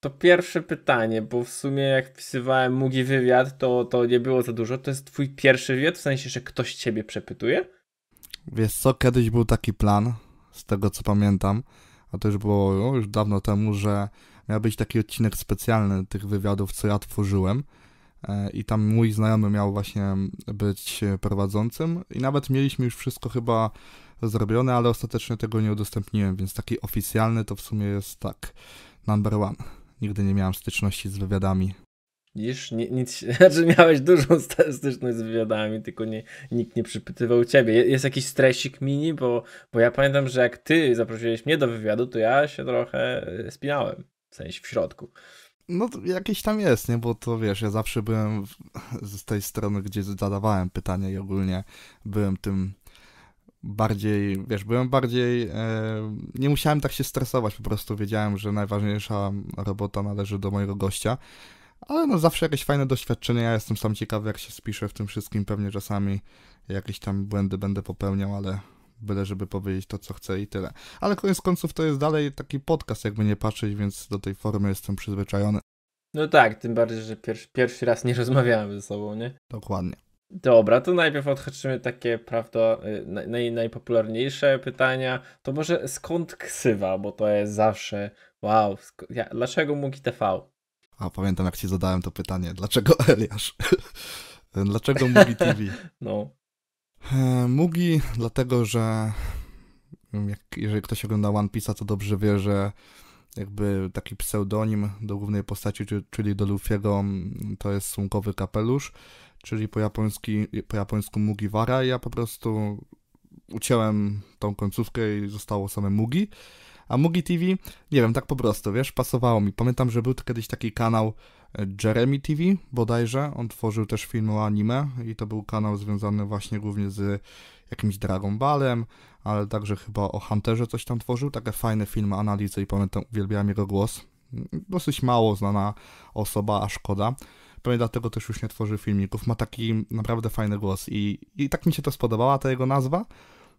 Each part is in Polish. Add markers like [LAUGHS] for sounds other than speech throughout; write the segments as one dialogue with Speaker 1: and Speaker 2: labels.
Speaker 1: to pierwsze pytanie, bo w sumie jak wpisywałem Mugi wywiad, to, to nie było za dużo. To jest twój pierwszy wywiad, w sensie, że ktoś ciebie przepytuje?
Speaker 2: Wiesz co, kiedyś był taki plan, z tego co pamiętam, a to już było no, już dawno temu, że miał być taki odcinek specjalny tych wywiadów, co ja tworzyłem. E, I tam mój znajomy miał właśnie być prowadzącym, i nawet mieliśmy już wszystko chyba zrobione, ale ostatecznie tego nie udostępniłem, więc taki oficjalny to w sumie jest tak, number one. Nigdy nie miałem styczności z wywiadami.
Speaker 1: Widzisz, ni, nic, [LAUGHS] znaczy miałeś dużą styczność z wywiadami, tylko nie, nikt nie przypytywał ciebie. Jest jakiś stresik mini, bo, bo ja pamiętam, że jak ty zaprosiłeś mnie do wywiadu, to ja się trochę e, spinałem, w sensie w
Speaker 2: środku. No jakiś tam jest, nie? Bo to wiesz, ja zawsze byłem z tej strony, gdzie zadawałem pytania i ogólnie byłem tym bardziej, wiesz, byłem bardziej, e, nie musiałem tak się stresować, po prostu wiedziałem, że najważniejsza robota należy do mojego gościa, ale no zawsze jakieś fajne doświadczenie, ja jestem sam ciekawy, jak się spiszę w tym wszystkim, pewnie czasami jakieś tam błędy będę popełniał, ale byle żeby powiedzieć to, co chcę i tyle. Ale koniec końców to jest dalej taki podcast, jakby nie patrzeć, więc do tej formy jestem przyzwyczajony.
Speaker 1: No tak, tym bardziej, że pierwszy, pierwszy raz nie rozmawiałem ze sobą, nie? Dokładnie. Dobra, to najpierw odhaczymy takie prawda, y, naj, najpopularniejsze pytania. To może skąd ksywa, bo to jest zawsze wow, ja, dlaczego Mugi TV?
Speaker 2: A pamiętam jak ci zadałem to pytanie, dlaczego [LAUGHS] Eliasz? dlaczego Mugi TV? [LAUGHS] no. E, Mugi, dlatego że jak, jeżeli ktoś ogląda One Piece, to dobrze wie, że jakby taki pseudonim do głównej postaci, czyli do Luffy'ego, to jest słonkowy kapelusz czyli po, japoński, po japońsku Mugiwara. Ja po prostu uciąłem tą końcówkę i zostało same Mugi. A Mugi TV, nie wiem, tak po prostu, wiesz, pasowało mi. Pamiętam, że był kiedyś taki kanał e, Jeremy TV bodajże, on tworzył też filmy o anime i to był kanał związany właśnie głównie z jakimś Dragon Ballem, ale także chyba o Hunterze coś tam tworzył, takie fajne filmy, analizy i pamiętam, uwielbiałem jego głos. Mm, dosyć mało znana osoba, a szkoda. Pewnie dlatego też już nie tworzy filmików. Ma taki naprawdę fajny głos i, i tak mi się to spodobała ta jego nazwa.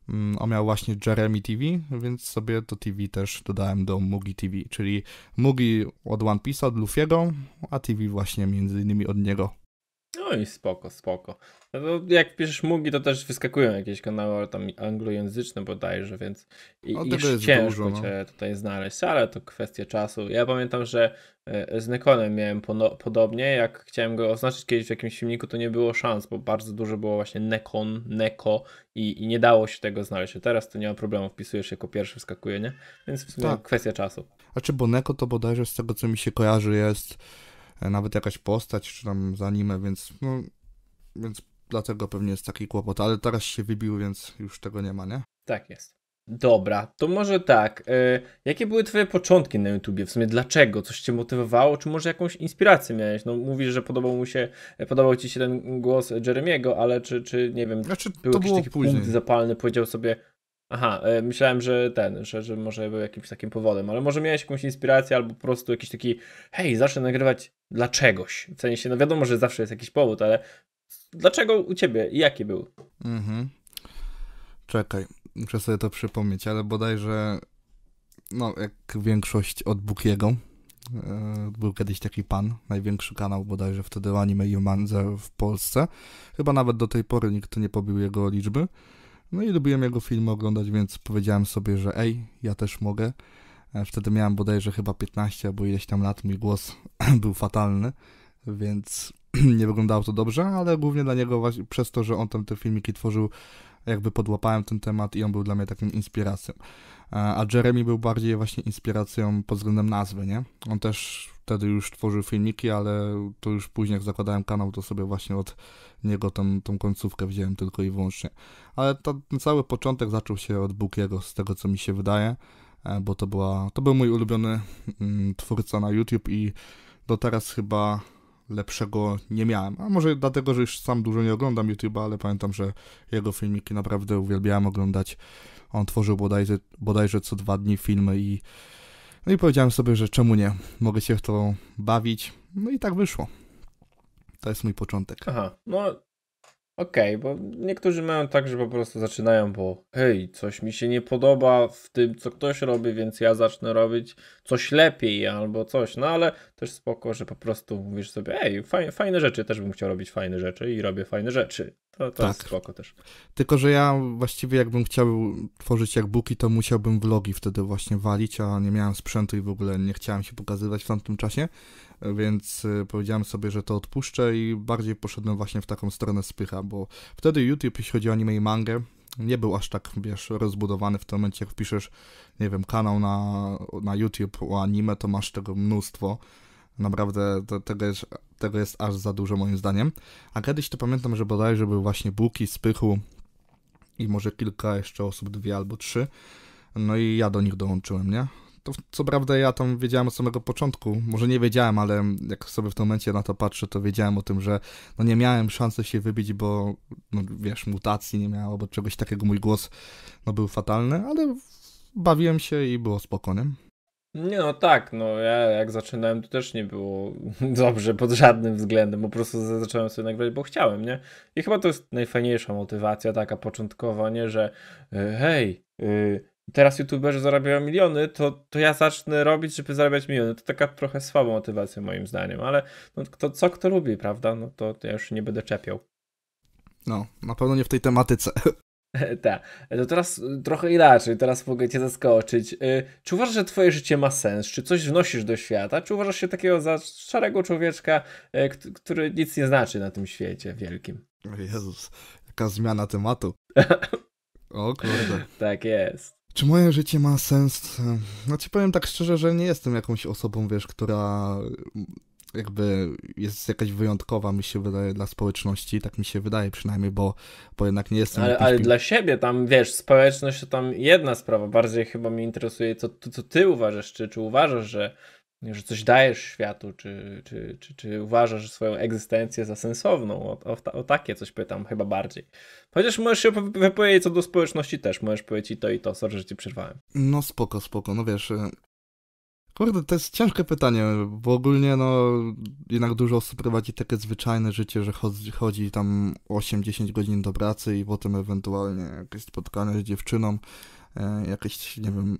Speaker 2: Mm, on miał właśnie Jeremy TV, więc sobie to TV też dodałem do Mugi TV, czyli Mugi od One Piece od Luffy'ego, a TV właśnie między innymi od niego.
Speaker 1: No i spoko, spoko. No to jak piszesz Mugi, to też wyskakują jakieś kanały tam anglojęzyczne bodajże, więc i, no, ciężko dużo, no. cię no. tutaj znaleźć, ale to kwestia czasu. Ja pamiętam, że e, z Nekonem miałem podobnie, jak chciałem go oznaczyć kiedyś w jakimś filmiku, to nie było szans, bo bardzo dużo było właśnie Nekon, Neko i, i nie dało się tego znaleźć. A teraz to nie ma problemu, wpisujesz jako pierwszy, wskakuje, nie? Więc w sumie tak. kwestia czasu.
Speaker 2: A czy bo Neko to bodajże z tego, co mi się kojarzy jest nawet jakaś postać, czy tam za anime, więc no, więc dlatego pewnie jest taki kłopot, ale teraz się wybił, więc już tego nie ma, nie? Tak jest. Dobra, to może tak. Y, jakie były twoje początki na YouTubie? W sumie dlaczego? Coś cię
Speaker 1: motywowało? Czy może jakąś inspirację miałeś? No mówisz, że podobał mu się, podobał ci się ten głos Jeremiego, ale czy, czy nie wiem, znaczy, był to jakiś taki później. punkt zapalny, powiedział sobie, Aha, e, myślałem, że ten, że, że może był jakimś takim powodem, ale może miałeś jakąś inspirację albo po prostu jakiś taki, hej, zacznę nagrywać dla czegoś. W sensie, no wiadomo, że zawsze jest jakiś powód, ale dlaczego u ciebie i jaki był?
Speaker 2: Mhm. Czekaj, muszę sobie to przypomnieć, ale bodajże, no jak większość od Bukiego, e, był kiedyś taki pan, największy kanał bodajże wtedy Anime Humanzer w Polsce. Chyba nawet do tej pory nikt nie pobił jego liczby. No i lubiłem jego filmy oglądać, więc powiedziałem sobie, że ej, ja też mogę. E, wtedy miałem bodajże chyba 15 albo ileś tam lat, mój głos [CLEARS THROAT] był fatalny, więc [CLEARS THROAT] nie wyglądało to dobrze, ale głównie dla niego właśnie przez to, że on tam te filmiki tworzył, jakby podłapałem ten temat i on był dla mnie takim inspiracją. E, a Jeremy był bardziej właśnie inspiracją pod względem nazwy, nie? On też wtedy już tworzył filmiki, ale to już później jak zakładałem kanał, to sobie właśnie od niego tą, tą końcówkę wziąłem tylko i wyłącznie. Ale to, ten cały początek zaczął się od Bukiego, z tego co mi się wydaje, e, bo to, była, to był mój ulubiony mm, twórca na YouTube i do teraz chyba lepszego nie miałem. A może dlatego, że już sam dużo nie oglądam YouTube'a, ale pamiętam, że jego filmiki naprawdę uwielbiałem oglądać. On tworzył bodajże, bodajże co dwa dni filmy i, no i powiedziałem sobie, że czemu nie, mogę się w to bawić, no i tak wyszło. To jest mój początek. Aha,
Speaker 1: no Okej, okay, bo niektórzy mają tak, że po prostu zaczynają, bo hej, coś mi się nie podoba w tym, co ktoś robi, więc ja zacznę robić coś lepiej albo coś, no ale też spoko, że po prostu mówisz sobie, ej, faj, fajne rzeczy, też bym chciał robić fajne rzeczy i robię fajne rzeczy. To, to tak. jest spoko też.
Speaker 2: Tylko, że ja właściwie jakbym chciał tworzyć jak buki, to musiałbym vlogi wtedy właśnie walić, a nie miałem sprzętu i w ogóle nie chciałem się pokazywać w tamtym czasie, więc y, powiedziałem sobie, że to odpuszczę i bardziej poszedłem właśnie w taką stronę spycha, bo wtedy YouTube, jeśli chodzi o anime i mangę, nie był aż tak, wiesz, rozbudowany w tym momencie, jak wpiszesz, nie wiem, kanał na, na YouTube o anime, to masz tego mnóstwo. Naprawdę to, tego, jest, tego jest aż za dużo moim zdaniem. A kiedyś to pamiętam, że bodajże były właśnie Buki, Spychu i może kilka jeszcze osób, dwie albo trzy. No i ja do nich dołączyłem, nie? to co prawda ja tam wiedziałem od samego początku, może nie wiedziałem, ale jak sobie w tym momencie na to patrzę, to wiedziałem o tym, że no nie miałem szansy się wybić, bo no wiesz, mutacji nie miało, bo czegoś takiego mój głos no był fatalny, ale bawiłem się i było spokojnie.
Speaker 1: Nie no tak, no ja jak zaczynałem to też nie było [LAUGHS] dobrze pod żadnym względem, po prostu zacząłem sobie nagrywać, bo chciałem, nie? I chyba to jest najfajniejsza motywacja taka początkowa, nie? Że e, hej, yy, teraz youtuberzy zarabiają miliony, to, to ja zacznę robić, żeby zarabiać miliony. To taka trochę słaba motywacja moim zdaniem, ale no, kto, co kto lubi, prawda? No to, to ja już nie będę czepiał.
Speaker 2: No, na pewno nie w tej tematyce. [LAUGHS]
Speaker 1: [LAUGHS] tak. To teraz y, trochę inaczej, teraz mogę cię zaskoczyć. Y, czy uważasz, że twoje życie ma sens? Czy coś wnosisz do świata? Czy uważasz się takiego za szarego człowieczka, y, który nic nie znaczy na tym świecie wielkim?
Speaker 2: Jezus, jaka zmiana tematu. [LAUGHS]
Speaker 1: O kurde. tak jest.
Speaker 2: Czy moje życie ma sens? No ci powiem tak szczerze, że nie jestem jakąś osobą, wiesz, która mm, jakby jest jakaś wyjątkowa, mi się wydaje, dla społeczności, tak mi się wydaje przynajmniej, bo, bo jednak nie jestem... Ale, ale dla
Speaker 1: siebie tam, wiesz, społeczność to tam jedna sprawa, bardziej chyba mnie interesuje, co, co ty uważasz, czy, czy uważasz, że że coś dajesz światu, czy, czy, czy, czy uważasz swoją egzystencję za sensowną. O, o, o, takie coś pytam chyba bardziej. Chociaż możesz się wypowiedzieć co do społeczności też, możesz powiedzieć to i to, sorry, że ci przerwałem.
Speaker 2: No spoko, spoko, no wiesz... Kurde, to jest ciężkie pytanie, bo ogólnie no jednak dużo osób prowadzi takie zwyczajne życie, że chodzi, chodzi tam 8-10 godzin do pracy i potem ewentualnie jakieś spotkanie z dziewczyną, e, jakieś, nie wiem,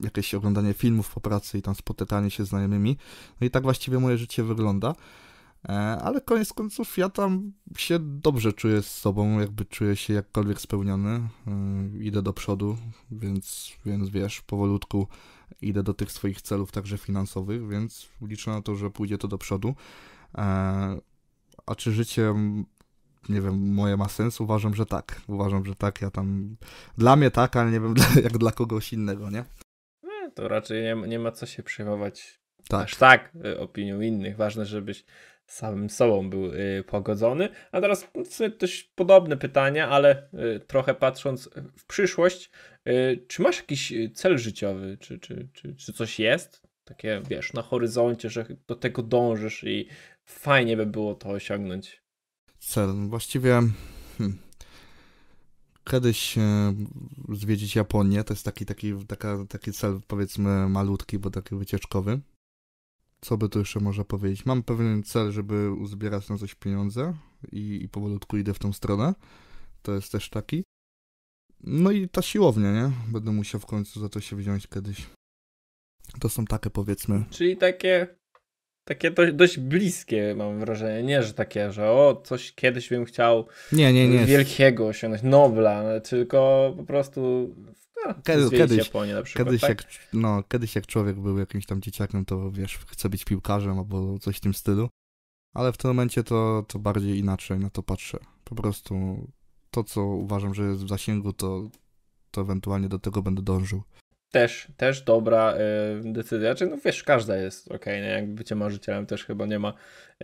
Speaker 2: jakieś oglądanie filmów po pracy i tam spotykanie się z znajomymi. No i tak właściwie moje życie wygląda. E, ale koniec końców ja tam się dobrze czuję z sobą, jakby czuję się jakkolwiek spełniony. E, idę do przodu, więc, więc wiesz, powolutku idę do tych swoich celów, także finansowych, więc liczę na to, że pójdzie to do przodu. E, a czy życie, nie wiem, moje ma sens? Uważam, że tak. Uważam, że tak. Ja tam. Dla mnie tak, ale nie wiem, [LAUGHS] jak dla kogoś innego, nie?
Speaker 1: to raczej nie, nie ma co się przejmować tak. aż tak y, opinią innych. Ważne, żebyś samym sobą był y, pogodzony. A teraz dość podobne pytanie ale y, trochę patrząc w przyszłość, czy masz jakiś cel życiowy, czy, czy, czy, czy coś jest? Takie, wiesz, na horyzoncie, że do tego dążysz i fajnie by było to osiągnąć.
Speaker 2: Cel, właściwie hmm, kiedyś e, zwiedzić Japonię. To jest taki, taki, taka, taki cel, powiedzmy, malutki, bo taki wycieczkowy. Co by tu jeszcze można powiedzieć? Mam pewien cel, żeby uzbierać na coś pieniądze i, i powolutku idę w tą stronę. To jest też taki. No i ta siłownia, nie? Będę musiał w końcu za to się wziąć kiedyś. To są takie, powiedzmy.
Speaker 1: Czyli takie takie dość, dość bliskie, mam wrażenie. Nie, że takie, że o, coś kiedyś bym chciał nie, nie, nie. wielkiego osiągnąć, Nobla, tylko po prostu no, Kiedy, kiedyś, na przykład, kiedyś, tak? jak,
Speaker 2: no, kiedyś jak człowiek był jakimś tam dzieciakiem, to wiesz, chce być piłkarzem albo coś w tym stylu, ale w tym momencie to, to bardziej inaczej na to patrzę. Po prostu to, co uważam, że jest w zasięgu, to, to ewentualnie do tego będę dążył.
Speaker 1: Też, też dobra y, decyzja. Czy znaczy, no wiesz, każda jest ok, nie? Jak bycie marzycielem też chyba nie ma,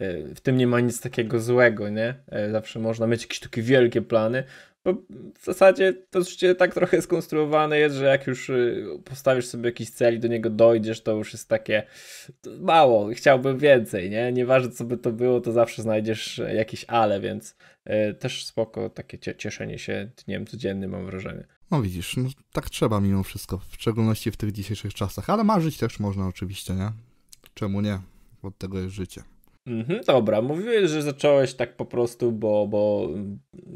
Speaker 1: y, w tym nie ma nic takiego złego, nie? Y, zawsze można mieć jakieś takie wielkie plany, bo w zasadzie to życie tak trochę skonstruowane jest, że jak już postawisz sobie jakiś cel i do niego dojdziesz, to już jest takie mało, chciałbym więcej, nie? Nieważne co by to było, to zawsze znajdziesz jakieś ale, więc też spoko takie cieszenie się dniem codziennym mam wrażenie.
Speaker 2: No widzisz, no, tak trzeba mimo wszystko, w szczególności w tych dzisiejszych czasach, ale marzyć też można oczywiście, nie? Czemu nie? Od tego jest życie.
Speaker 1: Mhm, dobra, mówiłeś, że zacząłeś tak po prostu, bo, bo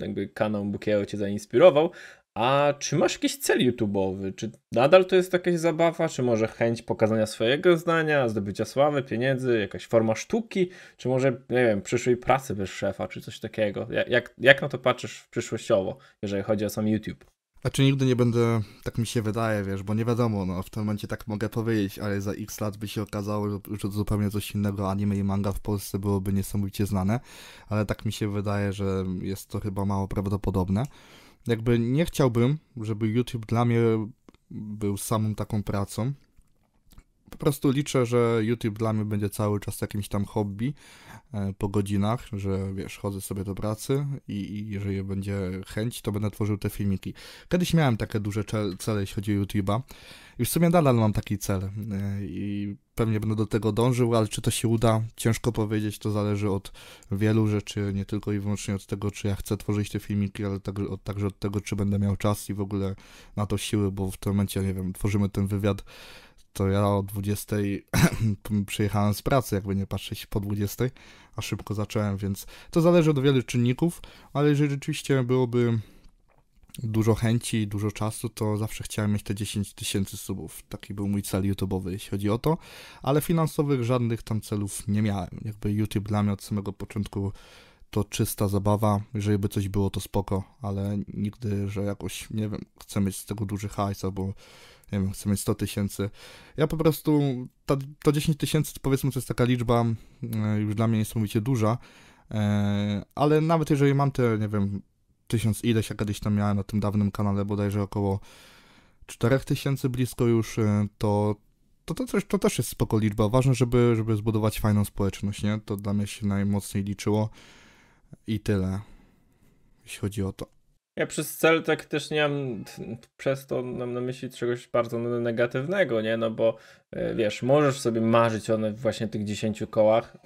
Speaker 1: jakby kanał Bukieo cię zainspirował, a czy masz jakiś cel YouTube'owy? Czy nadal to jest jakaś zabawa, czy może chęć pokazania swojego zdania, zdobycia sławy, pieniędzy, jakaś forma sztuki, czy może, nie wiem, przyszłej pracy bez szefa, czy coś takiego? Jak, jak na to patrzysz przyszłościowo, jeżeli chodzi o sam YouTube?
Speaker 2: Znaczy nigdy nie będę, tak mi się wydaje, wiesz, bo nie wiadomo, no w tym momencie tak mogę powiedzieć, ale za x lat by się okazało, że, że zupełnie coś innego anime i manga w Polsce byłoby niesamowicie znane, ale tak mi się wydaje, że jest to chyba mało prawdopodobne. Jakby nie chciałbym, żeby YouTube dla mnie był samą taką pracą. Po prostu liczę, że YouTube dla mnie będzie cały czas jakimś tam hobby, E, po godzinach, że wiesz, chodzę sobie do pracy i, i jeżeli będzie chęć, to będę tworzył te filmiki. Kiedyś miałem takie duże cele, jeśli chodzi o YouTube'a. Już w sumie nadal mam taki cel e, i pewnie będę do tego dążył, ale czy to się uda, ciężko powiedzieć, to zależy od wielu rzeczy, nie tylko i wyłącznie od tego, czy ja chcę tworzyć te filmiki, ale także od, także od tego, czy będę miał czas i w ogóle na to siły, bo w tym momencie, nie wiem, tworzymy ten wywiad to ja o 20 [CLEARS THROAT] przyjechałem z pracy, jakby nie patrzeć po 20, a szybko zacząłem, więc to zależy od wielu czynników, ale jeżeli rzeczywiście byłoby dużo chęci i dużo czasu, to zawsze chciałem mieć te 10 tysięcy subów. Taki był mój cel YouTube'owy, jeśli chodzi o to, ale finansowych żadnych tam celów nie miałem. Jakby YouTube dla mnie od samego początku to czysta zabawa, jeżeli by coś było to spoko, ale nigdy, że jakoś, nie wiem, chcę mieć z tego duży hajs albo nie wiem, chcę mieć 100 tysięcy. Ja po prostu, ta, to 10 tysięcy powiedzmy to jest taka liczba e, już dla mnie niesamowicie duża, e, ale nawet jeżeli mam te, nie wiem, tysiąc ileś, ja kiedyś tam miałem na tym dawnym kanale bodajże około 4000 blisko już, e, to to, to, też, to też jest spoko liczba. Ważne, żeby, żeby zbudować fajną społeczność, nie? To dla mnie się najmocniej liczyło i tyle, jeśli chodzi o to.
Speaker 1: Ja przez cel tak też nie mam przez to mam na myśli czegoś bardzo negatywnego, nie? No bo E, wiesz, możesz sobie marzyć o właśnie tych 10 kołach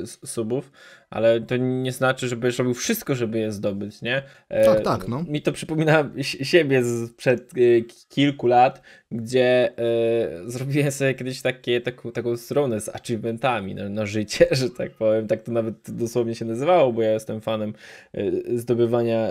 Speaker 1: yy, subów, ale to nie znaczy, że będziesz robił wszystko, żeby je zdobyć, nie? E, tak, tak, no. Mi to przypomina siebie sprzed y, e, kilku lat, gdzie y, zrobiłem sobie kiedyś takie, taką, taką stronę z achievementami na, na, życie, [LAUGHS] że tak powiem, tak to nawet dosłownie się nazywało, bo ja jestem fanem y, zdobywania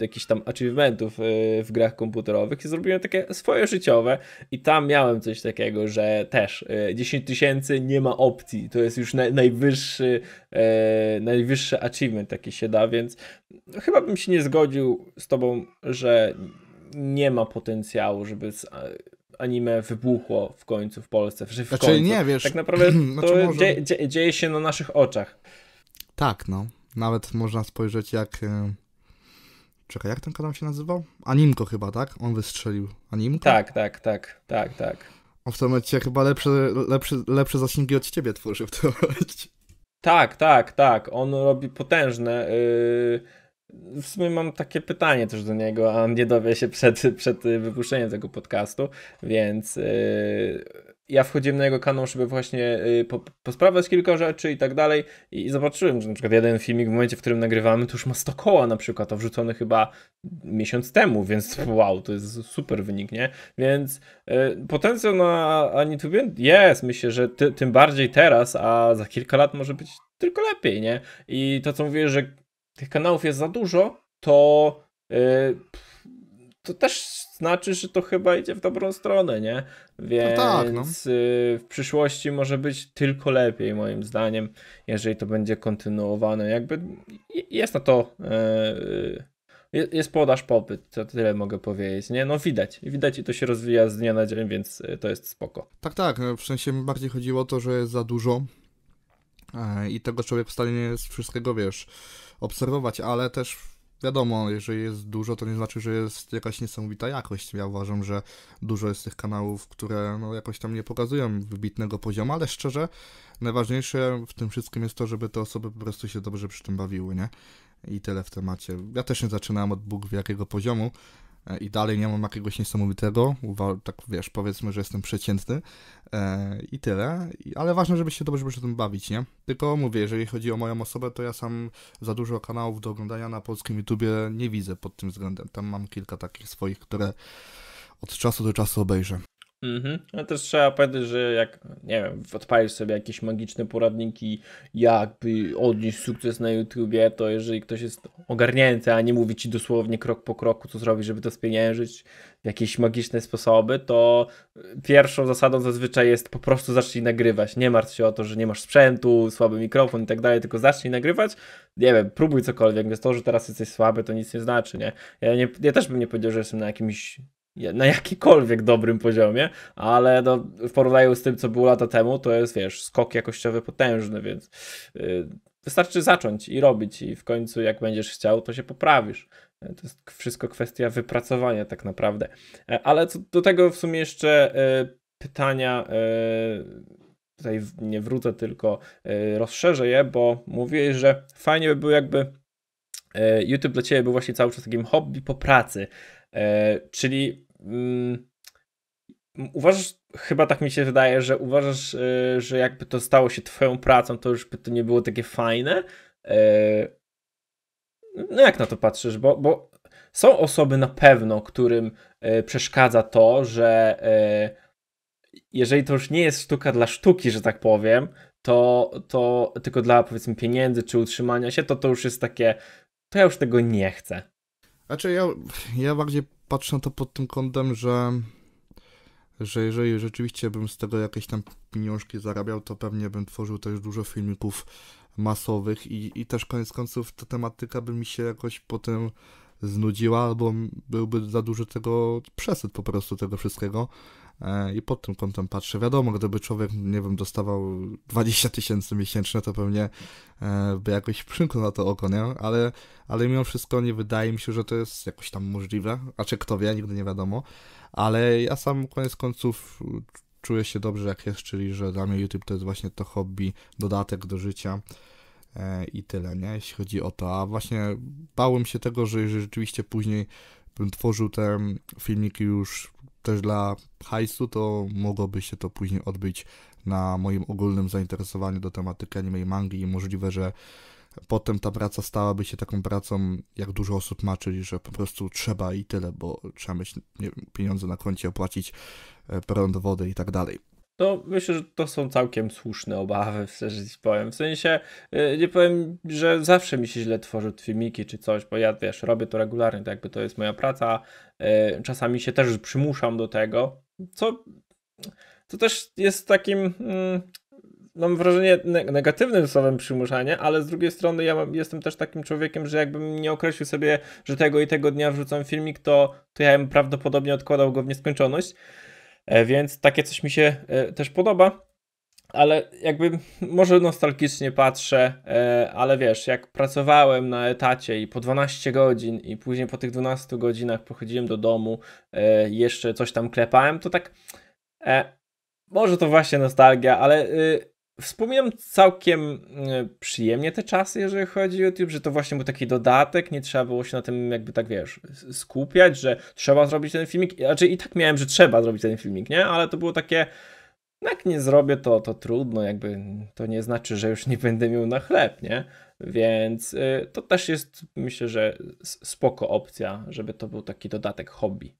Speaker 1: jakichś tam achievementów w grach komputerowych i zrobiłem takie swoje życiowe i tam miałem coś takiego, że też 10 e, tysięcy nie ma opcji. To jest już najwyższy, e, najwyższy achievement, jaki się da, więc chyba bym się nie zgodził z tobą, że nie ma potencjału, żeby anime wybuchło w końcu w Polsce. Że w znaczy, końcu. nie wiesz. Tak naprawdę [CLEARS THROAT] znaczy to znaczy, może... dzie, dzie, dzieje się na naszych oczach.
Speaker 2: Tak, no. Nawet można spojrzeć jak. E, czekaj, jak ten kanał się nazywał? Animko chyba, tak? On wystrzelił. Animko? Tak, tak, tak, tak, tak. W tym momencie chyba lepsze, lepsze, lepsze zasięgi od ciebie tworzy w tym momencie.
Speaker 1: Tak, tak, tak. On robi potężne. Yy... W sumie mam takie pytanie też do niego, a on nie dowie się przed, przed wypuszczeniem tego podcastu, więc. Yy ja wchodziłem na jego kanał, żeby właśnie y, po, posprawiać kilka rzeczy i tak dalej i zobaczyłem, że na przykład jeden filmik w momencie, w którym nagrywamy, to już ma 100 koła na przykład, to wrzucony chyba miesiąc temu, więc wow, to jest super wynik, nie? Więc y, potencjał na Anitubie jest, myślę, że ty, tym bardziej teraz, a za kilka lat może być tylko lepiej, nie? I to, co mówię, że tych kanałów jest za dużo, to... Y, to też znaczy, że to chyba idzie w dobrą stronę, nie? Więc no tak, no. Y, w przyszłości może być tylko lepiej, moim zdaniem, jeżeli to będzie kontynuowane. Jakby jest na to. E, y, jest podaż popyt, to tyle mogę powiedzieć. Nie? No widać, widać i to się rozwija z dnia na dzień, więc y, to jest spoko.
Speaker 2: Tak, tak, no, w sensie bardziej chodziło o to, że jest za dużo e, i tego człowiek w stanie jest wszystkiego, wiesz, obserwować, ale też wiadomo, jeżeli jest dużo, to nie znaczy, że jest jakaś niesamowita jakość. Ja uważam, że dużo jest tych kanałów, które no, jakoś tam nie pokazują wybitnego poziomu, ale szczerze, najważniejsze w tym wszystkim jest to, żeby te osoby po prostu się dobrze przy tym bawiły, nie? I tyle w temacie. Ja też nie zaczynałem od Bóg jakiego poziomu, E, i dalej nie mam jakiegoś niesamowitego, tak wiesz, powiedzmy, że jestem przeciętny e, i tyle, ale ważne, żeby się dobrze przy tym bawić, nie? Tylko mówię, jeżeli chodzi o moją osobę, to ja sam za dużo kanałów do oglądania na polskim YouTubie nie widzę pod tym względem, tam mam kilka takich swoich, które od czasu do czasu obejrzę.
Speaker 1: Mhm. No też trzeba powiedzieć, że jak, nie wiem, odpalisz sobie jakieś magiczne poradniki, jakby odnieść sukces na YouTubie, to jeżeli ktoś jest ogarnięty, a nie mówi ci dosłownie krok po kroku, co zrobić, żeby to spieniężyć, jakieś magiczne sposoby, to pierwszą zasadą zazwyczaj jest po prostu zacznij nagrywać. Nie martw się o to, że nie masz sprzętu, słaby mikrofon i tak dalej, tylko zacznij nagrywać. Nie wiem, próbuj cokolwiek, więc to, że teraz jesteś słaby, to nic nie znaczy, nie? Ja, nie, ja też bym nie powiedział, że jestem na jakimś na jakikolwiek dobrym poziomie, ale no, w porównaniu z tym, co było lata temu, to jest, wiesz, skok jakościowy potężny, więc yy, wystarczy zacząć i robić i w końcu jak będziesz chciał, to się poprawisz. Y, to jest wszystko kwestia wypracowania tak naprawdę. E, ale co do tego w sumie jeszcze yy, pytania... Yy, tutaj nie wrócę, tylko y, rozszerzę je, bo mówiłeś, że fajnie by było jakby y, YouTube dla Ciebie był właśnie cały czas takim hobby po pracy, e, czyli Mm, uważasz, chyba tak mi się wydaje, że uważasz, e, że jakby to stało się twoją pracą, to już by to nie było takie fajne. E, no jak na to patrzysz? Bo, bo są osoby na pewno, którym e, przeszkadza to, że jeżeli to już nie jest sztuka dla sztuki, że tak powiem, to, to tylko dla powiedzmy pieniędzy czy utrzymania się, to to już jest takie, to ja już tego nie chcę.
Speaker 2: Znaczy ja, ja bardziej patrzę na to pod tym kątem, że, że jeżeli rzeczywiście bym z tego jakieś tam pieniążki zarabiał, to pewnie bym tworzył też dużo filmików masowych i, i też koniec końców ta tematyka by mi się jakoś potem znudziła, albo byłby za dużo tego przesyt po prostu tego wszystkiego. E, i pod tym kątem patrzę. Wiadomo, gdyby człowiek, nie wiem, dostawał 20 tysięcy miesięcznie, to pewnie e, by jakoś przymknął na to oko, nie? Ale, ale mimo wszystko nie wydaje mi się, że to jest jakoś tam możliwe, a czy kto wie, nigdy nie wiadomo. Ale ja sam koniec końców czuję się dobrze jak jest, czyli że dla mnie YouTube to jest właśnie to hobby, dodatek do życia e, i tyle, nie? Jeśli chodzi o to. A właśnie bałem się tego, że rzeczywiście później bym tworzył te filmiki już też dla hajsu, to mogłoby się to później odbyć na moim ogólnym zainteresowaniu do tematyki anime i mangi i możliwe, że potem ta praca stałaby się taką pracą, jak dużo osób ma, czyli że po prostu trzeba i tyle, bo trzeba mieć pieniądze na koncie, opłacić e, prąd, wodę i tak dalej.
Speaker 1: No, myślę, że to są całkiem słuszne obawy, [LAUGHS] szczerze ci powiem. W sensie, y, nie powiem, że zawsze mi się źle tworzy filmiki czy coś, bo ja, wiesz, robię to regularnie, tak jakby to jest moja praca. Y, czasami się też przymuszam do tego, co, co też jest takim... Mm, mam wrażenie negatywnym słowem przymuszanie, ale z drugiej strony ja jestem też takim człowiekiem, że jakbym nie określił sobie, że tego i tego dnia wrzucam filmik, to, to ja bym prawdopodobnie odkładał go w nieskończoność. E, więc takie coś mi się e, też podoba. Ale jakby może nostalgicznie patrzę, e, ale wiesz, jak pracowałem na etacie i po 12 godzin, i później po tych 12 godzinach pochodziłem do domu, jeszcze coś tam klepałem, to tak. Może to właśnie nostalgia, ale y, Wspominam całkiem e, przyjemnie te czasy, jeżeli chodzi o YouTube, że to właśnie był taki dodatek, nie trzeba było się na tym jakby tak, wiesz, skupiać, że trzeba zrobić ten filmik. Znaczy i tak miałem, że trzeba zrobić ten filmik, nie? Ale to było takie, no jak nie zrobię to, to trudno, jakby to nie
Speaker 2: znaczy, że już nie będę miał na
Speaker 1: chleb, nie? Więc e, to też jest, myślę, że spoko opcja, żeby to był taki dodatek hobby.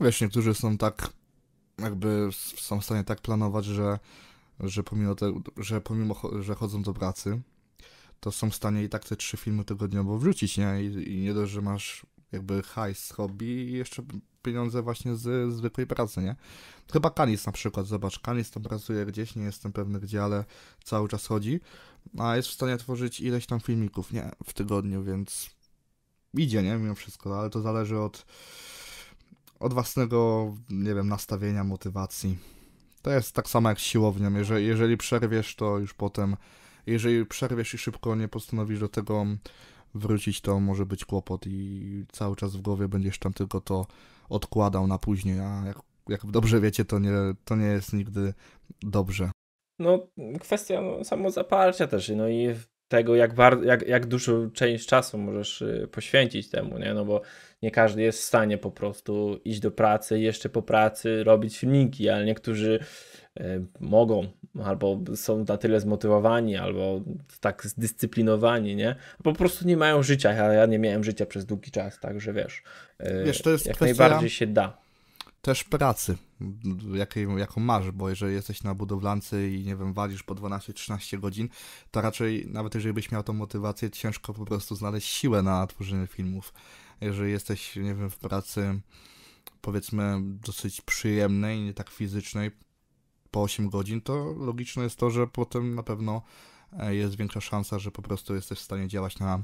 Speaker 2: Wiesz, niektórzy są tak, jakby są w stanie tak planować, że że pomimo, te, że, pomimo że chodzą do pracy, to są w stanie i tak te trzy filmy tygodniowo wrzucić, nie? I, i nie dość, że masz jakby hajs z hobby i jeszcze pieniądze właśnie z zwykłej pracy, nie? Chyba Kanis na przykład, zobacz, Kanis tam pracuje gdzieś, nie jestem pewny gdzie, ale cały czas chodzi, a jest w stanie tworzyć ileś tam filmików, nie? W tygodniu, więc idzie, nie? Mimo wszystko, ale to zależy od od własnego, nie wiem, nastawienia, motywacji. To jest tak samo jak z siłownią. Jeżeli, jeżeli przerwiesz, to już potem. Jeżeli przerwiesz i szybko nie postanowisz do tego wrócić, to może być kłopot i cały czas w głowie będziesz tam tylko to odkładał na później, a jak, jak dobrze wiecie, to nie, to nie jest nigdy dobrze.
Speaker 1: No, kwestia no, samozaparcia też, no i tego, jak, bardzo, jak, jak dużą część czasu możesz y, poświęcić temu, nie? No bo nie każdy jest w stanie po prostu iść do pracy, jeszcze po pracy robić filmiki, ale niektórzy y, mogą, albo są na tyle zmotywowani, albo tak zdyscyplinowani, nie? Po prostu nie mają życia. Ja, ja nie miałem życia przez długi czas, także wiesz. Y, wiesz to jest jak kwestia... najbardziej się da
Speaker 2: też pracy, jakiej, jaką masz, bo jeżeli jesteś na budowlance i nie wiem, walisz po 12-13 godzin, to raczej nawet jeżeli byś miał tą motywację, ciężko po prostu znaleźć siłę na tworzenie filmów. Jeżeli jesteś, nie wiem, w pracy powiedzmy dosyć przyjemnej, nie tak fizycznej, po 8 godzin, to logiczne jest to, że potem na pewno e, jest większa szansa, że po prostu jesteś w stanie działać na,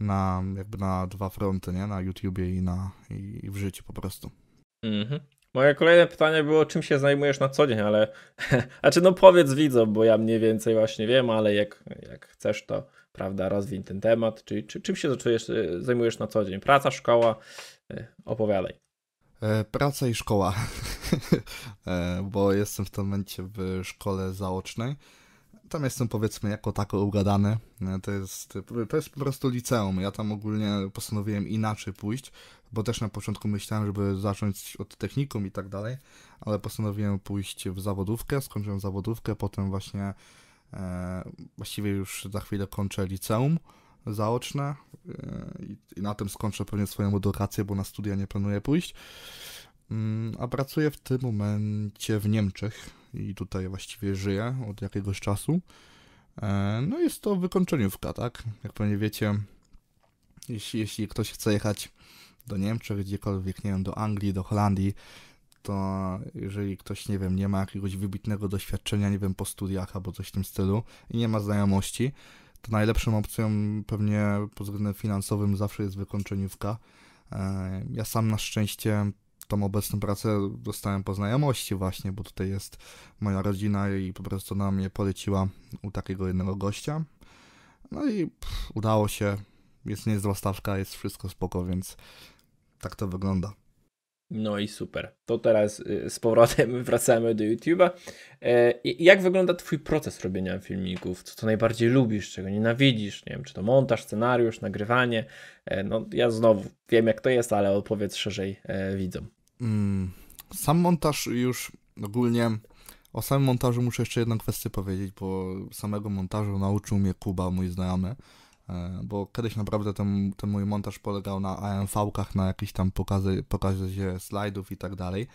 Speaker 2: na jakby na dwa fronty, nie? Na YouTubie i na i w życiu po prostu.
Speaker 1: Mhm. Moje kolejne pytanie było, czym się zajmujesz na co dzień, ale. [LAUGHS] czy znaczy, no powiedz widzom, bo ja mniej więcej właśnie wiem, ale jak, jak chcesz, to prawda, rozwiń ten temat. Czyli czy, czym się zaczujesz, e, zajmujesz na co dzień? Praca, szkoła? E, opowiadaj.
Speaker 2: E, praca i szkoła, [LAUGHS] bo jestem w tym momencie w szkole zaocznej. Tam jestem powiedzmy jako tako ugadany. To jest, to jest po prostu liceum. Ja tam ogólnie postanowiłem inaczej pójść bo też na początku myślałem, żeby zacząć od technikum i tak dalej, ale postanowiłem pójść w zawodówkę, skończyłem zawodówkę, potem właśnie e, właściwie już za chwilę kończę liceum zaoczne e, i, na tym skończę pewnie swoją edukację, bo na studia nie planuję pójść. Mm, a pracuję w tym momencie w Niemczech i tutaj właściwie żyję od jakiegoś czasu. E, no jest to wykończeniówka, tak? Jak pewnie wiecie, jeśli, jeśli ktoś chce jechać do Niemczech, gdziekolwiek, nie wiem, do Anglii, do Holandii, to jeżeli ktoś, nie wiem, nie ma jakiegoś wybitnego doświadczenia, nie wiem, po studiach albo coś w tym stylu i nie ma znajomości, to najlepszą opcją pewnie pod względem finansowym zawsze jest wykończeniówka. E, ja sam na szczęście tą obecną pracę dostałem po znajomości właśnie, bo tutaj jest moja rodzina i po prostu na mnie poleciła u takiego jednego gościa. No i pff, udało się, jest niezła stawka, jest wszystko spoko, więc tak to wygląda.
Speaker 1: No i super. To teraz y, z powrotem [LAUGHS] wracamy do YouTube'a. E, jak wygląda Twój proces robienia filmików? Co, to najbardziej lubisz, czego nienawidzisz? Nie wiem, czy to montaż, scenariusz, nagrywanie? E, no ja znowu wiem jak to jest, ale opowiedz szerzej e, widzom.
Speaker 2: Mm, sam montaż już ogólnie... O samym montażu muszę jeszcze jedną kwestię powiedzieć, bo samego montażu nauczył mnie Kuba, mój znajomy. E, bo kiedyś naprawdę ten, ten mój montaż polegał na AMV-kach, na jakichś tam pokazy, pokazie slajdów i tak dalej.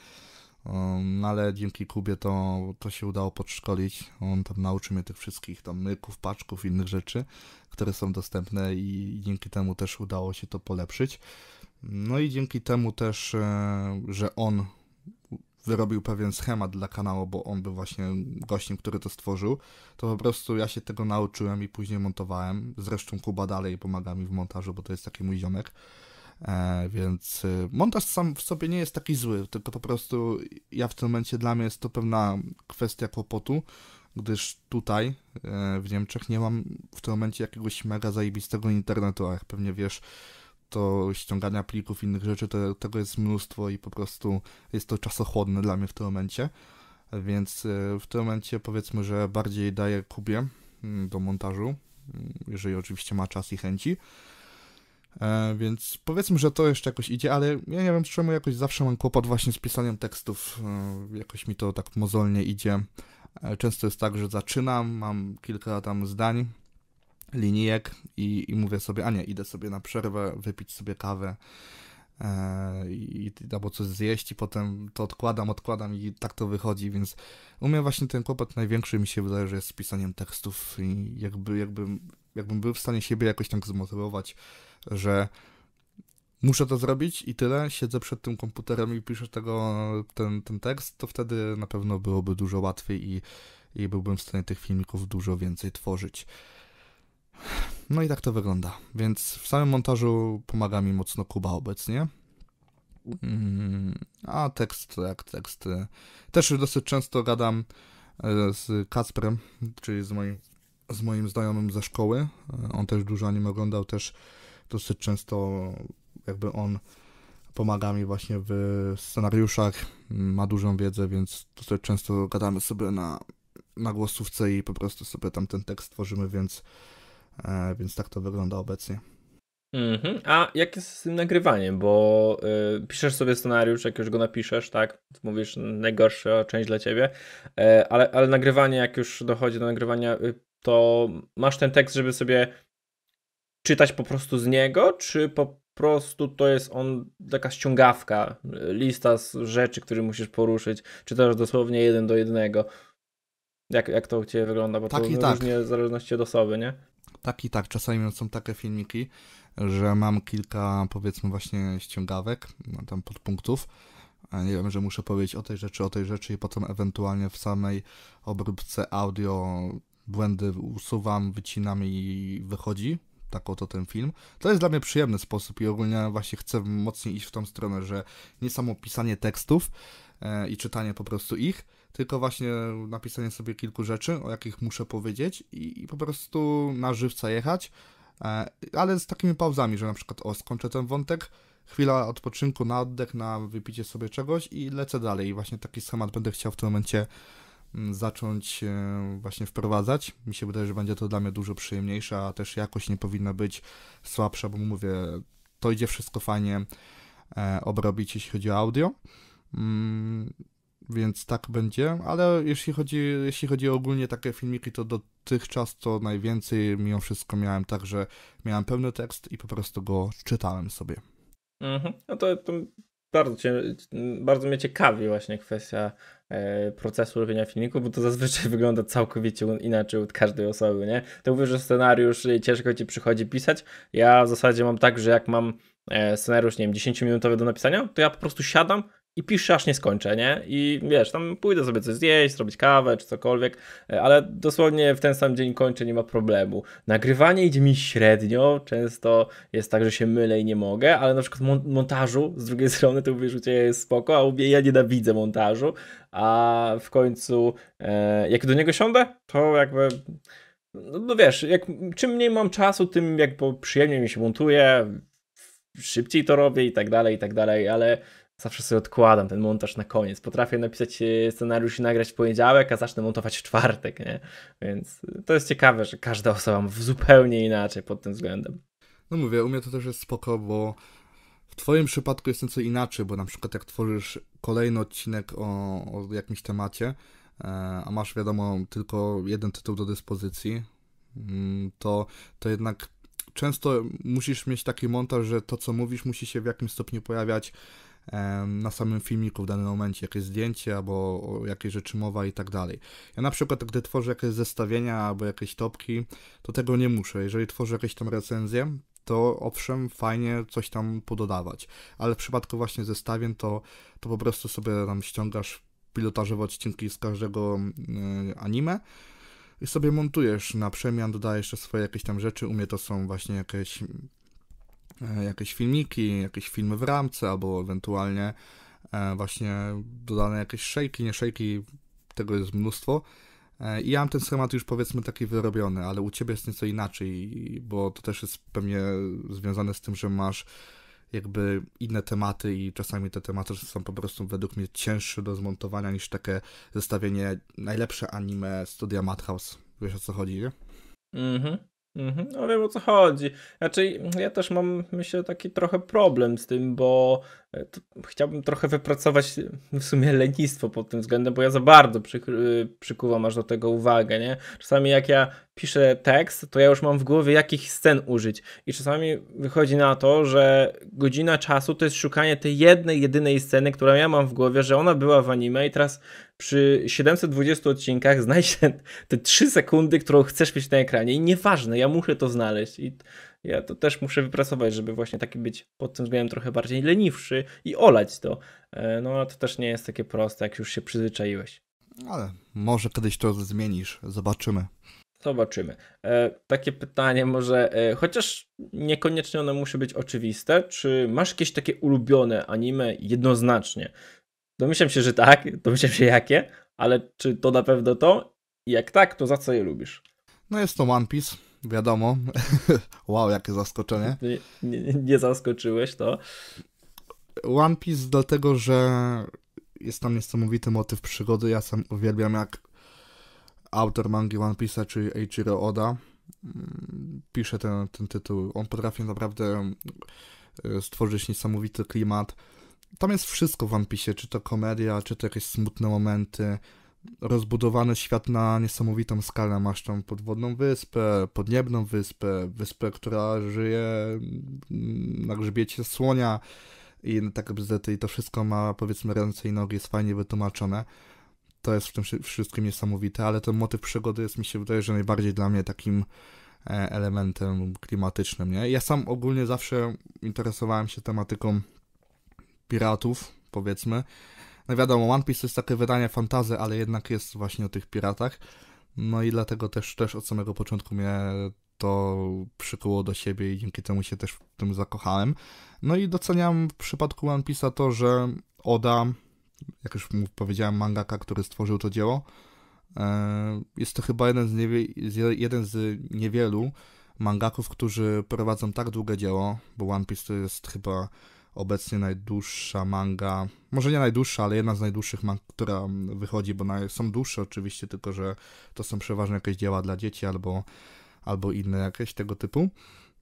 Speaker 2: Um, no ale dzięki Kubie to, to się udało podszkolić. On tam nauczy mnie tych wszystkich tam myków, paczków, innych rzeczy, które są dostępne i, i dzięki temu też udało się to polepszyć. No i dzięki temu też, e, że on wyrobił pewien schemat dla kanału, bo on był właśnie gościem, który to stworzył, to po prostu ja się tego nauczyłem i później montowałem. Zresztą Kuba dalej pomaga mi w montażu, bo to jest taki mój ziomek. E, więc y, montaż sam w sobie nie jest taki zły, tylko po prostu ja w tym momencie dla mnie jest to pewna kwestia kłopotu, gdyż tutaj e, w Niemczech nie mam w tym momencie jakiegoś mega zajebistego internetu, a jak pewnie wiesz, to ściągania plików, innych rzeczy, to, tego jest mnóstwo i po prostu jest to czasochłodne dla mnie w tym momencie. Więc e, w tym momencie powiedzmy, że bardziej daję Kubie mm, do montażu, mm, jeżeli oczywiście ma czas i chęci. E, więc powiedzmy, że to jeszcze jakoś idzie, ale ja nie wiem czemu jakoś zawsze mam kłopot właśnie z pisaniem tekstów. E, jakoś mi to tak mozolnie idzie. Często jest tak, że zaczynam, mam kilka tam zdań, linijek i, i mówię sobie, a nie, idę sobie na przerwę, wypić sobie kawę e, i, albo coś zjeść i potem to odkładam, odkładam i tak to wychodzi, więc u mnie właśnie ten kłopot największy mi się wydaje, że jest z pisaniem tekstów i jakby, jakbym, jakbym był w stanie siebie jakoś tak zmotywować, że muszę to zrobić i tyle, siedzę przed tym komputerem i piszę tego, ten, ten tekst, to wtedy na pewno byłoby dużo łatwiej i, i byłbym w stanie tych filmików dużo więcej tworzyć. No i tak to wygląda. Więc w samym montażu pomaga mi mocno Kuba obecnie. Mm, a tekst, jak tekst. Też dosyć często gadam e, z Kacprem, czyli z moim, z moim znajomym ze szkoły. E, on też dużo anime oglądał, też dosyć często jakby on pomaga mi właśnie w scenariuszach, ma dużą wiedzę, więc dosyć często gadamy sobie na, na głosówce i po prostu sobie tam ten tekst tworzymy, więc E, więc tak to wygląda obecnie.
Speaker 1: Mm -hmm. A jak jest z tym nagrywaniem? Bo y, piszesz sobie scenariusz, jak już go napiszesz, tak? Mówisz najgorsza część dla ciebie, y, ale, ale nagrywanie, jak już dochodzi do nagrywania, y, to masz ten tekst, żeby sobie czytać po prostu z niego, czy po prostu to jest on taka ściągawka, lista z rzeczy, które musisz poruszyć, czy też dosłownie jeden do jednego. Jak, jak to u Ciebie wygląda? Bo tak to i no, tak. różnie tak. w zależności od osoby, nie?
Speaker 2: tak i tak. Czasami są takie filmiki, że mam kilka powiedzmy właśnie ściągawek, no, tam podpunktów. Nie wiem, że muszę powiedzieć o tej rzeczy, o tej rzeczy i potem ewentualnie w samej obróbce audio błędy usuwam, wycinam i wychodzi. Tak oto ten film. To jest dla mnie przyjemny sposób i ogólnie właśnie chcę mocniej iść w tą stronę, że nie samo pisanie tekstów e, i czytanie po prostu ich, tylko właśnie napisanie sobie kilku rzeczy, o jakich muszę powiedzieć i, i po prostu na żywca jechać, e, ale z takimi pauzami, że na przykład o, skończę ten wątek, chwila odpoczynku na oddech, na wypicie sobie czegoś i lecę dalej. I właśnie taki schemat będę chciał w tym momencie mm, zacząć e, właśnie wprowadzać. Mi się wydaje, że będzie to dla mnie dużo przyjemniejsze, a też jakość nie powinna być słabsza, bo mówię, to idzie wszystko fajnie e, obrobić, jeśli chodzi o audio. Mm, więc tak będzie, ale jeśli chodzi, jeśli chodzi o ogólnie takie filmiki, to dotychczas to najwięcej mimo wszystko miałem tak, że miałem pełny tekst i po prostu go czytałem sobie.
Speaker 1: Mhm. No to, to bardzo, cię, bardzo mnie ciekawi właśnie kwestia e, procesu robienia filmiku, bo to zazwyczaj [LAUGHS] wygląda całkowicie inaczej od każdej osoby, nie? To mówisz, że scenariusz e, ciężko ci przychodzi pisać. Ja w zasadzie mam tak, że jak mam e, scenariusz, nie wiem, 10-minutowy do napisania, to ja po prostu siadam i piszę aż nie skończę, nie? I wiesz, tam pójdę sobie coś zjeść, zrobić kawę czy cokolwiek, e, ale dosłownie w ten sam dzień kończę, nie ma problemu. Nagrywanie idzie mi średnio, często jest tak, że się mylę i nie mogę, ale na przykład montażu z drugiej [LAUGHS] strony to wyrzucie jest spoko, a ja nienawidzę montażu, a w końcu e, jak do niego siądę, to jakby... No, no, wiesz, jak, czym mniej mam czasu, tym jakby przyjemniej mi się montuje, szybciej to robię i tak dalej, i tak dalej, ale Zawsze sobie odkładam ten montaż na koniec. Potrafię napisać e, scenariusz i nagrać w poniedziałek, a zacznę montować w czwartek, nie? Więc e, to jest ciekawe, że
Speaker 2: każda osoba ma zupełnie inaczej pod tym względem. No mówię, u mnie to też jest spoko, bo w twoim przypadku jest nieco inaczej, bo na przykład jak tworzysz kolejny odcinek o, o jakimś temacie, e, a masz wiadomo tylko jeden tytuł do dyspozycji, mm, to, to jednak często musisz mieć taki montaż, że to co mówisz musi się w jakimś stopniu pojawiać na samym filmiku w danym momencie, jakieś zdjęcie albo jakieś rzeczy mowa i tak dalej. Ja na przykład, gdy tworzę jakieś zestawienia albo jakieś topki, to tego nie muszę. Jeżeli tworzę jakieś tam recenzje, to owszem, fajnie coś tam pododawać, ale w przypadku właśnie zestawień to, to po prostu sobie tam ściągasz pilotażowe odcinki z każdego anime i sobie montujesz na przemian, dodajesz swoje jakieś tam rzeczy. U mnie to są właśnie jakieś E, jakieś filmiki, jakieś filmy w ramce, albo ewentualnie e, właśnie dodane jakieś szejki, nie szejki, tego jest mnóstwo. E, I ja mam ten schemat już powiedzmy taki wyrobiony, ale u ciebie jest nieco inaczej, bo to też jest pewnie związane z tym, że masz jakby inne tematy i czasami te tematy są po prostu według mnie cięższe do zmontowania niż takie zestawienie najlepsze anime studia Madhouse. Wiesz o co chodzi, nie? Mhm. Mhm, no wiem o co chodzi. Znaczy, ja też mam, myślę, taki trochę
Speaker 1: problem z tym, bo e, chciałbym trochę wypracować e, w sumie lenistwo pod tym względem, bo ja za bardzo przy, e, przykuwam aż do tego uwagę, nie? Czasami jak ja piszę tekst, to ja już mam w głowie jakich scen użyć i czasami wychodzi na to, że godzina czasu to jest szukanie tej jednej, jedynej sceny, którą ja mam w głowie, że ona była w anime i teraz przy 720 odcinkach znajdź te, te 3 sekundy, którą chcesz mieć na ekranie i nieważne, ja muszę to znaleźć i ja to też muszę wypracować, żeby właśnie taki być pod tym względem trochę bardziej leniwszy i olać to. E, no to też nie jest takie proste, jak już się
Speaker 2: przyzwyczaiłeś. Ale może kiedyś to zmienisz, zobaczymy.
Speaker 1: Zobaczymy. E, takie pytanie może, e, chociaż niekoniecznie ono musi być oczywiste, czy masz jakieś takie ulubione anime jednoznacznie? Domyślam się, że tak, [LAUGHS] domyślam się jakie, ale czy to na pewno to? Jak tak, to za co je lubisz?
Speaker 2: No jest to One Piece, wiadomo. [LAUGHS] wow, jakie zaskoczenie.
Speaker 1: Nie, nie, nie zaskoczyłeś to.
Speaker 2: One Piece dlatego, że jest tam niesamowity motyw przygody. Ja sam uwielbiam jak autor mangi One Piece'a, czyli Eiichiro Oda, mm, pisze ten, ten tytuł. On potrafi naprawdę mm, stworzyć niesamowity klimat tam jest wszystko w One Piece, czy to komedia, czy to jakieś smutne momenty, rozbudowany świat na niesamowitą skalę. Masz tam podwodną wyspę, podniebną wyspę, wyspę, która żyje mm, na grzbiecie słonia i no tak bzdety i to wszystko ma powiedzmy ręce i nogi, jest fajnie wytłumaczone. To jest w tym wszystkim niesamowite, ale ten motyw przygody jest mi się wydaje, że najbardziej dla mnie takim e, elementem klimatycznym, nie? Ja sam ogólnie zawsze interesowałem się tematyką piratów, powiedzmy. No wiadomo, One Piece to jest takie wydanie fantazy, ale jednak jest właśnie o tych piratach. No i dlatego też, też od samego początku mnie to przykuło do siebie i dzięki temu się też w tym zakochałem. No i doceniam w przypadku One Piece'a to, że Oda, jak już powiedziałem, mangaka, który stworzył to dzieło, e, jest to chyba jeden z, jeden z niewielu mangaków, którzy prowadzą tak długie dzieło, bo One Piece to jest chyba obecnie najdłuższa manga, może nie najdłuższa, ale jedna z najdłuższych mang, która wychodzi, bo są dłuższe oczywiście, tylko że to są przeważnie jakieś dzieła dla dzieci albo, albo inne jakieś tego typu.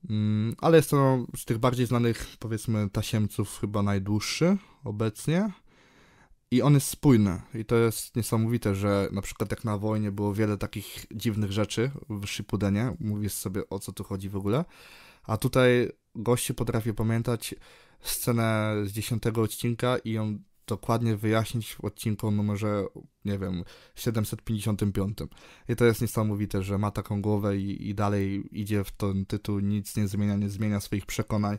Speaker 2: Mm, ale jest to no, z tych bardziej znanych, powiedzmy, tasiemców chyba najdłuższy obecnie. I on jest spójny. I to jest niesamowite, że na przykład jak na wojnie było wiele takich dziwnych rzeczy w Shippudenie. Mówisz sobie o co tu chodzi w ogóle. A tutaj goście potrafię pamiętać scenę z dziesiątego odcinka i ją dokładnie wyjaśnić w odcinku numerze, nie wiem, 755. I to jest niesamowite, że ma taką głowę i, i dalej idzie w ten tytuł, nic nie zmienia, nie zmienia swoich przekonań.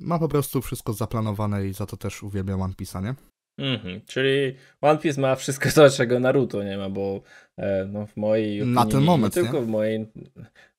Speaker 2: Ma po prostu wszystko zaplanowane i za to też uwielbiam One Piece, nie?
Speaker 1: Mhm, czyli One Piece ma wszystko to, [LAUGHS] czego Naruto nie ma, bo e, no, w mojej opinii, Na ten moment, nie tylko nie? w mojej,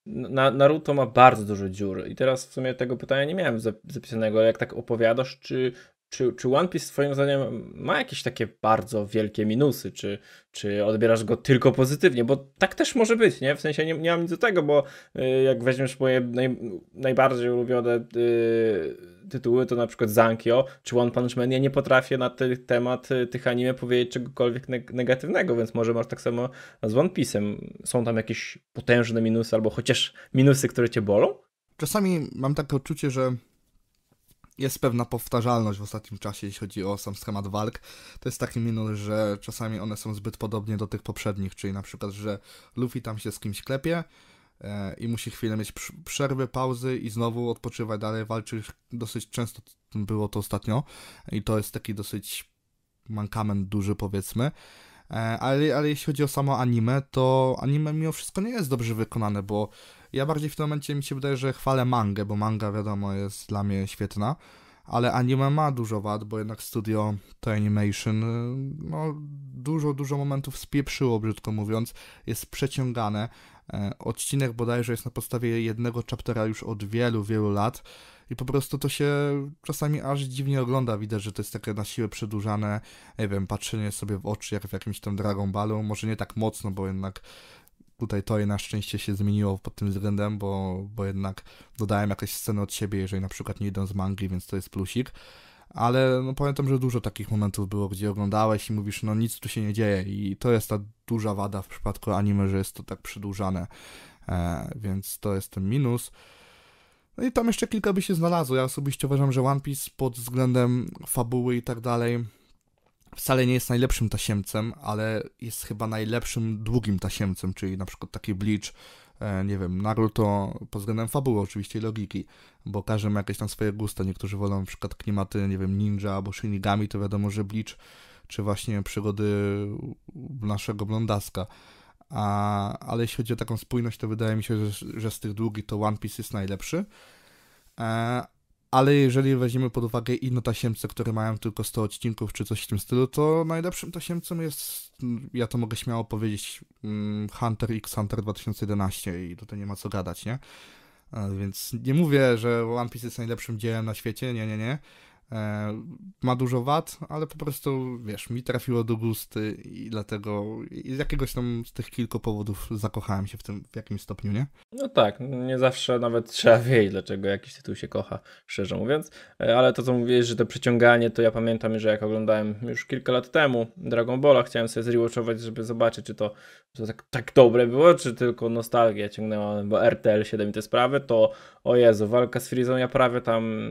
Speaker 1: na, Naruto ma bardzo dużo dziur i teraz w sumie tego pytania nie miałem zapisanego, ale jak tak opowiadasz, czy czy, czy One Piece twoim zdaniem ma jakieś takie bardzo wielkie minusy, czy, czy odbierasz go tylko pozytywnie, bo tak też może być, nie? W sensie nie, nie mam nic do tego, bo y, jak weźmiesz moje naj, najbardziej ulubione y, tytuły, to na przykład Zankio czy One Punch Man, ja nie potrafię na ten temat y, tych anime powiedzieć czegokolwiek negatywnego, więc może masz tak samo z One Piece'em. Są tam jakieś potężne minusy, albo
Speaker 2: chociaż minusy, które cię bolą? Czasami mam takie odczucie, że jest pewna powtarzalność w ostatnim czasie, jeśli chodzi o sam schemat walk. To jest taki minus, że czasami one są zbyt podobnie do tych poprzednich, czyli na przykład, że Luffy tam się z kimś klepie e, i musi chwilę mieć przerwy, pauzy i znowu odpoczywać dalej, walczy dosyć często, było to ostatnio i to jest taki dosyć mankament duży powiedzmy. E, ale, ale jeśli chodzi o samo anime, to anime mimo wszystko nie jest dobrze wykonane, bo ja bardziej w tym momencie mi się wydaje, że chwalę mangę, bo manga wiadomo jest dla mnie świetna, ale anime ma dużo wad, bo jednak studio to animation, y, no dużo, dużo momentów spieprzyło, brzydko mówiąc, jest przeciągane. E, odcinek bodajże jest na podstawie jednego chaptera już od wielu, wielu lat i po prostu to się czasami aż dziwnie ogląda. Widać, że to jest takie na siłę przedłużane, nie wiem, patrzenie sobie w oczy jak w jakimś tam Dragon Ballu. Może nie tak mocno, bo jednak tutaj to je na szczęście się zmieniło pod tym względem, bo, bo jednak dodałem jakieś sceny od siebie, jeżeli na przykład nie idą z mangi, więc to jest plusik. Ale no, pamiętam, że dużo takich momentów było, gdzie oglądałeś i mówisz, no nic tu się nie dzieje. I to jest ta duża wada w przypadku anime, że jest to tak przedłużane. E, więc to jest ten minus. No i tam jeszcze kilka by się znalazło. Ja osobiście uważam, że One Piece pod względem fabuły i tak dalej wcale nie jest najlepszym tasiemcem, ale jest chyba najlepszym długim tasiemcem, czyli na przykład taki Bleach, e, nie wiem, Naruto, pod względem fabuły oczywiście i logiki, bo każdy ma jakieś tam swoje gusta, niektórzy wolą na przykład klimaty, nie wiem, ninja albo shinigami, to wiadomo, że Bleach, czy właśnie przygody naszego blondaska. A, ale jeśli chodzi o taką spójność, to wydaje mi się, że, że z tych długich to One Piece jest najlepszy. E, ale jeżeli weźmiemy pod uwagę inne tasiemce, które mają tylko 100 odcinków czy coś w tym stylu, to najlepszym tasiemcem jest, ja to mogę śmiało powiedzieć, mm, Hunter x Hunter 2011 i tutaj nie ma co gadać, nie? E, więc nie mówię, że One Piece jest najlepszym dziełem na świecie, nie, nie, nie, E, ma dużo wad, ale po prostu, wiesz, mi trafiło do gusty i dlatego z jakiegoś tam z tych kilku powodów zakochałem się w tym w jakimś stopniu, nie?
Speaker 1: No tak, nie zawsze nawet trzeba wiedzieć, dlaczego jakiś tytuł się kocha, szczerze mówiąc, e, ale to co mówisz, że to przyciąganie, to ja pamiętam, że jak oglądałem już kilka lat temu Dragon Balla, chciałem sobie zrewatchować, żeby zobaczyć, czy to, to tak, tak, dobre było, czy tylko nostalgia ciągnęła, bo RTL 7 i te sprawy, to o Jezu, walka z Freezą, ja prawie tam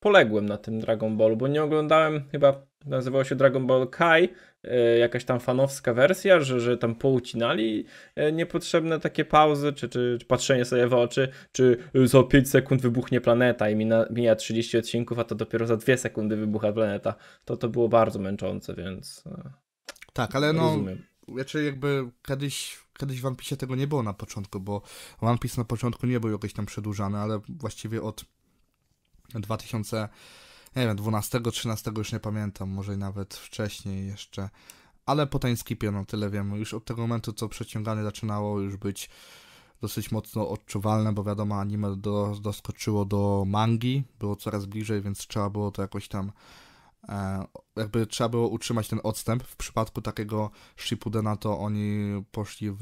Speaker 1: poległem na tym Dragon Ballu, bo nie oglądałem chyba, nazywało się Dragon Ball Kai, e, jakaś tam fanowska wersja, że, że tam poucinali e, niepotrzebne takie pauzy, czy, czy, czy patrzenie sobie w oczy, czy y, za 5 sekund wybuchnie planeta i mina, mija 30 odcinków, a to dopiero za 2 sekundy wybucha planeta. To to było bardzo męczące, więc... E,
Speaker 2: tak, ale no... Rozumiem. Znaczy jakby kiedyś kiedyś w One Piece tego nie było na początku, bo One Piece na początku nie był jakoś tam przedłużany, ale właściwie od 2000, nie wiem, 12, 13 już nie pamiętam, może nawet wcześniej jeszcze, ale po Timeskipie, no tyle wiemy, już od tego momentu co przeciąganie zaczynało już być dosyć mocno odczuwalne, bo wiadomo, anime do, doskoczyło do mangi, było coraz bliżej, więc trzeba było to jakoś tam e, jakby trzeba było utrzymać ten odstęp. W przypadku takiego Shippudena to oni poszli w,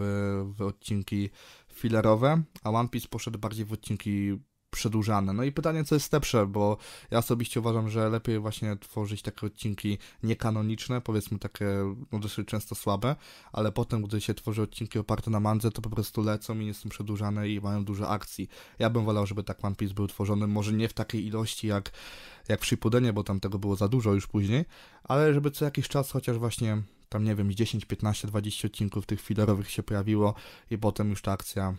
Speaker 2: w odcinki filerowe, a One Piece poszedł bardziej w odcinki przedłużane. No i pytanie, co jest lepsze, bo ja osobiście uważam, że lepiej właśnie tworzyć takie odcinki niekanoniczne, powiedzmy takie no dosyć często słabe, ale potem, gdy się tworzy odcinki oparte na mandze, to po prostu lecą i nie są przedłużane i mają dużo akcji. Ja bym wolał, żeby tak One Piece był tworzony, może nie w takiej ilości jak, jak Shippudenie, bo tam tego było za dużo już później, ale żeby co jakiś czas chociaż właśnie tam nie wiem, 10, 15, 20 odcinków tych filerowych się pojawiło i potem już ta akcja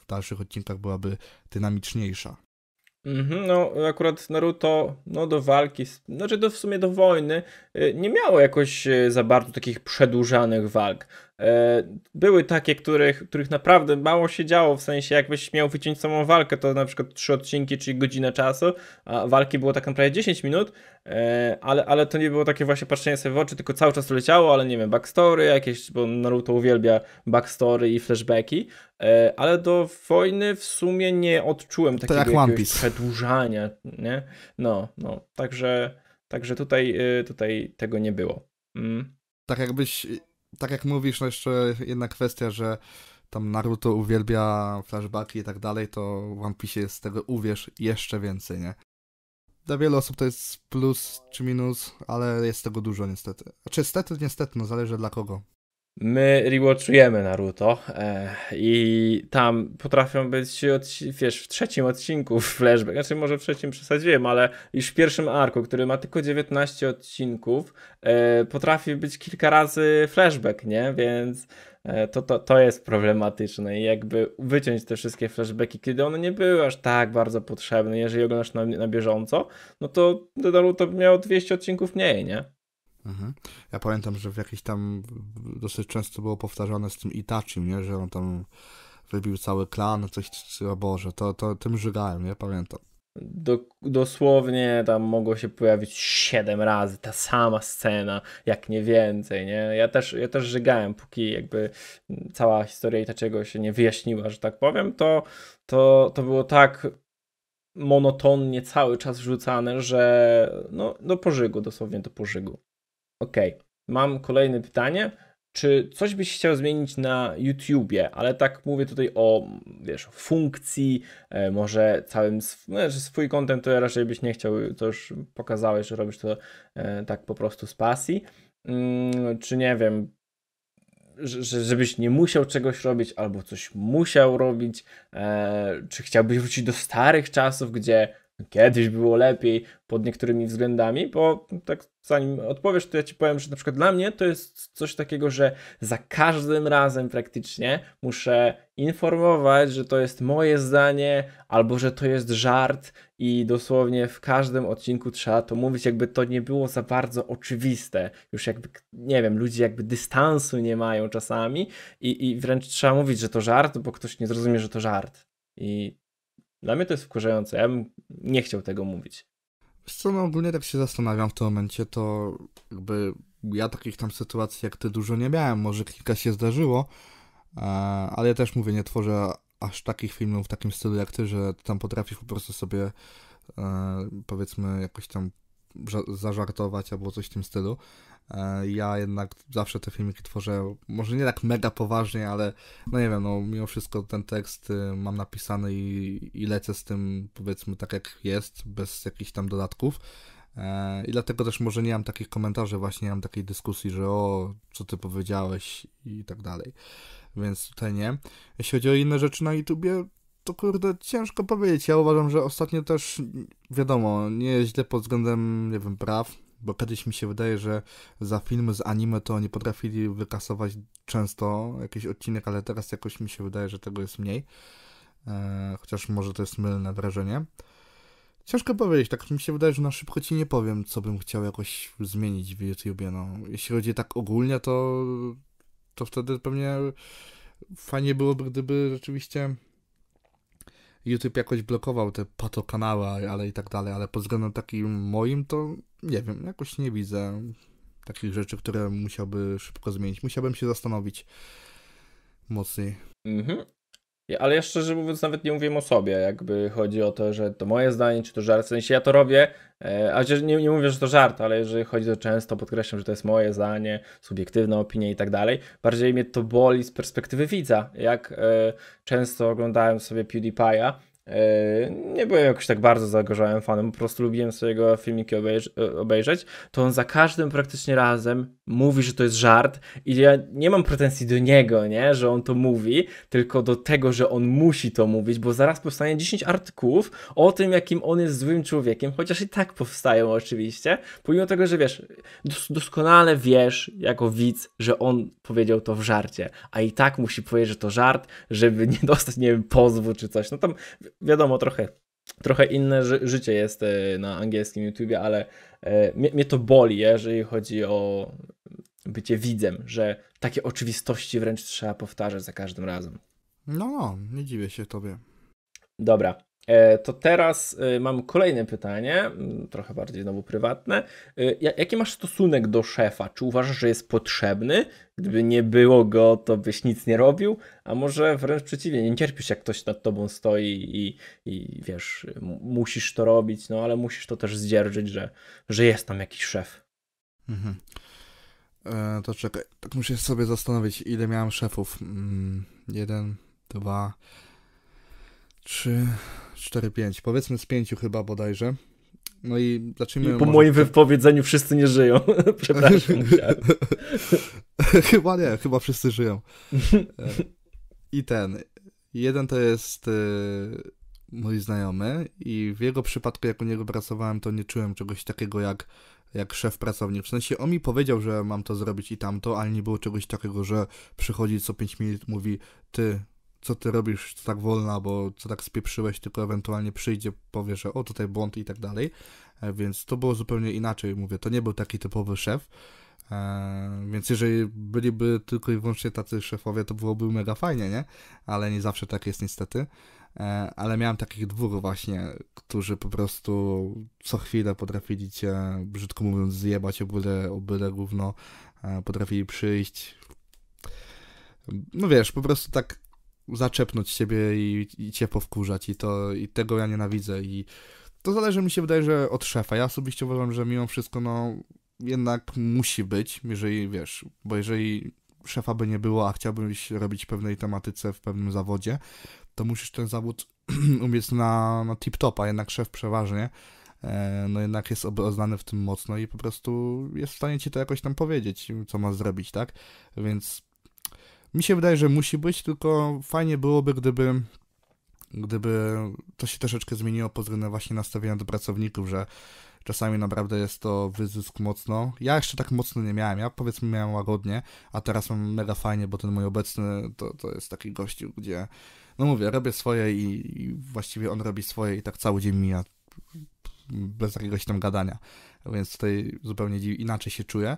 Speaker 2: w dalszych odcinkach byłaby dynamiczniejsza.
Speaker 1: Mhm, no, akurat Naruto, no do walki, znaczy do, w sumie do wojny, y, nie miało jakoś y, za bardzo takich przedłużanych walk. E, były takie, których, których naprawdę mało się działo, w sensie jakbyś miał wyciąć samą walkę, to na przykład trzy odcinki, czyli godzinę czasu, a walki było tak naprawdę 10 minut, e, ale, ale to nie było takie właśnie patrzenie sobie w oczy, tylko cały czas leciało, ale nie wiem, backstory jakieś, bo Naruto uwielbia backstory i flashbacki, e, ale do wojny w sumie nie odczułem takiego przedłużania, nie? No, no, także, także tutaj, tutaj tego nie było.
Speaker 2: Mm. Tak jakbyś tak jak mówisz, no jeszcze jedna kwestia, że tam Naruto uwielbia flashbacki i tak dalej, to w One Piece jest z tego uwierz jeszcze więcej, nie? Dla wielu osób to jest plus czy minus, ale jest tego dużo niestety. Czy znaczy, stety, niestety, no zależy dla kogo.
Speaker 1: My rewatchujemy Naruto e, i tam potrafią być, wiesz, w trzecim odcinku [LAUGHS] flashback, znaczy może w trzecim przesadziłem, ale już w pierwszym arku, który ma tylko 19 odcinków, e, potrafi być kilka razy flashback, nie? Więc e, to, to, to jest problematyczne i jakby wyciąć te wszystkie flashbacki, kiedy one nie były aż tak bardzo potrzebne, jeżeli oglądasz na, na bieżąco, no to Naruto miało 200 odcinków mniej, nie?
Speaker 2: Mhm. Ja pamiętam, że w jakiejś tam dosyć często było powtarzane z tym Itachim, nie? że on tam wybił cały klan, coś, o Boże, to, to tym żygałem, nie? Pamiętam.
Speaker 1: Do, dosłownie tam mogło się pojawić 7 razy ta sama scena, jak nie więcej, nie? Ja też, ja też żygałem, póki jakby cała historia Itachiego się nie wyjaśniła, że tak powiem, to, to, to było tak monotonnie cały czas rzucane, że no, do pożygu, dosłownie do pożygu. Ok, mam kolejne pytanie. Czy coś byś chciał zmienić na YouTubie, ale tak mówię tutaj o, wiesz, funkcji, e, może całym, no, swój content to raczej byś nie chciał, to już pokazałeś, że robisz to e, tak po prostu z pasji, mm, czy nie wiem, żebyś nie musiał czegoś robić albo coś musiał robić, e, czy chciałbyś wrócić do starych czasów, gdzie kiedyś było lepiej pod niektórymi względami, bo tak zanim odpowiesz, to ja ci powiem, że na przykład dla mnie to jest coś takiego, że za każdym razem praktycznie muszę informować, że to jest moje zdanie albo że to jest żart i dosłownie w każdym odcinku trzeba to mówić, jakby to nie było za bardzo oczywiste. Już jakby, nie wiem, ludzie jakby dystansu nie mają czasami i, i wręcz trzeba mówić, że to żart, bo ktoś nie zrozumie, że to żart. I dla mnie to jest wkurzające. Ja bym nie chciał tego mówić.
Speaker 2: Z co, no ogólnie tak się zastanawiam w tym momencie, to jakby ja takich tam sytuacji jak ty dużo nie miałem, może kilka się zdarzyło, e, ale ja też mówię, nie tworzę aż takich filmów w takim stylu jak ty, że tam potrafisz po prostu sobie e, powiedzmy jakoś tam zażartować albo coś w tym stylu. E, ja jednak zawsze te filmiki tworzę, może nie tak mega poważnie, ale no nie wiem, no mimo wszystko ten tekst y, mam napisany i, i lecę z tym powiedzmy tak jak jest, bez jakichś tam dodatków. E, I dlatego też może nie mam takich komentarzy, właśnie nie mam takiej dyskusji, że o, co ty powiedziałeś i tak dalej. Więc tutaj nie. Jeśli chodzi o inne rzeczy na YouTubie, to kurde, ciężko powiedzieć. Ja uważam, że ostatnio też, wiadomo, nie jest źle pod względem, nie wiem, praw, bo kiedyś mi się wydaje, że za filmy z anime to nie potrafili wykasować często jakiś odcinek, ale teraz jakoś mi się wydaje, że tego jest mniej. E, chociaż może to jest mylne wrażenie. Ciężko powiedzieć, tak mi się wydaje, że na szybko ci nie powiem, co bym chciał jakoś zmienić w YouTubie. No. Jeśli chodzi tak ogólnie, to, to wtedy pewnie fajnie byłoby, gdyby rzeczywiście YouTube jakoś blokował te patokanały, ale i tak dalej, ale pod względem takim moim to nie wiem, jakoś nie widzę takich rzeczy, które musiałby szybko zmienić. Musiałbym się zastanowić mocniej.
Speaker 1: Mhm. Ale ja szczerze mówiąc nawet nie mówię o sobie, jakby chodzi o to, że to moje zdanie, czy to żart, w sensie ja to robię, e, a nie, nie mówię, że to żart, ale jeżeli chodzi o często, podkreślam, że to jest moje zdanie, subiektywna opinia i tak dalej. Bardziej mnie to boli z perspektywy widza, jak e, często oglądałem sobie PewDiePie'a, E, nie byłem jakoś tak bardzo zagorzałym fanem, po prostu lubiłem sobie jego filmiki e, obejrzeć, to on za każdym praktycznie razem mówi, że to jest żart i ja nie mam pretensji do niego, nie, że on to mówi, tylko do tego, że on musi to mówić, bo zaraz powstanie 10 artykułów o tym, jakim on jest złym człowiekiem, chociaż i tak powstają oczywiście, pomimo tego, że wiesz, doskonale wiesz jako widz, że on powiedział to w żarcie, a i tak musi powiedzieć, że to żart, żeby nie dostać, nie wiem, pozwu czy coś, no tam wiadomo, trochę, trochę inne ży życie jest e, na angielskim YouTubie, ale e, mnie, mnie to boli, jeżeli chodzi o bycie widzem, że takie oczywistości wręcz trzeba powtarzać za każdym razem. No, no, nie
Speaker 2: dziwię się tobie. Dobra.
Speaker 1: E, to teraz e, mam kolejne pytanie, mm, trochę bardziej znowu prywatne. E, jaki masz stosunek do szefa? Czy uważasz, że jest potrzebny? Gdyby nie było go, to byś nic nie robił, a może wręcz przeciwnie, nie cierpisz, jak ktoś nad tobą stoi i, i wiesz, musisz to robić, no ale musisz to też zdzierżyć, że, że jest tam jakiś szef.
Speaker 2: Mhm. E, to czekaj, tak muszę sobie zastanowić, ile miałem szefów. Mm, jeden, dwa, trzy. 4-5, powiedzmy z 5 chyba bodajże. No i zacznijmy. I po moim wypowiedzeniu wszyscy nie żyją. [LAUGHS] Przepraszam. [LAUGHS] [LAUGHS] chyba nie, chyba wszyscy żyją. E, I ten. Jeden to jest yy, mój znajomy, i w jego przypadku, jak u niego pracowałem, to nie czułem czegoś takiego jak, jak szef pracownik. W sensie on mi powiedział, że mam to zrobić i tamto, ale nie było czegoś takiego, że przychodzi co 5 minut, mówi: Ty, co ty robisz, co tak wolno, albo co tak spieprzyłeś, tylko ewentualnie przyjdzie, powie, że o, tutaj błąd i tak dalej. E, więc to było zupełnie inaczej, mówię, to nie był taki typowy szef. E, więc jeżeli byliby tylko i wyłącznie tacy szefowie, to byłoby mega fajnie, nie? Ale nie zawsze tak jest niestety. E, ale miałem takich dwóch właśnie, którzy po prostu co chwilę potrafili cię, brzydko mówiąc, zjebać o byle, o byle gówno. Potrafili przyjść. No wiesz, po prostu tak zaczepnąć siebie i, i cię powkurzać i to i tego ja nienawidzę i to zależy mi się wydaje, że od szefa. Ja osobiście uważam, że mimo wszystko no jednak musi być, jeżeli wiesz, bo jeżeli szefa by nie było, a chciałbyś robić pewnej tematyce w pewnym zawodzie, to musisz ten zawód [CLEARS THROAT] umieć na, na tip-topa, jednak szef przeważnie e, no jednak jest oznany w tym mocno i po prostu jest w stanie ci to jakoś tam powiedzieć, co masz zrobić, tak? Więc mi się wydaje, że musi być, tylko fajnie byłoby, gdyby gdyby to się troszeczkę zmieniło pod względem właśnie nastawienia do pracowników, że czasami naprawdę jest to wyzysk mocno. Ja jeszcze tak mocno nie miałem, ja powiedzmy miałem łagodnie, a teraz mam mega fajnie, bo ten mój obecny to, to jest taki gościu, gdzie no mówię, robię swoje i, i właściwie on robi swoje i tak cały dzień mija bez jakiegoś tam gadania, więc tutaj zupełnie inaczej się czuję.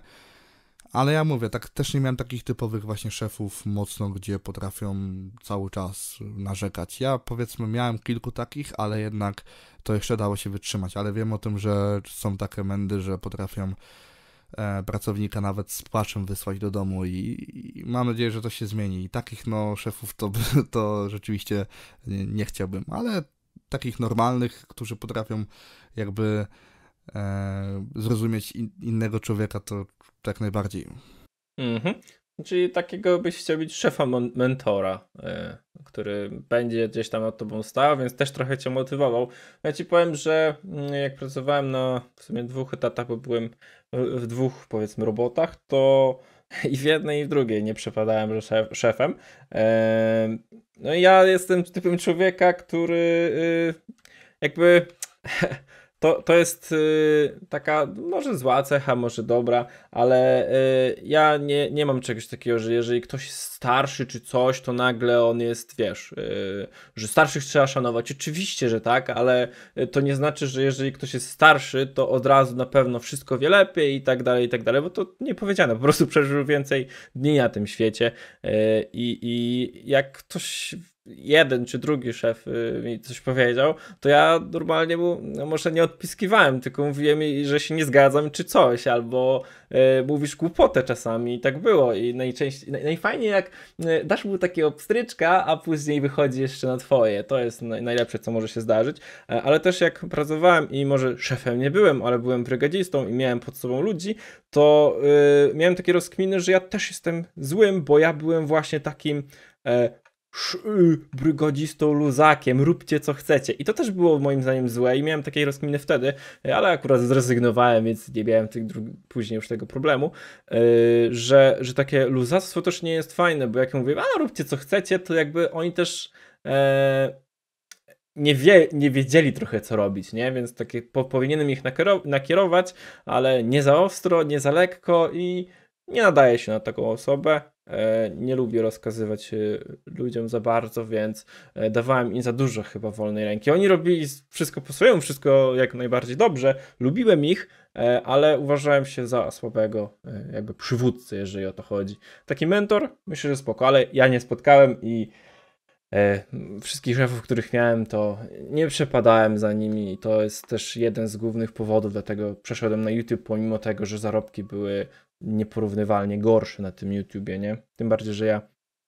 Speaker 2: Ale ja mówię, tak też nie miałem takich typowych właśnie szefów mocno, gdzie potrafią cały czas narzekać. Ja powiedzmy miałem kilku takich, ale jednak to jeszcze dało się wytrzymać. Ale wiem o tym, że są takie mędy, że potrafią e, pracownika nawet z płaczem wysłać do domu i, i, mam nadzieję, że to się zmieni. I takich no szefów to, [LAUGHS] to rzeczywiście nie, nie chciałbym, ale takich normalnych, którzy potrafią jakby e, zrozumieć in, innego człowieka, to jak najbardziej.
Speaker 1: Mhm. Czyli takiego byś chciał być szefa mentora, e, który będzie gdzieś tam nad tobą stał, więc też trochę cię motywował. Ja ci powiem, że mm, jak pracowałem na w sumie dwóch etatach, bo byłem w dwóch powiedzmy robotach, to [LAUGHS] i w jednej i w drugiej nie przepadałem szefem. E, no ja jestem typem człowieka, który y, jakby [LAUGHS] to, to jest y, taka może zła cecha, może dobra, ale y, ja nie, nie mam czegoś takiego, że jeżeli ktoś jest starszy czy coś, to nagle on jest, wiesz, y, że starszych trzeba szanować. Oczywiście, że tak, ale to nie znaczy, że jeżeli ktoś jest starszy, to od razu na pewno wszystko wie lepiej i tak dalej, i tak dalej, bo to nie powiedziane, po prostu [LAUGHS] przeżył więcej dni na tym świecie i, i jak ktoś jeden czy drugi szef y, mi coś powiedział, to ja normalnie mu, no może nie odpiskiwałem, tylko mówiłem, że się nie zgadzam czy coś, albo y, mówisz głupotę czasami i tak było i najczęściej, najfajniej jak y, dasz mu takiego obstryczka, a później wychodzi jeszcze na twoje, to jest najlepsze, co może się zdarzyć, e, ale też jak pracowałem i może szefem nie byłem, ale byłem brygadzistą i miałem pod sobą ludzi, to y, miałem takie rozkminy, że ja też jestem złym, bo ja byłem właśnie takim e, Y, brygadzistą luzakiem, róbcie co chcecie. I to też było moim zdaniem złe i miałem takiej rozkminy wtedy, ale akurat zrezygnowałem, więc nie miałem tych później już tego problemu, yy, że, że takie luzactwo też nie jest fajne, bo jak ja mówię, a no, róbcie co chcecie, to jakby oni też e, nie, wie, nie wiedzieli trochę co robić, nie? Więc takie, po, powinienem ich nakierować, ale nie za ostro, nie za lekko i nie nadaje się na taką osobę E, nie lubię rozkazywać ludziom za bardzo, więc e, dawałem im za dużo chyba wolnej ręki. Oni robili wszystko po swojemu, wszystko jak najbardziej dobrze. Lubiłem ich, e, ale uważałem się za słabego jakby przywódcę, jeżeli o to chodzi. Taki mentor, myślę, że spoko, ale ja nie spotkałem i wszystkich szefów, których miałem, to nie przepadałem za nimi i to jest też jeden z głównych powodów, dlatego przeszedłem na YouTube, pomimo tego, że zarobki były nieporównywalnie gorszy na tym YouTubie, nie? Tym bardziej, że ja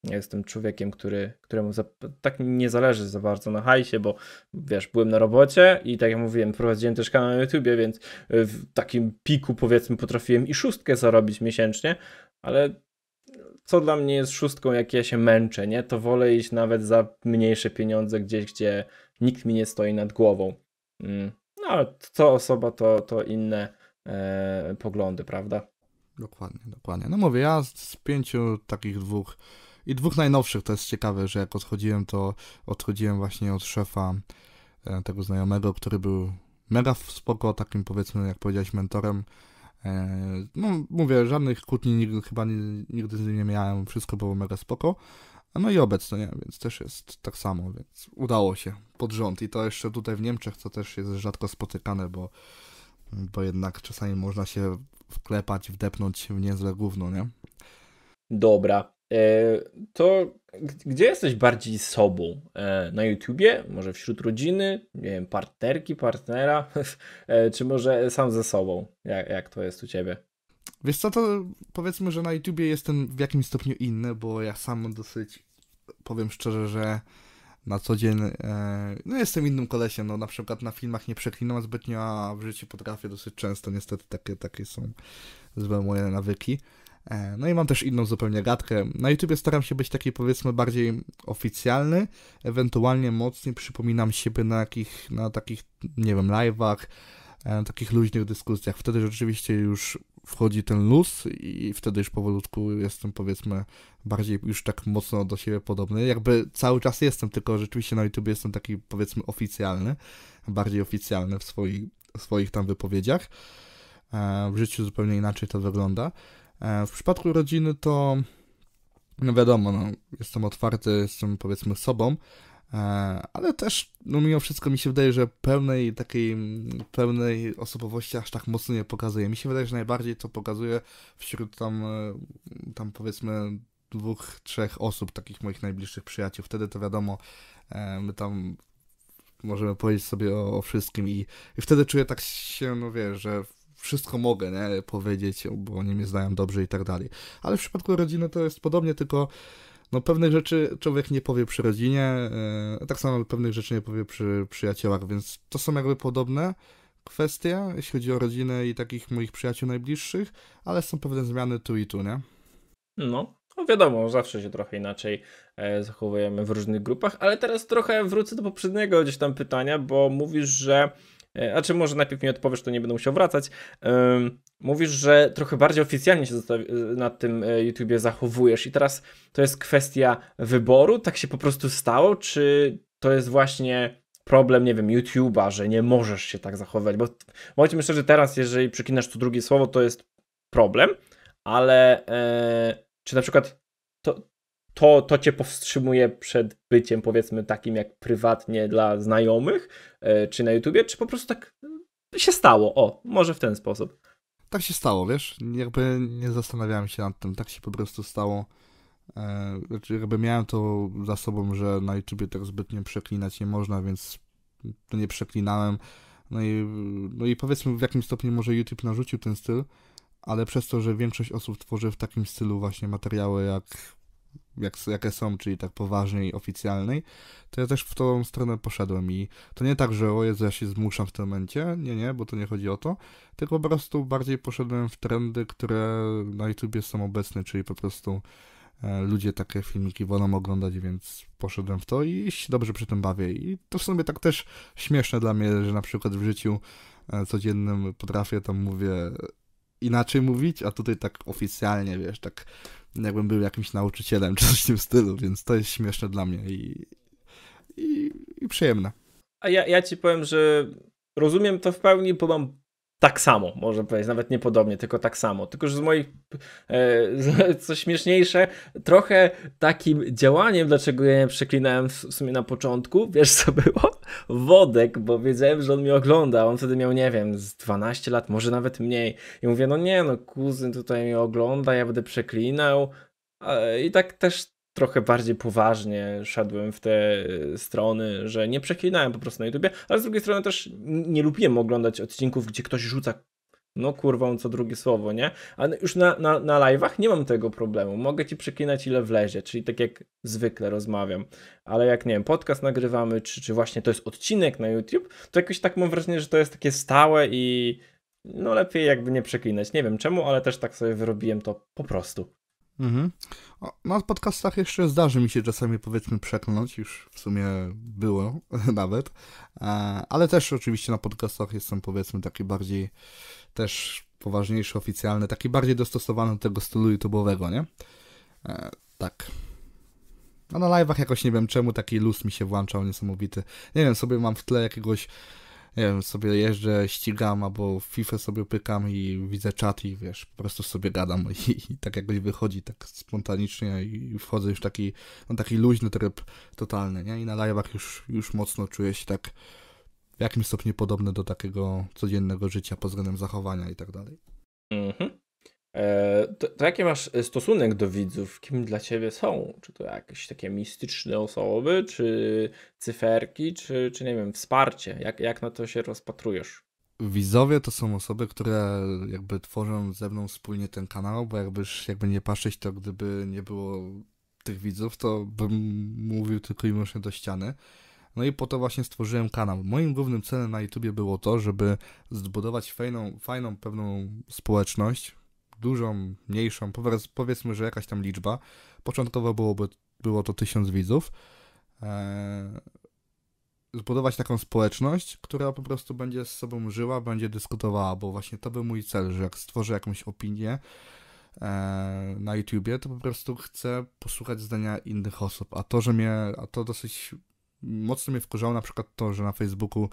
Speaker 1: jestem człowiekiem, który, któremu za, tak nie zależy za bardzo na hajsie, bo wiesz, byłem na robocie i tak jak mówiłem, prowadziłem też kanał na YouTubie, więc w takim piku powiedzmy potrafiłem i szóstkę zarobić miesięcznie, ale co dla mnie jest szóstką, jak ja się męczę, nie? To wolę iść nawet za mniejsze pieniądze gdzieś, gdzie nikt mi nie stoi nad głową. Mm, no, ale co osoba, to, to inne e, poglądy, prawda?
Speaker 2: Dokładnie, dokładnie. No mówię, ja z pięciu takich dwóch i dwóch najnowszych, to jest ciekawe, że jak odchodziłem, to odchodziłem właśnie od szefa e, tego znajomego, który był mega spoko, takim powiedzmy, jak powiedziałeś, mentorem. E, no mówię, żadnych kłótni nigdy, chyba nigdy z nim nie miałem, wszystko było mega spoko. No i obecnie, więc też jest tak samo, więc udało się pod rząd. I to jeszcze tutaj w Niemczech, co też jest rzadko spotykane, bo, bo jednak czasami można się wklepać, wdepnąć w niezłe gówno, nie?
Speaker 1: Dobra. E, to gdzie jesteś bardziej sobą? E, na YouTubie? Może wśród rodziny? Nie wiem, partnerki, partnera? [LAUGHS] E, czy może sam ze sobą? Jak, jak to jest u ciebie?
Speaker 2: Wiesz co, to powiedzmy, że na YouTubie jestem w jakimś stopniu inny, bo ja sam dosyć, powiem szczerze, że na co dzień, e, no jestem innym kolesiem, no na przykład na filmach nie przeklinam zbytnio, a w życiu potrafię dosyć często, niestety takie, takie są złe moje nawyki. E, no i mam też inną zupełnie gadkę. Na YouTubie staram się być taki powiedzmy bardziej oficjalny, ewentualnie mocniej przypominam siebie na, jakich, na takich, nie wiem, live'ach, E, takich luźnych dyskusjach. Wtedy rzeczywiście już wchodzi ten luz i wtedy już powolutku jestem powiedzmy bardziej już tak mocno do siebie podobny. Jakby cały czas jestem, tylko rzeczywiście na YouTube jestem taki powiedzmy oficjalny, bardziej oficjalny w swoich, w swoich tam wypowiedziach. E, w życiu zupełnie inaczej to wygląda. E, w przypadku rodziny to no wiadomo, no, jestem otwarty, jestem powiedzmy sobą, E, ale też, no mimo wszystko mi się wydaje, że pełnej takiej, mm, pełnej osobowości aż tak mocno nie pokazuje. Mi się wydaje, że najbardziej to pokazuje wśród tam, e, tam powiedzmy dwóch, trzech osób, takich moich najbliższych przyjaciół. Wtedy to wiadomo, e, my tam możemy powiedzieć sobie o, o wszystkim i, i, wtedy czuję tak się, no wiesz, że wszystko mogę, nie, powiedzieć, bo oni mnie znają dobrze i tak dalej. Ale w przypadku rodziny to jest podobnie, tylko no pewnych rzeczy człowiek nie powie przy rodzinie, e, tak samo pewnych rzeczy nie powie przy przyjaciołach, więc to są jakby podobne kwestie, jeśli chodzi o rodzinę i takich moich przyjaciół najbliższych, ale są pewne zmiany tu i tu, nie?
Speaker 1: No, no wiadomo, zawsze się trochę inaczej e, zachowujemy w różnych grupach, ale teraz trochę wrócę do poprzedniego gdzieś tam pytania, bo mówisz, że e, a czy może najpierw mi odpowiesz, to nie będę musiał wracać mówisz, że trochę bardziej oficjalnie się y, na tym y, YouTubie zachowujesz i teraz to jest kwestia wyboru, tak się po prostu stało, czy to jest właśnie problem, nie wiem, YouTuba, że nie możesz się tak zachowywać, bo bądźmy szczerzy, teraz jeżeli przekinasz to drugie słowo, to jest problem, ale e, czy na przykład to, to, to cię powstrzymuje przed byciem, powiedzmy, takim jak prywatnie dla znajomych, e, czy na YouTubie, czy po prostu tak y, się stało,
Speaker 2: o, może w ten sposób tak się stało, wiesz? Jakby nie zastanawiałem się nad tym, tak się po prostu stało. E, znaczy, jakby miałem to za sobą, że na YouTubie tak zbytnio przeklinać nie można, więc to nie przeklinałem. No i, no i powiedzmy w jakim stopniu może YouTube narzucił ten styl, ale przez to, że większość osób tworzy w takim stylu właśnie materiały jak jak, jakie są, czyli tak poważnej, oficjalnej, to ja też w tą stronę poszedłem i to nie tak, że o Jezu, ja się zmuszam w tym momencie, nie, nie, bo to nie chodzi o to, tylko po prostu bardziej poszedłem w trendy, które na YouTubie są obecne, czyli po prostu e, ludzie takie filmiki wolą oglądać, więc poszedłem w to i się dobrze przy tym bawię i to w sumie tak też śmieszne dla mnie, że na przykład w życiu e, codziennym potrafię tam mówię inaczej mówić, a tutaj tak oficjalnie, wiesz, tak jakbym był jakimś nauczycielem czy coś w tym stylu, więc to jest śmieszne dla mnie i, i, i przyjemne.
Speaker 1: A ja, ja ci powiem, że rozumiem to w pełni, bo mam tak samo, może powiedzieć, nawet nie podobnie, tylko tak samo. Tylko, że z moich, e, co śmieszniejsze, trochę takim działaniem, dlaczego ja nie przeklinałem w sumie na początku, wiesz co było? Wodek, bo wiedziałem, że on mnie ogląda, on wtedy miał, nie wiem, z 12 lat, może nawet mniej. I mówię, no nie, no kuzyn tutaj mnie ogląda, ja będę przeklinał. E, I tak też trochę bardziej poważnie szedłem w te e, strony, że nie przeklinałem po prostu na YouTubie, ale z drugiej strony też nie lubiłem oglądać odcinków, gdzie ktoś rzuca no kurwą co drugie słowo, nie? Ale już na, na, na live'ach nie mam tego problemu. Mogę ci przeklinać ile wlezie, czyli tak jak zwykle rozmawiam. Ale jak, nie wiem, podcast nagrywamy, czy, czy właśnie to jest odcinek na YouTube, to jakoś tak mam wrażenie, że to jest takie stałe i no lepiej jakby nie przeklinać. Nie wiem czemu, ale też tak sobie wyrobiłem to po prostu.
Speaker 2: Mhm. No, na podcastach jeszcze zdarzy mi się czasami powiedzmy przeklnąć, już w sumie było [LAUGHS] nawet, e, ale też oczywiście na podcastach jestem powiedzmy taki bardziej też poważniejszy, oficjalny, taki bardziej dostosowany do tego stylu YouTube'owego, nie? E, tak. A no, na live'ach jakoś nie wiem czemu taki luz mi się włączał niesamowity. Nie wiem, sobie mam w tle jakiegoś nie wiem, sobie jeżdżę, ścigam albo FIFA sobie pykam i widzę czat i wiesz, po prostu sobie gadam [LAUGHS] i, i tak jakoś wychodzi tak spontanicznie i wchodzę już taki, no taki luźny tryb totalny, nie? I na live'ach już, już mocno czuję się tak w jakimś stopniu podobny do takiego codziennego życia pod względem zachowania i tak dalej.
Speaker 1: Mhm. E, to, to, jaki masz stosunek
Speaker 2: do widzów? Kim
Speaker 1: dla ciebie są? Czy to jakieś takie mistyczne osoby, czy cyferki, czy, czy nie wiem, wsparcie? Jak, jak na to się rozpatrujesz?
Speaker 2: Widzowie to są osoby, które jakby tworzą ze mną wspólnie ten kanał, bo jakby, jakby nie patrzeć, to gdyby nie było tych widzów, to bym mówił tylko i wyłącznie do ściany. No i po to właśnie stworzyłem kanał. Moim głównym celem na YouTubie było to, żeby zbudować fajną, fajną pewną społeczność, dużą, mniejszą, powiedzmy, że jakaś tam liczba. Początkowo byłoby, było to tysiąc widzów. Eee, zbudować taką społeczność, która po prostu będzie z sobą żyła, będzie dyskutowała, bo właśnie to był mój cel, że jak stworzę jakąś opinię eee, na YouTubie, to po prostu chcę posłuchać zdania innych osób, a to, że mnie, a to dosyć mocno mnie wkurzało na przykład to, że na Facebooku,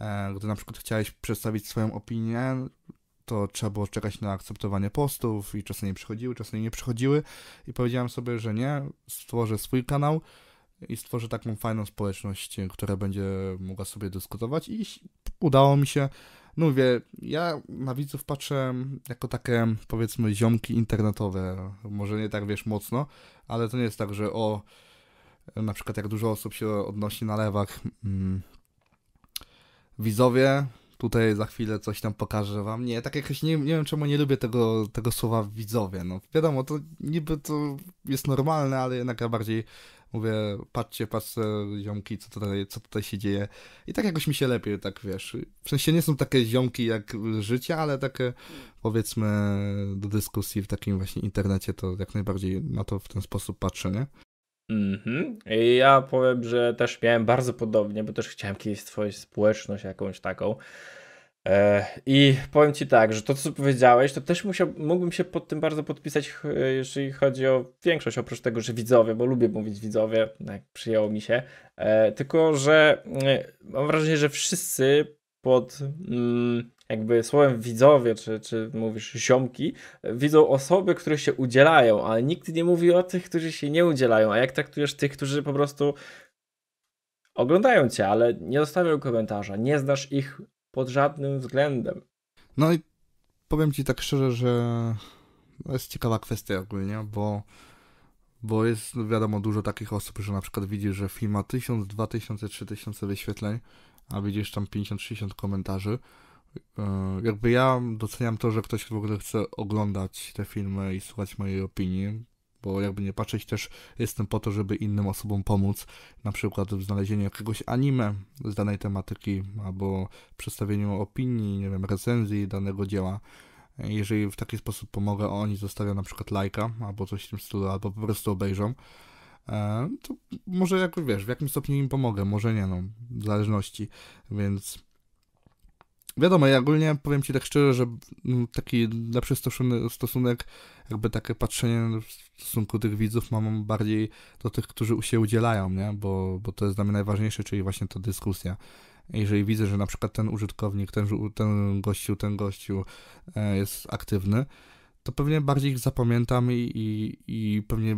Speaker 2: e, gdy na przykład chciałeś przedstawić swoją opinię, to trzeba było czekać na akceptowanie postów i czasami przychodziły, czasami nie przychodziły i powiedziałem sobie, że nie, stworzę swój kanał i stworzę taką fajną społeczność, która będzie mogła sobie dyskutować i udało mi się. No mówię, ja na widzów patrzę jako takie, powiedzmy, ziomki internetowe. Może nie tak, wiesz, mocno, ale to nie jest tak, że o, na przykład jak dużo osób się odnosi na lewach, mm, widzowie tutaj za chwilę coś tam pokażę wam. Nie, tak jakoś nie, nie wiem czemu nie lubię tego, tego słowa widzowie. No wiadomo, to niby to jest normalne, ale jednak ja bardziej mówię, patrzcie, patrzcie, ziomki, co tutaj, co tutaj się dzieje. I tak jakoś mi się lepiej, tak wiesz. W sensie nie są takie ziomki jak życie, ale takie powiedzmy do dyskusji w takim właśnie internecie, to jak najbardziej na to w ten sposób patrzę, nie?
Speaker 1: Mhm. I ja powiem, że też miałem bardzo podobnie, bo też chciałem kiedyś stworzyć społeczność jakąś taką. E, I powiem Ci tak, że to co powiedziałeś, to też musiał, mógłbym się pod tym bardzo podpisać, jeżeli chodzi o większość, oprócz tego, że widzowie, bo lubię mówić widzowie, jak przyjęło mi się, e, tylko że e, mam wrażenie, że wszyscy pod... Mm, jakby słowem widzowie, czy, czy mówisz ziomki, widzą osoby, które się udzielają, ale nikt nie mówi o tych, którzy się nie udzielają. A jak traktujesz tych, którzy po prostu oglądają cię, ale nie zostawiają komentarza, nie znasz ich pod żadnym względem.
Speaker 2: No i powiem ci tak szczerze, że to jest ciekawa kwestia ogólnie, bo, bo jest no wiadomo dużo takich osób, że na przykład widzisz, że film ma 1000, 2000, 3000 wyświetleń, a widzisz tam 50-60 komentarzy E, jakby ja doceniam to, że ktoś w ogóle chce oglądać te filmy i słuchać mojej opinii, bo jakby nie patrzeć też jestem po to, żeby innym osobom pomóc, na przykład w znalezieniu jakiegoś anime z danej tematyki, albo przedstawieniu opinii, nie wiem, recenzji danego dzieła. Jeżeli w taki sposób pomogę, oni zostawią na przykład lajka, albo coś w tym stylu, albo po prostu obejrzą, e, to może jak wiesz, w jakim stopniu im pomogę, może nie, no, w zależności, więc Wiadomo, ja ogólnie powiem ci tak szczerze, że mm, taki lepszy stosunek, jakby takie patrzenie w stosunku tych widzów mam bardziej do tych, którzy się udzielają, nie? Bo, bo to jest dla mnie najważniejsze, czyli właśnie ta dyskusja. Jeżeli widzę, że na przykład ten użytkownik, ten, ten gościu, ten gościu e, jest aktywny, to pewnie bardziej ich zapamiętam i, i, i pewnie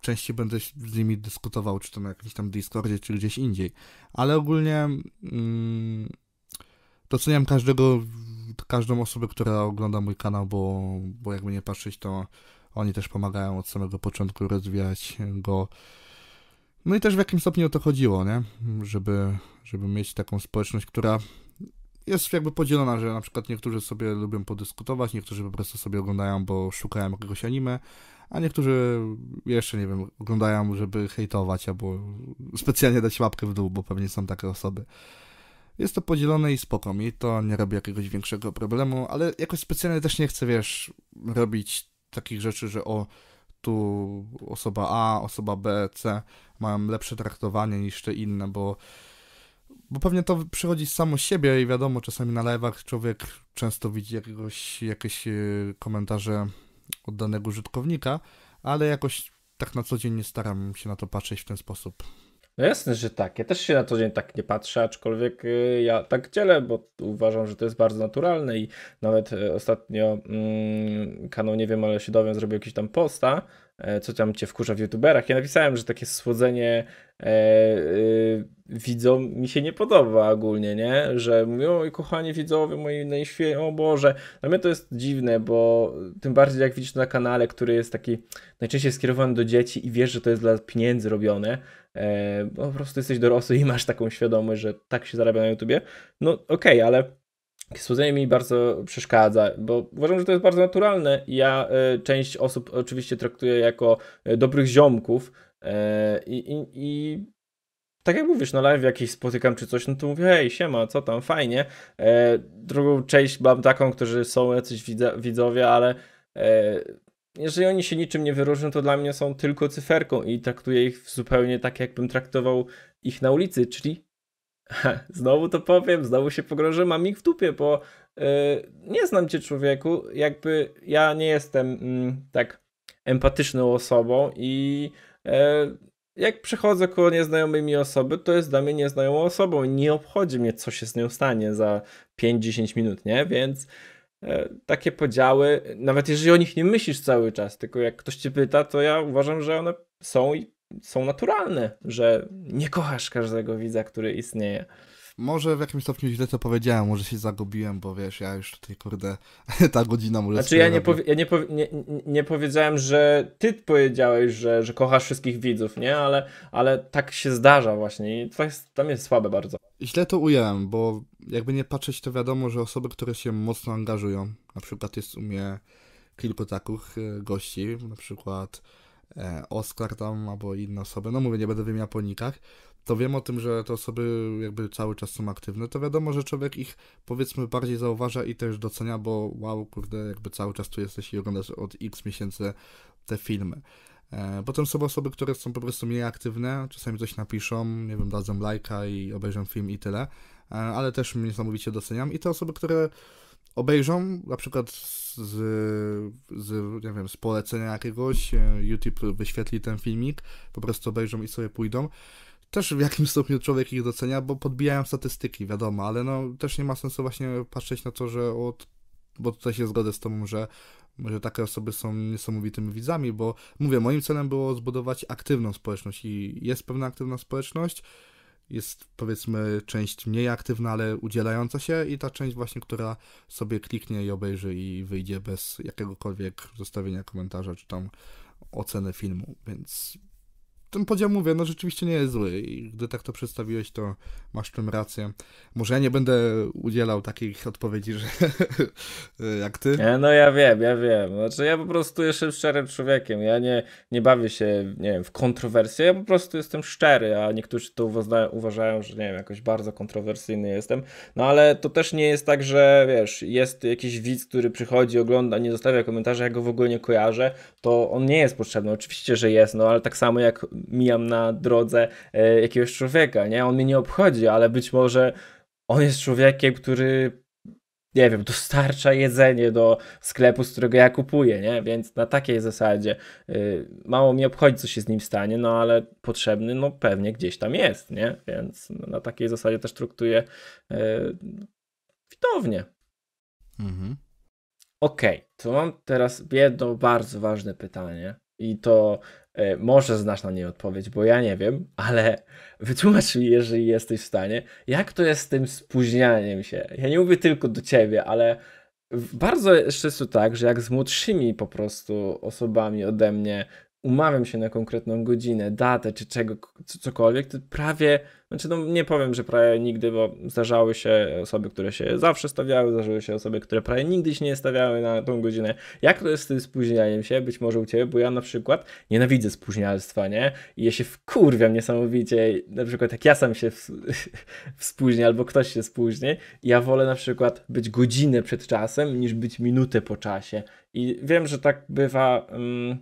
Speaker 2: częściej będę z nimi dyskutował, czy to na jakimś tam Discordzie, czy gdzieś indziej. Ale ogólnie. Mm, doceniam każdego, każdą osobę, która ogląda mój kanał, bo, bo jakby nie patrzeć, to oni też pomagają od samego początku rozwijać go. No i też w jakimś stopniu o to chodziło, nie? Żeby, żeby mieć taką społeczność, która jest jakby podzielona, że na przykład niektórzy sobie lubią podyskutować, niektórzy po prostu sobie oglądają, bo szukają jakiegoś anime, a niektórzy jeszcze, nie wiem, oglądają, żeby hejtować albo specjalnie dać łapkę w dół, bo pewnie są takie osoby. Jest to podzielone i spoko, mi to nie robi jakiegoś większego problemu, ale jakoś specjalnie też nie chcę, wiesz, robić takich rzeczy, że o, tu osoba A, osoba B, C mają lepsze traktowanie niż te inne, bo, bo pewnie to przychodzi z samo siebie i wiadomo, czasami na live'ach człowiek często widzi jakiegoś, jakieś e, komentarze od danego użytkownika, ale jakoś tak na co dzień nie staram się na to patrzeć w ten sposób. No jasne, że
Speaker 1: tak. Ja też się na co dzień tak nie patrzę, aczkolwiek y, ja tak dzielę, bo uważam, że to jest bardzo naturalne i nawet y, ostatnio mm, kanał, nie wiem, ale się dowiem, zrobił jakiś tam posta E, co tam cię wkurza w youtuberach. Ja napisałem, że takie słodzenie e, e, widzom mi się nie podoba ogólnie, nie? Że mówią, oj kochani widzowie, moi najświętsze o Boże. Dla mnie to jest dziwne, bo tym bardziej jak widzisz na kanale, który jest taki najczęściej skierowany do dzieci i wiesz, że to jest dla pieniędzy robione, e, po prostu jesteś dorosły i masz taką świadomość, że tak się zarabia na YouTubie. No okej, okay, ale Słodzenie mi bardzo przeszkadza, bo uważam, że to jest bardzo naturalne. Ja e, część osób oczywiście traktuję jako e, dobrych ziomków e, i, i, i tak jak mówisz, na live jakieś spotykam czy coś, no to mówię, hej, siema, co tam, fajnie. E, drugą część mam taką, którzy są jacyś widza, widzowie, ale e, jeżeli oni się niczym nie wyróżnią, to dla mnie są tylko cyferką i traktuję ich zupełnie tak, jakbym traktował ich na ulicy, czyli [LAUGHS] Znowu to powiem, znowu się pogrążę, mam ich w dupie, bo yy, nie znam cię człowieku, jakby ja nie jestem yy, tak empatyczną osobą i yy, jak przechodzę koło nieznajomymi osoby, to jest dla mnie nieznajomą osobą i nie obchodzi mnie, co się z nią stanie za 5-10 minut, nie? Więc e, takie podziały, nawet jeżeli o nich nie myślisz cały czas, tylko jak ktoś cię pyta, to ja uważam, że one są i są naturalne, że nie kochasz każdego widza, który istnieje.
Speaker 2: Może w jakimś stopniu źle to powiedziałem, może się zagubiłem, bo wiesz, ja już tutaj, kurde, [LAUGHS] ta godzina może... Znaczy ja, nie, powie,
Speaker 1: ja nie, powie, nie, nie, powiedziałem, że ty powiedziałeś, że, że kochasz wszystkich widzów, nie? Ale, ale tak się zdarza właśnie i to jest, tam jest słabe bardzo.
Speaker 2: Źle to ująłem, bo jakby nie patrzeć, to wiadomo, że osoby, które się mocno angażują, na przykład jest u mnie kilku takich y, gości, na przykład E, Oscar tam albo inne osoby, no mówię, nie będę wymieniał po nikach, to wiem o tym, że te osoby jakby cały czas są aktywne, to wiadomo, że człowiek ich powiedzmy bardziej zauważa i też docenia, bo wow, kurde, jakby cały czas tu jesteś i oglądasz od x miesięcy te filmy. E, potem są osoby, które są po prostu mniej aktywne, czasami coś napiszą, nie wiem, dadzą lajka i obejrzą film i tyle, e, ale też niesamowicie doceniam. I te osoby, które obejrzą, na przykład z, z, nie wiem, z polecenia jakiegoś, e, YouTube wyświetli ten filmik, po prostu obejrzą i sobie pójdą. Też w jakimś [LAUGHS] stopniu człowiek ich docenia, bo podbijają statystyki, wiadomo, ale no też nie ma sensu właśnie patrzeć na to, że od, bo tutaj się zgodzę z tobą, że że takie osoby są niesamowitymi widzami, bo mówię, moim celem było zbudować aktywną społeczność i jest pewna aktywna społeczność, jest powiedzmy część mniej aktywna, ale udzielająca się i ta część właśnie, która sobie kliknie i obejrzy i wyjdzie bez jakiegokolwiek zostawienia komentarza czy tam oceny filmu, więc ten podział, mówię, no rzeczywiście nie jest zły i gdy tak to przedstawiłeś, to masz w tym rację. Może ja nie będę udzielał takich odpowiedzi, że [LAUGHS] jak ty. no ja wiem, ja wiem. Znaczy ja po prostu jestem szczerym człowiekiem. Ja nie,
Speaker 1: nie bawię się, nie wiem, w kontrowersje. Ja po prostu jestem szczery, a niektórzy to uważają, że nie wiem, jakoś bardzo kontrowersyjny jestem. No ale to też nie jest tak, że wiesz, jest jakiś widz, który przychodzi, ogląda, nie zostawia komentarza, ja go w ogóle nie kojarzę, to on nie jest potrzebny. Oczywiście, że jest, no ale tak samo jak mijam na drodze e, jakiegoś człowieka, nie? On mnie nie obchodzi, ale być może on jest człowiekiem, który nie wiem, dostarcza jedzenie do sklepu, z którego ja kupuję, nie? Więc na takiej zasadzie e, mało mi obchodzi, co się z nim stanie, no ale potrzebny, no pewnie gdzieś tam jest, nie? Więc na takiej zasadzie też traktuję e, widownie. Mhm. Okej, okay, to mam teraz jedno bardzo ważne pytanie i to E, może znasz na niej odpowiedź, bo ja nie wiem, ale [LAUGHS] wytłumacz mi, jeżeli jesteś w stanie, jak to jest z tym spóźnianiem się. Ja nie mówię tylko do ciebie, ale bardzo często tak, że jak z młodszymi po prostu osobami ode mnie umawiam się na konkretną godzinę, datę czy czego, cokolwiek, to prawie, znaczy no nie powiem, że prawie nigdy, bo zdarzały się osoby, które się zawsze stawiały, zdarzały się osoby, które prawie nigdy się nie stawiały na tą godzinę. Jak to jest z tym spóźnianiem się? Być może u Ciebie, bo ja na przykład nienawidzę spóźnialstwa, nie? I ja się wkurwiam niesamowicie, na przykład jak ja sam się w, [LAUGHS] spóźnię albo ktoś się spóźni, ja wolę na przykład być godzinę przed czasem niż być minutę po czasie. I wiem, że tak bywa... Mm,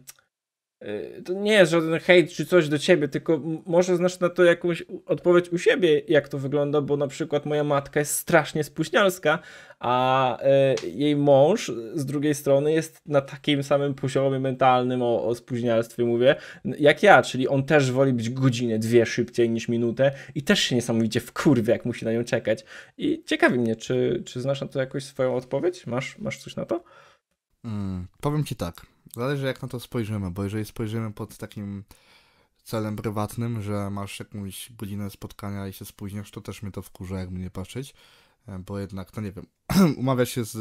Speaker 1: Y, to nie jest żaden hejt czy coś do ciebie, tylko może znasz na to jakąś odpowiedź u siebie, jak to wygląda, bo na przykład moja matka jest strasznie spóźnialska, a e, jej mąż z drugiej strony jest na takim samym poziomie mentalnym o, o spóźnialstwie, mówię, jak ja, czyli on też woli być godzinę, dwie szybciej niż minutę i też się niesamowicie wkurwia, jak musi na nią czekać. I ciekawi mnie, czy, czy znasz na to jakąś swoją odpowiedź? Masz, masz coś na to?
Speaker 2: Mm, powiem ci tak. Zależy jak na to spojrzymy, bo jeżeli spojrzymy pod takim celem prywatnym, że masz jakąś godzinę spotkania i się spóźniasz, to też mnie to wkurza, jakby nie patrzeć, e, bo jednak, no nie wiem, [CLEARS THROAT] umawiasz się z,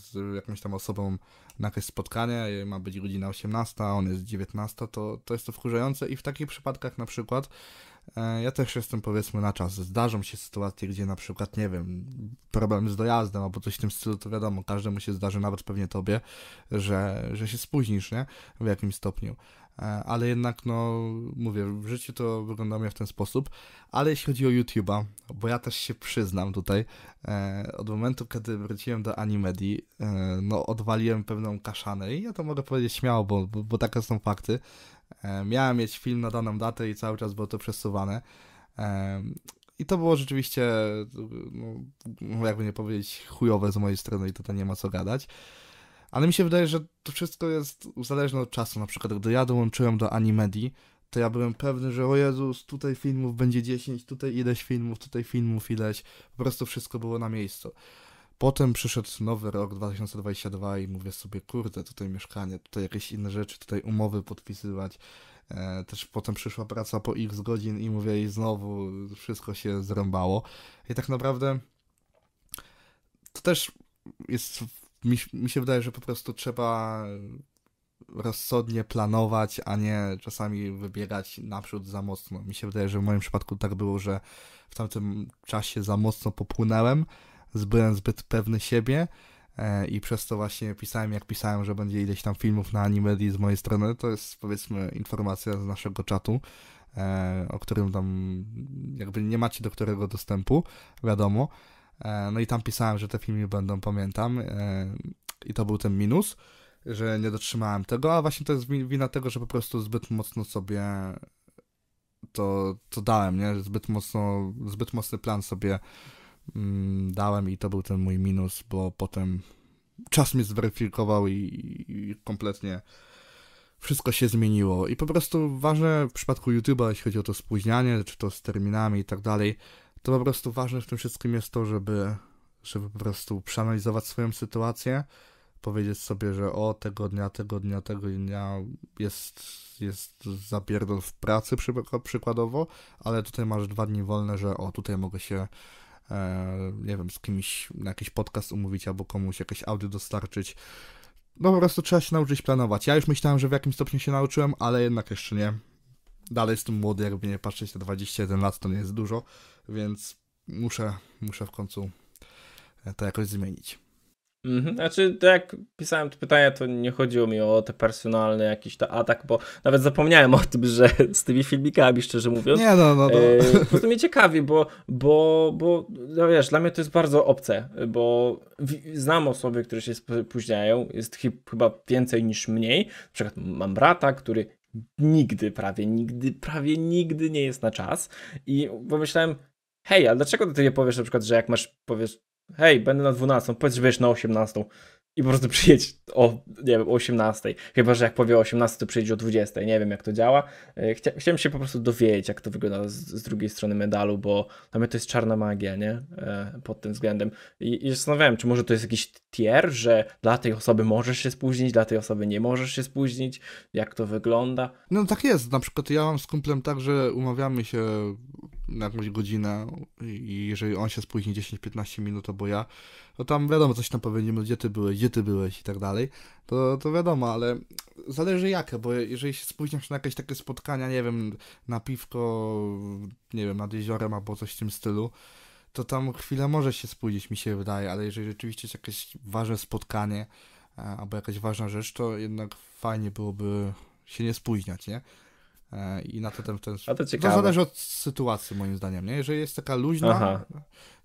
Speaker 2: z jakąś tam osobą na jakieś spotkanie, ma być godzina 18, on jest 19, to, to jest to wkurzające i w takich przypadkach na przykład E, ja też jestem powiedzmy na czas. Zdarzą się sytuacje, gdzie na przykład, nie wiem, problem z dojazdem albo coś w tym stylu, to wiadomo, każdemu się zdarzy, nawet pewnie tobie, że, że się spóźnisz, nie? W jakimś stopniu. E, ale jednak, no, mówię, w życiu to wygląda mnie w ten sposób. Ale jeśli chodzi o YouTube'a, bo ja też się przyznam tutaj, e, od momentu, kiedy wróciłem do Animedii, e, no, odwaliłem pewną kaszanę i ja to mogę powiedzieć śmiało, bo, bo, bo takie są fakty. E, miałem mieć film na daną datę i cały czas było to przesuwane. E, I to było rzeczywiście, no, jakby nie powiedzieć, chujowe z mojej strony i tutaj nie ma co gadać. Ale mi się wydaje, że to wszystko jest zależne od czasu. Na przykład, gdy ja dołączyłem do Animedii, to ja byłem pewny, że o Jezus, tutaj filmów będzie 10, tutaj ileś filmów, tutaj filmów ileś. Po prostu wszystko było na miejscu. Potem przyszedł nowy rok 2022 i mówię sobie, kurde, tutaj mieszkanie, tutaj jakieś inne rzeczy, tutaj umowy podpisywać. E, też potem przyszła praca po x godzin i mówię, i znowu wszystko się zrębało. I tak naprawdę to też jest mi, mi się wydaje, że po prostu trzeba rozsądnie planować, a nie czasami wybierać naprzód za mocno. Mi się wydaje, że w moim przypadku tak było, że w tamtym czasie za mocno popłynęłem, byłem zbyt pewny siebie e, i przez to właśnie pisałem, jak pisałem, że będzie ileś tam filmów na anime, z mojej strony. To jest powiedzmy informacja z naszego czatu, e, o którym tam jakby nie macie do którego dostępu, wiadomo. E, no i tam pisałem, że te filmy będą, pamiętam. E, I to był ten minus, że nie dotrzymałem tego, a właśnie to jest wina tego, że po prostu zbyt mocno sobie to, to dałem, nie? Zbyt mocno, zbyt mocny plan sobie mm, dałem i to był ten mój minus, bo potem czas mnie zweryfikował i, i kompletnie wszystko się zmieniło. I po prostu ważne w przypadku YouTube'a, jeśli chodzi o to spóźnianie, czy to z terminami i tak dalej, to po prostu ważne w tym wszystkim jest to, żeby, żeby po prostu przeanalizować swoją sytuację, powiedzieć sobie, że o, tego dnia, tego dnia, tego dnia jest, jest zapierdol w pracy przykładowo, ale tutaj masz dwa dni wolne, że o, tutaj mogę się e, nie wiem, z kimś na jakiś podcast umówić albo komuś jakieś audio dostarczyć. No po prostu trzeba się nauczyć planować. Ja już myślałem, że w jakimś stopniu się nauczyłem, ale jednak jeszcze nie. Dalej jestem młody, jakby nie patrzeć na 21 lat, to nie jest dużo więc muszę, muszę w końcu e, to jakoś zmienić.
Speaker 1: Mhm. Znaczy, to jak pisałem te pytania, to nie chodziło mi o te personalne jakiś to atak, bo nawet zapomniałem o tym, że z tymi filmikami, szczerze mówiąc. Nie, no, no, no. E, po prostu mnie ciekawi, bo, bo, bo no wiesz, dla mnie to jest bardzo obce, bo znam osoby, które się spóźniają, jest chyba więcej niż mniej. Na przykład mam brata, który nigdy, prawie nigdy, prawie nigdy nie jest na czas i pomyślałem, hej, ale dlaczego ty nie powiesz na przykład, że jak masz, powiesz, hej, będę na 12, powiedz, że będziesz na 18 i po prostu przyjedź o, nie wiem, o 18. Chyba, że jak powie o 18, to przyjedź o 20. Nie wiem, jak to działa. E, chcia, chciałem się po prostu dowiedzieć, jak to wygląda z, z drugiej strony medalu, bo dla mnie to jest czarna magia, nie? E, pod tym względem. I, I zastanawiałem, czy może to jest jakiś tier, że dla tej osoby możesz się spóźnić, dla tej osoby nie możesz się spóźnić, jak to wygląda.
Speaker 2: No tak jest. Na przykład ja mam z kumplem tak, że umawiamy się na jakąś godzinę i jeżeli on się spóźni 10-15 minut, bo ja, to no tam wiadomo, coś tam powiedziemy, gdzie ty byłeś, gdzie ty byłeś i tak dalej, to, to wiadomo, ale zależy jakie, bo jeżeli się spóźniasz na jakieś takie spotkania, nie wiem, na piwko, nie wiem, nad jeziorem albo coś w tym stylu, to tam chwilę może się spóźnić, mi się wydaje, ale jeżeli rzeczywiście jest jakieś ważne spotkanie e, albo jakaś ważna rzecz, to jednak fajnie byłoby się nie spóźniać, nie? E, I na to ten w A to, ciekawe. to zależy od sytuacji, moim zdaniem. Nie? Jeżeli jest taka luźna,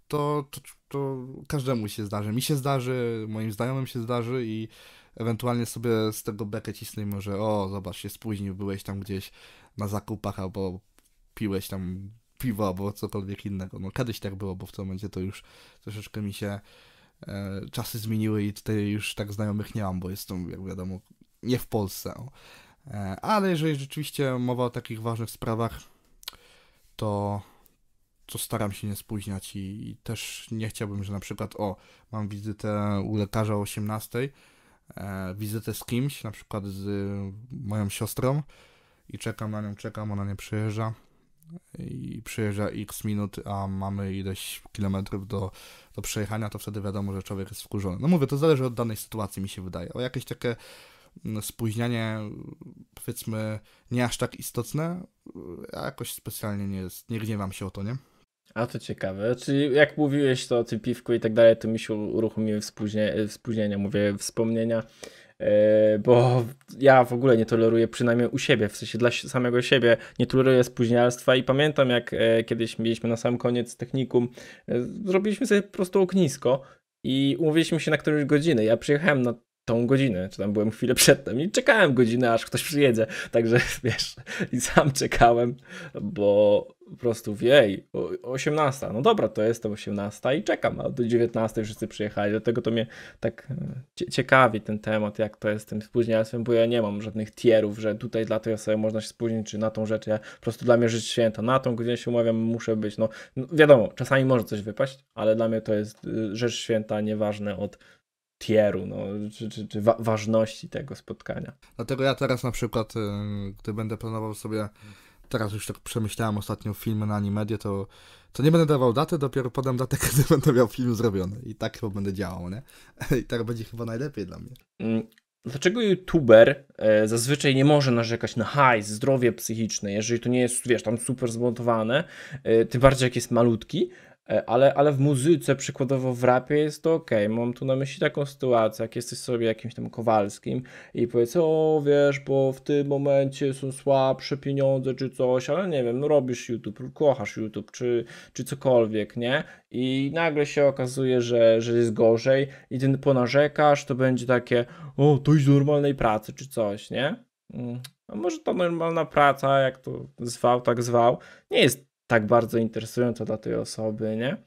Speaker 2: To, to, to, każdemu się zdarzy. Mi się zdarzy, moim znajomym się zdarzy i ewentualnie sobie z tego bekę cisnę może o, zobacz, się spóźnił, byłeś tam gdzieś na zakupach albo piłeś tam piwo albo cokolwiek innego. No kiedyś tak było, bo w tym momencie to już troszeczkę mi się e, czasy zmieniły i tutaj już tak znajomych nie mam, bo jestem, jak wiadomo, nie w Polsce. O. E, ale jeżeli rzeczywiście mowa o takich ważnych sprawach, to, to staram się nie spóźniać i, i też nie chciałbym, że na przykład, o, mam wizytę u lekarza o 18, e, wizytę z kimś, na przykład z moją siostrą i czekam na nią, czekam, ona nie przyjeżdża i przyjeżdża x minut, a mamy ileś kilometrów do, do przejechania, to wtedy wiadomo, że człowiek jest wkurzony. No mówię, to zależy od danej sytuacji, mi się wydaje. O jakieś takie spóźnianie, powiedzmy, nie aż tak istotne, a jakoś specjalnie nie jest, nie gniewam się o to, nie? A to
Speaker 1: ciekawe. Czyli jak mówiłeś to o tym piwku i tak dalej, to mi się uruchomiły wspóźnie, spóźnienia, mówię wspomnienia, yy, bo ja w ogóle nie toleruję, przynajmniej u siebie, w sensie dla samego siebie, nie toleruję spóźnialstwa i pamiętam jak e, kiedyś mieliśmy na sam koniec technikum, e, zrobiliśmy sobie po prostu oknisko i umówiliśmy się na którąś godzinę. Ja przyjechałem na tą godzinę, czy tam byłem chwilę przedtem i czekałem godzinę, aż ktoś przyjedzie, także [LAUGHS] wiesz, i sam czekałem, bo po prostu wiej, 18, no dobra, to jest to 18 i czekam, a do 19 wszyscy przyjechali, dlatego to mnie tak e, ciekawi ten temat, jak to jest z tym spóźnialstwem, bo ja nie mam żadnych tierów, że tutaj dla tej osoby można się spóźnić, czy na tą rzecz, ja po prostu dla mnie żyć święta, na tą godzinę się umawiam, muszę być, no, no wiadomo, czasami może coś wypaść, ale dla mnie to jest y, rzecz święta, nieważne od tieru, no, czy, czy, czy wa ważności tego spotkania.
Speaker 2: Dlatego ja teraz na przykład, y, gdy będę planował sobie, teraz już tak przemyślałem ostatnio filmy na Animedie, to, to nie będę dawał daty, dopiero podam datę, [LAUGHS] kiedy będę miał film zrobiony. I tak chyba będę działał, nie? [LAUGHS] I tak będzie chyba najlepiej dla mnie. Mm, dlaczego
Speaker 1: youtuber e, zazwyczaj nie może narzekać na hajs, zdrowie psychiczne, jeżeli to nie jest, wiesz, tam super zmontowane, tym bardziej jak jest malutki, E, ale, ale w muzyce, przykładowo w rapie jest to ok. Mam tu na myśli taką sytuację, jak jesteś sobie jakimś tam Kowalskim i powiedz, o wiesz, bo w tym momencie są słabsze pieniądze czy coś, ale nie wiem, no robisz YouTube, kochasz YouTube czy, czy cokolwiek, nie? I nagle się okazuje, że, że jest gorzej i ty ponarzekasz, to będzie takie, o, to idź do normalnej pracy czy coś, nie? Mm. A może ta normalna praca, jak to zwał, tak zwał, nie jest tak bardzo interesująca dla tej osoby, nie?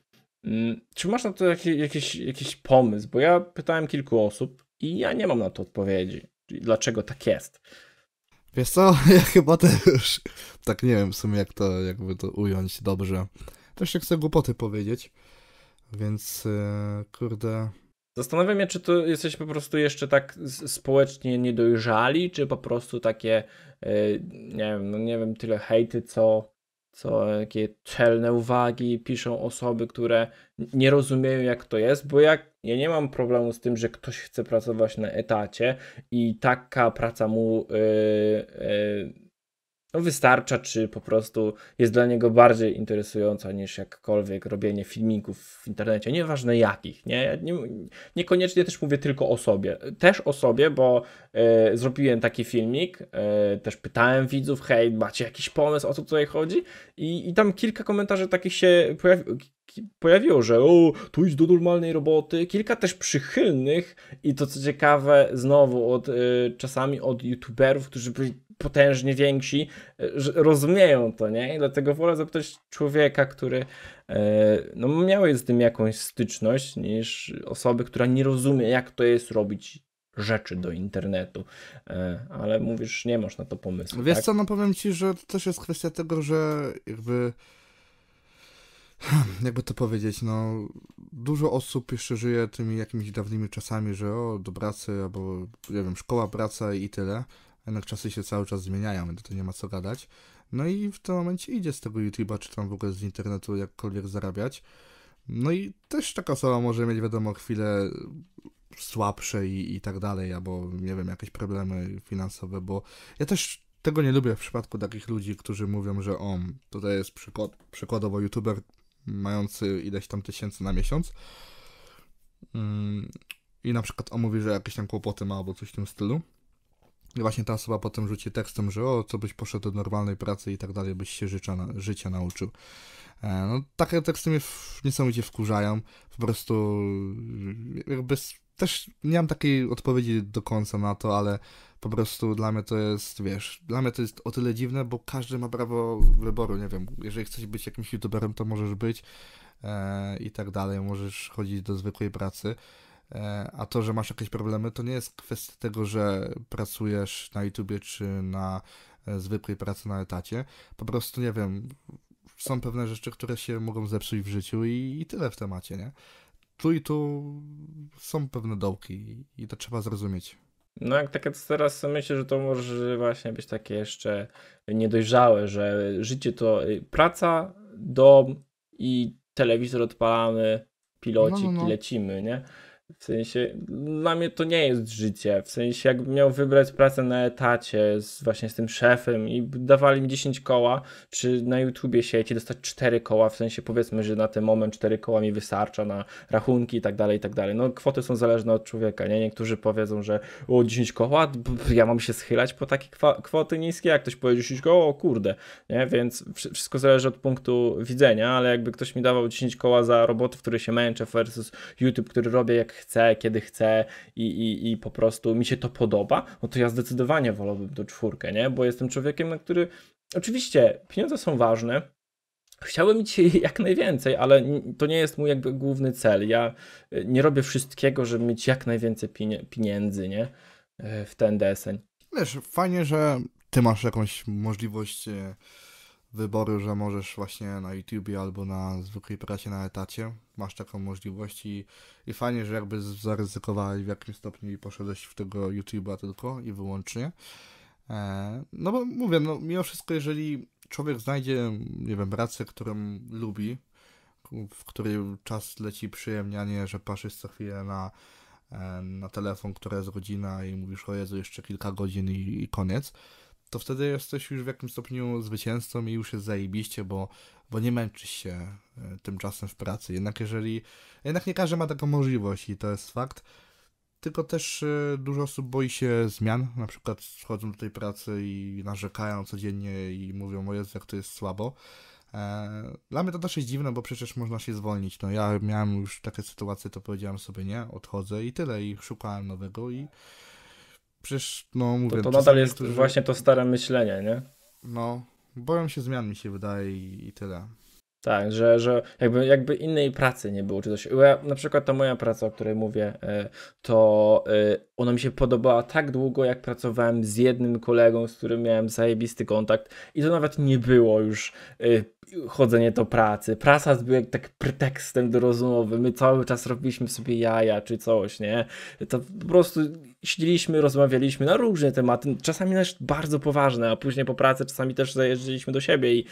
Speaker 1: Mm, czy masz na to jakiś, jakiś pomysł? Bo ja pytałem kilku osób i ja nie mam na to odpowiedzi. Dlaczego tak jest?
Speaker 2: Wiesz co, [LAUGHS] ja chyba też tak nie wiem w sumie jak to, jakby to ująć dobrze. Też się chcę głupoty powiedzieć, więc y, kurde...
Speaker 1: Zastanawiam się, czy to jesteś po prostu jeszcze tak społecznie niedojrzali, czy po prostu takie, y, nie wiem, no nie wiem, tyle hejty, co co jakie czelne uwagi piszą osoby, które nie rozumieją jak to jest, bo jak ja nie mam problemu z tym, że ktoś chce pracować na etacie i taka praca mu yy, yy, no, wystarcza, czy po prostu jest dla niego bardziej interesująca niż jakkolwiek robienie filmików w internecie, nieważne jakich. Nie? nie niekoniecznie też mówię tylko o sobie. Też o sobie, bo y, zrobiłem taki filmik, e, też pytałem widzów, hej, macie jakiś pomysł, o co tutaj chodzi? I, i tam kilka komentarzy takich się pojawi pojawiło, że o, tu idź do normalnej roboty. Kilka też przychylnych i to co ciekawe, znowu od, y, czasami od youtuberów, którzy byli potężnie więksi, e, rozumieją to, nie? I dlatego wolę zapytać człowieka, który e, no, miał z tym jakąś styczność, niż osoby, która nie rozumie, jak to jest robić rzeczy do internetu, e, ale mówisz, nie masz na to pomysłu. Wiesz tak? co,
Speaker 2: no powiem ci, że to też jest kwestia tego, że jakby [CLEARS THROAT] jakby to powiedzieć, no dużo osób jeszcze żyje tymi jakimiś dawnymi czasami, że o, do pracy, albo nie wiem, szkoła, praca i tyle, jednak czasy się cały czas zmieniają, więc to nie ma co gadać. No i w tym momencie idzie z tego YouTube'a, czy tam w ogóle z internetu jakkolwiek zarabiać. No i też taka osoba może mieć, wiadomo, chwilę słabsze i, i tak dalej, albo nie wiem, jakieś problemy finansowe, bo ja też tego nie lubię w przypadku takich ludzi, którzy mówią, że on tutaj jest przykład, przykładowo youtuber mający ileś tam tysięcy na miesiąc yy, i na przykład on mówi, że jakieś tam kłopoty ma albo coś w tym stylu. I właśnie ta osoba potem rzuci tekstem, że o, co byś poszedł do normalnej pracy i tak dalej, byś się życia, życia nauczył. E, no, takie teksty mnie niesamowicie wkurzają. Po prostu y, jakby też nie mam takiej odpowiedzi do końca na to, ale po prostu dla mnie to jest, wiesz, dla mnie to jest o tyle dziwne, bo każdy ma prawo wyboru, nie wiem, jeżeli chcesz być jakimś youtuberem, to możesz być e, i tak dalej, możesz chodzić do zwykłej pracy. E, a to, że masz jakieś problemy, to nie jest kwestia tego, że pracujesz na YouTubie czy na e, zwykłej pracy na etacie. Po prostu, nie wiem, są pewne rzeczy, które się mogą zepsuć w życiu i, i tyle w temacie, nie? Tu i tu są pewne dołki i to trzeba zrozumieć.
Speaker 1: No jak takie teraz myślę, że to może właśnie być takie jeszcze niedojrzałe, że życie to y, praca, dom i telewizor odpalamy, pilocik no, no, no. i lecimy, nie? W sensie, dla mnie to nie jest życie. W sensie, jakbym miał wybrać pracę na etacie z, właśnie z tym szefem i dawali mi 10 koła, czy na YouTubie sieci dostać 4 koła, w sensie powiedzmy, że na ten moment 4 koła mi wystarcza na rachunki i tak dalej, i tak dalej. No, kwoty są zależne od człowieka, nie? Niektórzy powiedzą, że o 10 koła, ja mam się schylać po takie kwoty niskie, jak ktoś powie 10 koła, o kurde, nie? Więc wszystko zależy od punktu widzenia, ale jakby ktoś mi dawał 10 koła za roboty, w której się męczę versus YouTube, który robię jak chcę, kiedy chcę i, i, i po prostu mi się to podoba, no to ja zdecydowanie wolałbym do czwórkę, nie? Bo jestem człowiekiem, który oczywiście pieniądze są ważne, Chciałbym mieć jak najwięcej, ale to nie jest mój jakby główny cel. Ja y, nie robię wszystkiego, żeby mieć jak najwięcej pieniędzy, nie? Y, w ten deseń.
Speaker 2: Wiesz, fajnie, że ty masz jakąś możliwość y, wyboru, że możesz właśnie na YouTubie albo na zwykłej pracy na etacie. Masz taką możliwość i, i fajnie, że jakby zaryzykowałeś w jakim stopniu i poszedłeś w tego YouTube'a tylko i wyłącznie. E, no bo mówię, no mimo wszystko, jeżeli człowiek znajdzie, nie wiem, pracę, którą lubi, w której czas leci przyjemnie, a nie, że paszysz co chwilę na, e, na telefon, który jest rodzina i mówisz, o Jezu, jeszcze kilka godzin i, i koniec to wtedy jesteś już w jakimś stopniu zwycięzcą i już jest zajebiście, bo, bo nie męczysz się e, tymczasem w pracy. Jednak jeżeli, jednak nie każdy ma taką możliwość i to jest fakt, tylko też e, dużo osób boi się zmian, na przykład schodzą do tej pracy i narzekają codziennie i mówią, o Jezu, jak to jest słabo. E, dla mnie to też jest dziwne, bo przecież można się zwolnić. No ja miałem już takie sytuacje, to powiedziałem sobie nie, odchodzę i tyle, i szukałem nowego i Przecież, no mówię... To, to nadal jest którzy... właśnie to stare myślenie, nie? No, boją się zmian mi się wydaje i, i tyle. Tak, że, że jakby,
Speaker 1: jakby innej pracy nie było czy coś. Ja, na przykład ta moja praca, o której mówię, e, to e, ona mi się podobała tak długo, jak pracowałem z jednym kolegą, z którym miałem zajebisty kontakt i to nawet nie było już e, chodzenie do pracy. Praca była tak pretekstem do rozmowy. My cały czas robiliśmy sobie jaja czy coś, nie? To po prostu siedzieliśmy, rozmawialiśmy na różne tematy, czasami nawet bardzo poważne, a później po pracy czasami też zajeżdżaliśmy do siebie i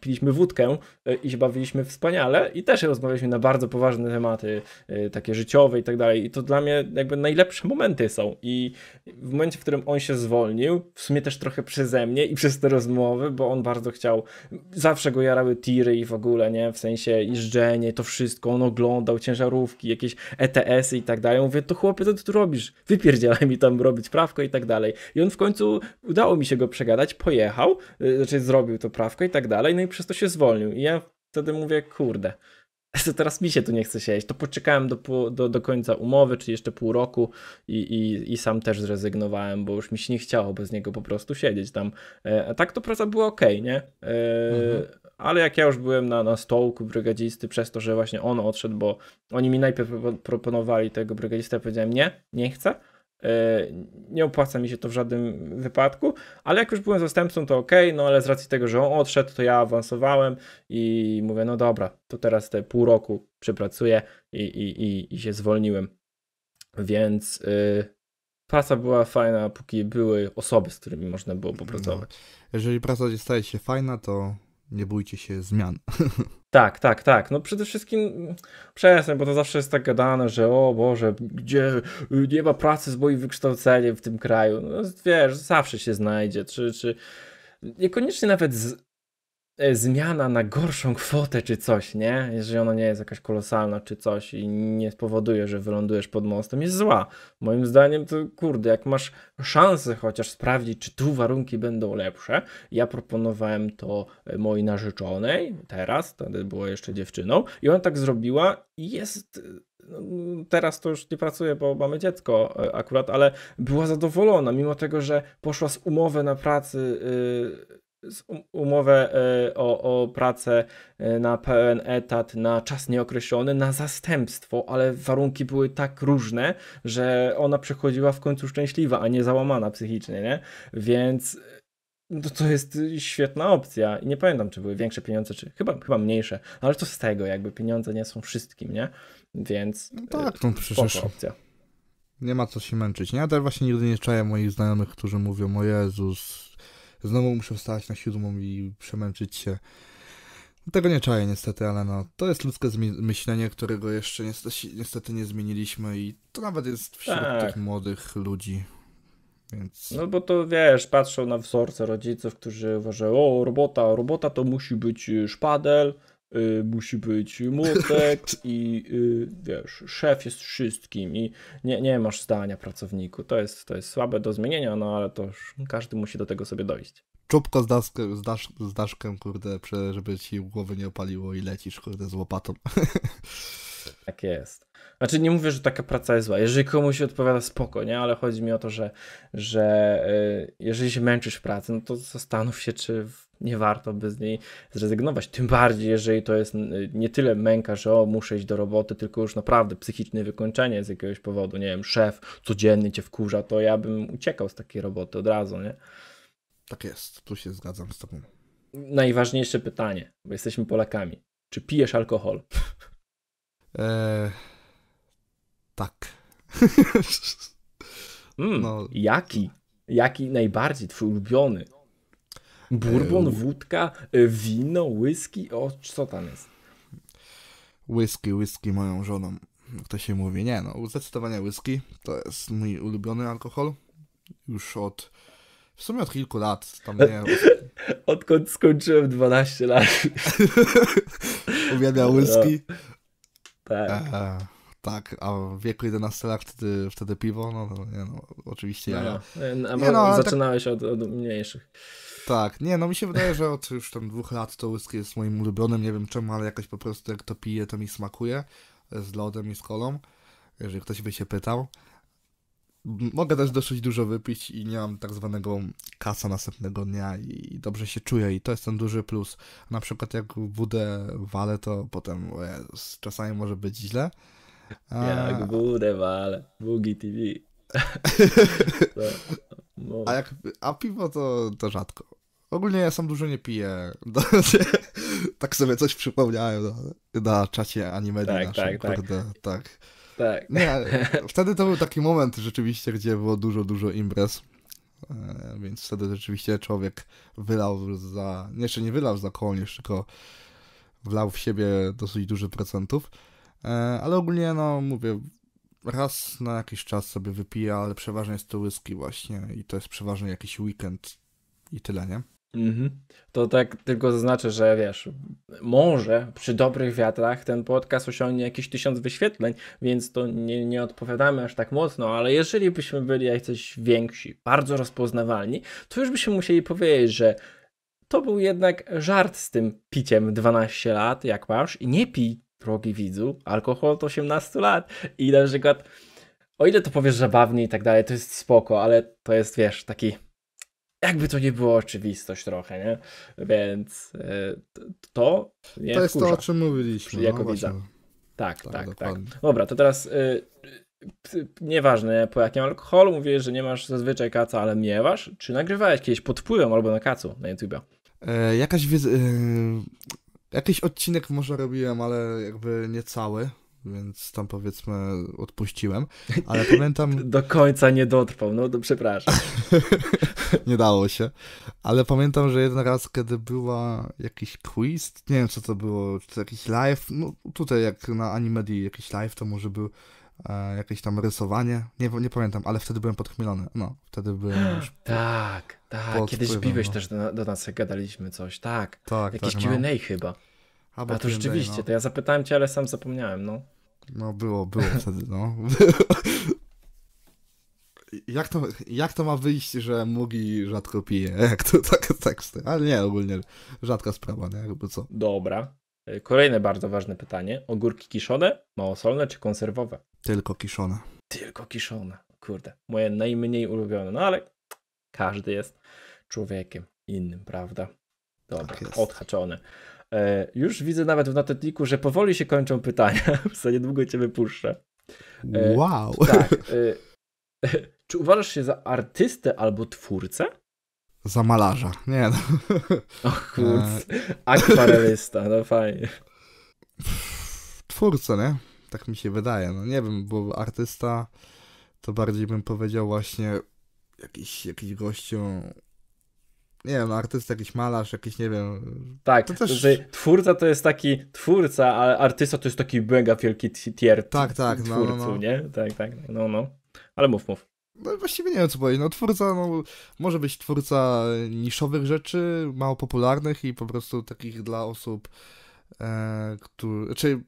Speaker 1: piliśmy wódkę e, i się bawiliśmy wspaniale i też rozmawialiśmy na bardzo poważne tematy, e, takie życiowe i tak dalej. I to dla mnie jakby najlepsze momenty są. I w momencie, w którym on się zwolnił, w sumie też trochę przeze mnie i przez te rozmowy, bo on bardzo chciał, zawsze go jarały tiry i w ogóle, nie? W sensie jeżdżenie, to wszystko, on oglądał ciężarówki, jakieś ETS-y i tak dalej. Mówię, to chłopie, co ty tu robisz? Wypierdzielaj mi tam robić prawko i tak dalej. I on w końcu, udało mi się go przegadać, pojechał, e, znaczy zrobił to prawko i tak dalej, i przez to się zwolnił. I ja wtedy mówię, kurde, [LAUGHS] to teraz mi się tu nie chce siedzieć. To poczekałem do, do, do końca umowy, czy jeszcze pół roku i, i, i sam też zrezygnowałem, bo już mi się nie chciało bez niego po prostu siedzieć tam. E, tak to praca była ok, nie? E, mhm. Ale jak ja już byłem na, na stołku brygadzisty przez to, że właśnie on odszedł, bo oni mi najpierw proponowali tego brygadzistę, ja powiedziałem nie, nie chcę. E, nie opłaca mi się to w żadnym wypadku, ale jak już byłem zastępcą, to ok, no ale z racji tego, że on odszedł, to ja awansowałem i mówię, no dobra, to teraz te pół roku przepracuję i, i, i, i się zwolniłem. Więc y, praca była fajna, póki były osoby, z którymi można było popracować. No. Jeżeli praca staje się fajna, to nie bójcie się zmian. [LAUGHS] Tak, tak, tak. No przede wszystkim mm, przestań, bo to zawsze jest tak gadane, że o Boże, gdzie y, nie ma pracy z moim wykształceniem w tym kraju. No wiesz, zawsze się znajdzie. Czy, czy niekoniecznie nawet z E, zmiana na gorszą kwotę czy coś, nie? Jeżeli ona nie jest jakaś kolosalna czy coś i nie spowoduje, że wylądujesz pod mostem, jest zła. Moim zdaniem to kurde, jak masz szansę chociaż sprawdzić, czy tu warunki będą lepsze. Ja proponowałem to e, mojej narzeczonej, teraz, wtedy była jeszcze dziewczyną i ona tak zrobiła i jest e, no, teraz to już nie pracuje, bo mamy dziecko akurat, ale była zadowolona, mimo tego, że poszła z umowy na pracy Um-, umowę e, o, o pracę e, na pełen etat, na czas nieokreślony, na zastępstwo, ale warunki były tak różne, że ona przechodziła w końcu szczęśliwa, a nie załamana psychicznie, nie? Więc e, to, to jest świetna opcja. I nie pamiętam, czy były większe pieniądze, czy chyba, chyba mniejsze, no, ale to z tego, jakby pieniądze nie są wszystkim, nie? Więc no tak, tą no przecież opcja.
Speaker 2: Nie ma co się męczyć. Nie? Ja też właśnie nigdy nie czaję moich znajomych, którzy mówią, o Jezus, Znowu muszę wstać na siódmą i przemęczyć się. Tego nie czaję niestety, ale no, to jest ludzkie myślenie, którego jeszcze niestety, niestety nie zmieniliśmy i to nawet jest wśród tak. tych młodych ludzi. Więc...
Speaker 1: No bo to wiesz, patrzą na wzorce rodziców, którzy uważają, o robota, robota to musi być y, szpadel, y, musi być młotek i y, wiesz, szef jest wszystkim i nie, nie masz zdania pracowniku. To jest, to jest słabe do zmienienia, no ale to już każdy musi do tego sobie dojść.
Speaker 2: Czubko z, daskę, z, dasz, z daszkiem, kurde, żeby ci głowy nie opaliło i lecisz, kurde, z łopatą. [LAUGHS]
Speaker 1: Tak jest. Znaczy nie mówię, że taka praca jest zła. Jeżeli komuś odpowiada spoko, nie? Ale chodzi mi o to, że, że y, jeżeli się męczysz w pracy, no to zastanów się, czy nie warto by z niej zrezygnować. Tym bardziej, jeżeli to jest y, nie tyle męka, że o, muszę iść do roboty, tylko już naprawdę psychiczne wykończenie z jakiegoś powodu. Nie wiem, szef codziennie cię wkurza, to ja bym uciekał z takiej roboty od razu, nie? Tak jest, tu się zgadzam z tobą. Najważniejsze pytanie, bo jesteśmy Polakami. Czy pijesz alkohol? Eee, [LAUGHS] Tak. Mm, no. Jaki? Jaki najbardziej twój ulubiony?
Speaker 2: Bourbon, eee,
Speaker 1: wódka, e, wino, whisky? O, co tam jest?
Speaker 2: Whisky, whisky moją żoną. Kto się mówi? Nie no, zdecydowanie whisky. To jest mój ulubiony alkohol. Już od... W sumie od kilku lat. Tam nie... [LAUGHS] Odkąd skończyłem 12 lat. [LAUGHS] Uwielbiam whisky. No. Tak. Eee. Tak, a w wieku 11 lat wtedy, wtedy piwo, no, no, nie, no oczywiście no, ja. No, nie, no, tak- zaczynałeś tak... od, od, mniejszych. Tak, nie, no mi się wydaje, że od już tam dwóch lat to whisky jest moim ulubionym, nie wiem czemu, ale jakoś po prostu jak to piję, to mi smakuje z lodem i z kolą, jeżeli ktoś by się pytał. Mogę też dosyć dużo wypić i nie mam tak zwanego kasa następnego dnia i dobrze się czuję i to jest ten duży plus. Na przykład jak budę wale, to potem jest, czasami może być źle, jak kurwa, ale Bugi TV. [LAUGHS] Tak, no. A, jak, a piwo to, to rzadko. Ogólnie ja sam dużo nie piję. [LAUGHS] tak sobie coś przypomniałem no, na czacie anime tak, naszym, tak, tak. kurde, tak. tak. tak. Nie, [LAUGHS] wtedy to był taki moment rzeczywiście, gdzie było dużo, dużo imprez. E, więc wtedy rzeczywiście człowiek wylał za. Jeszcze nie wylał za kołnierz, tylko wlał w siebie dosyć dużo procentów. E, ale ogólnie, no mówię, raz na jakiś czas sobie wypiję, ale przeważnie jest to whisky właśnie i to jest przeważnie jakiś weekend i tyle, nie?
Speaker 1: Mhm. To tak tylko zaznaczę, że wiesz, może przy dobrych wiatrach ten podcast osiągnie jakieś tysiąc wyświetleń, więc to nie, nie odpowiadamy aż tak mocno, ale jeżeli byśmy byli jacyś więksi, bardzo rozpoznawalni, to już byśmy musieli powiedzieć, że to był jednak żart z tym piciem 12 lat, jak masz, i nie pij drogi widzu, alkohol od 18 lat. I na przykład, o ile to powiesz zabawnie i tak dalej, to jest spoko, ale to jest, wiesz, taki jakby to nie było oczywistość trochę, nie? Więc y, to nie To jest to, o czym mówiliśmy. Jako no, widza. Tak, tak, tak, tak. Dobra, to teraz y, y, nieważne po jakim alkoholu, mówisz, że nie masz zazwyczaj kaca, ale miewasz. Czy nagrywałeś kiedyś pod wpływem albo na kacu na YouTube?
Speaker 2: E, jakaś wiedza, y, Jakiś odcinek może robiłem, ale jakby nie cały, więc tam powiedzmy odpuściłem, ale [LAUGHS] pamiętam... Do końca nie dotrwał, no to przepraszam. [LAUGHS] nie dało się, ale pamiętam, że jeden raz, kiedy była jakiś quiz, nie wiem co to było, czy to jakiś live, no tutaj jak na Animedii jakiś live, to może był e, jakieś tam rysowanie, nie, nie pamiętam, ale wtedy byłem podchmielony, no, wtedy byłem [GASPS] już... Tak! Tak, kiedyś piłeś biłeś no.
Speaker 1: też do, do, nas,
Speaker 2: jak gadaliśmy
Speaker 1: coś, tak. Tak, Jakieś tak, Q&A no. chyba. Albo A to rzeczywiście, no. to ja zapytałem cię, ale sam zapomniałem, no.
Speaker 2: No było, było [LAUGHS] wtedy, no. jak, to, jak to ma wyjść, że Mugi rzadko pije? [LAUGHS] Jak to tak, tak, ale nie, ogólnie rzadka sprawa, nie, jakby co. Dobra. Kolejne bardzo ważne pytanie.
Speaker 1: Ogórki kiszone, małosolne czy konserwowe?
Speaker 2: Tylko kiszone.
Speaker 1: Tylko kiszone. Kurde, moje najmniej ulubione, no ale każdy jest człowiekiem innym, prawda? Dobra, tak odhaczony. E, już widzę nawet w notatniku, że powoli się kończą pytania. Za [LAUGHS] niedługo cię wypuszczę. E, wow. Tak. E, [LAUGHS] [LAUGHS] czy uważasz się za artystę albo twórcę?
Speaker 2: Za malarza. Nie no. O kurc. E. Akwarelista,
Speaker 1: no fajnie.
Speaker 2: Twórcę, nie? Tak mi się wydaje. No nie wiem, bo artysta to bardziej bym powiedział właśnie jakiś, jakiś gościu nie wiem, artysta, jakiś malarz, jakiś, nie wiem.
Speaker 1: Tak, to też... że twórca to jest taki twórca, a artysta to jest taki mega wielki tier tak, tak, no, twórców, no, no. nie? Tak, tak, no, no. Ale mów, mów.
Speaker 2: No właściwie nie wiem, co powiedzieć. No twórca, no, może być twórca niszowych rzeczy, mało popularnych i po prostu takich dla osób, e, które... Czyli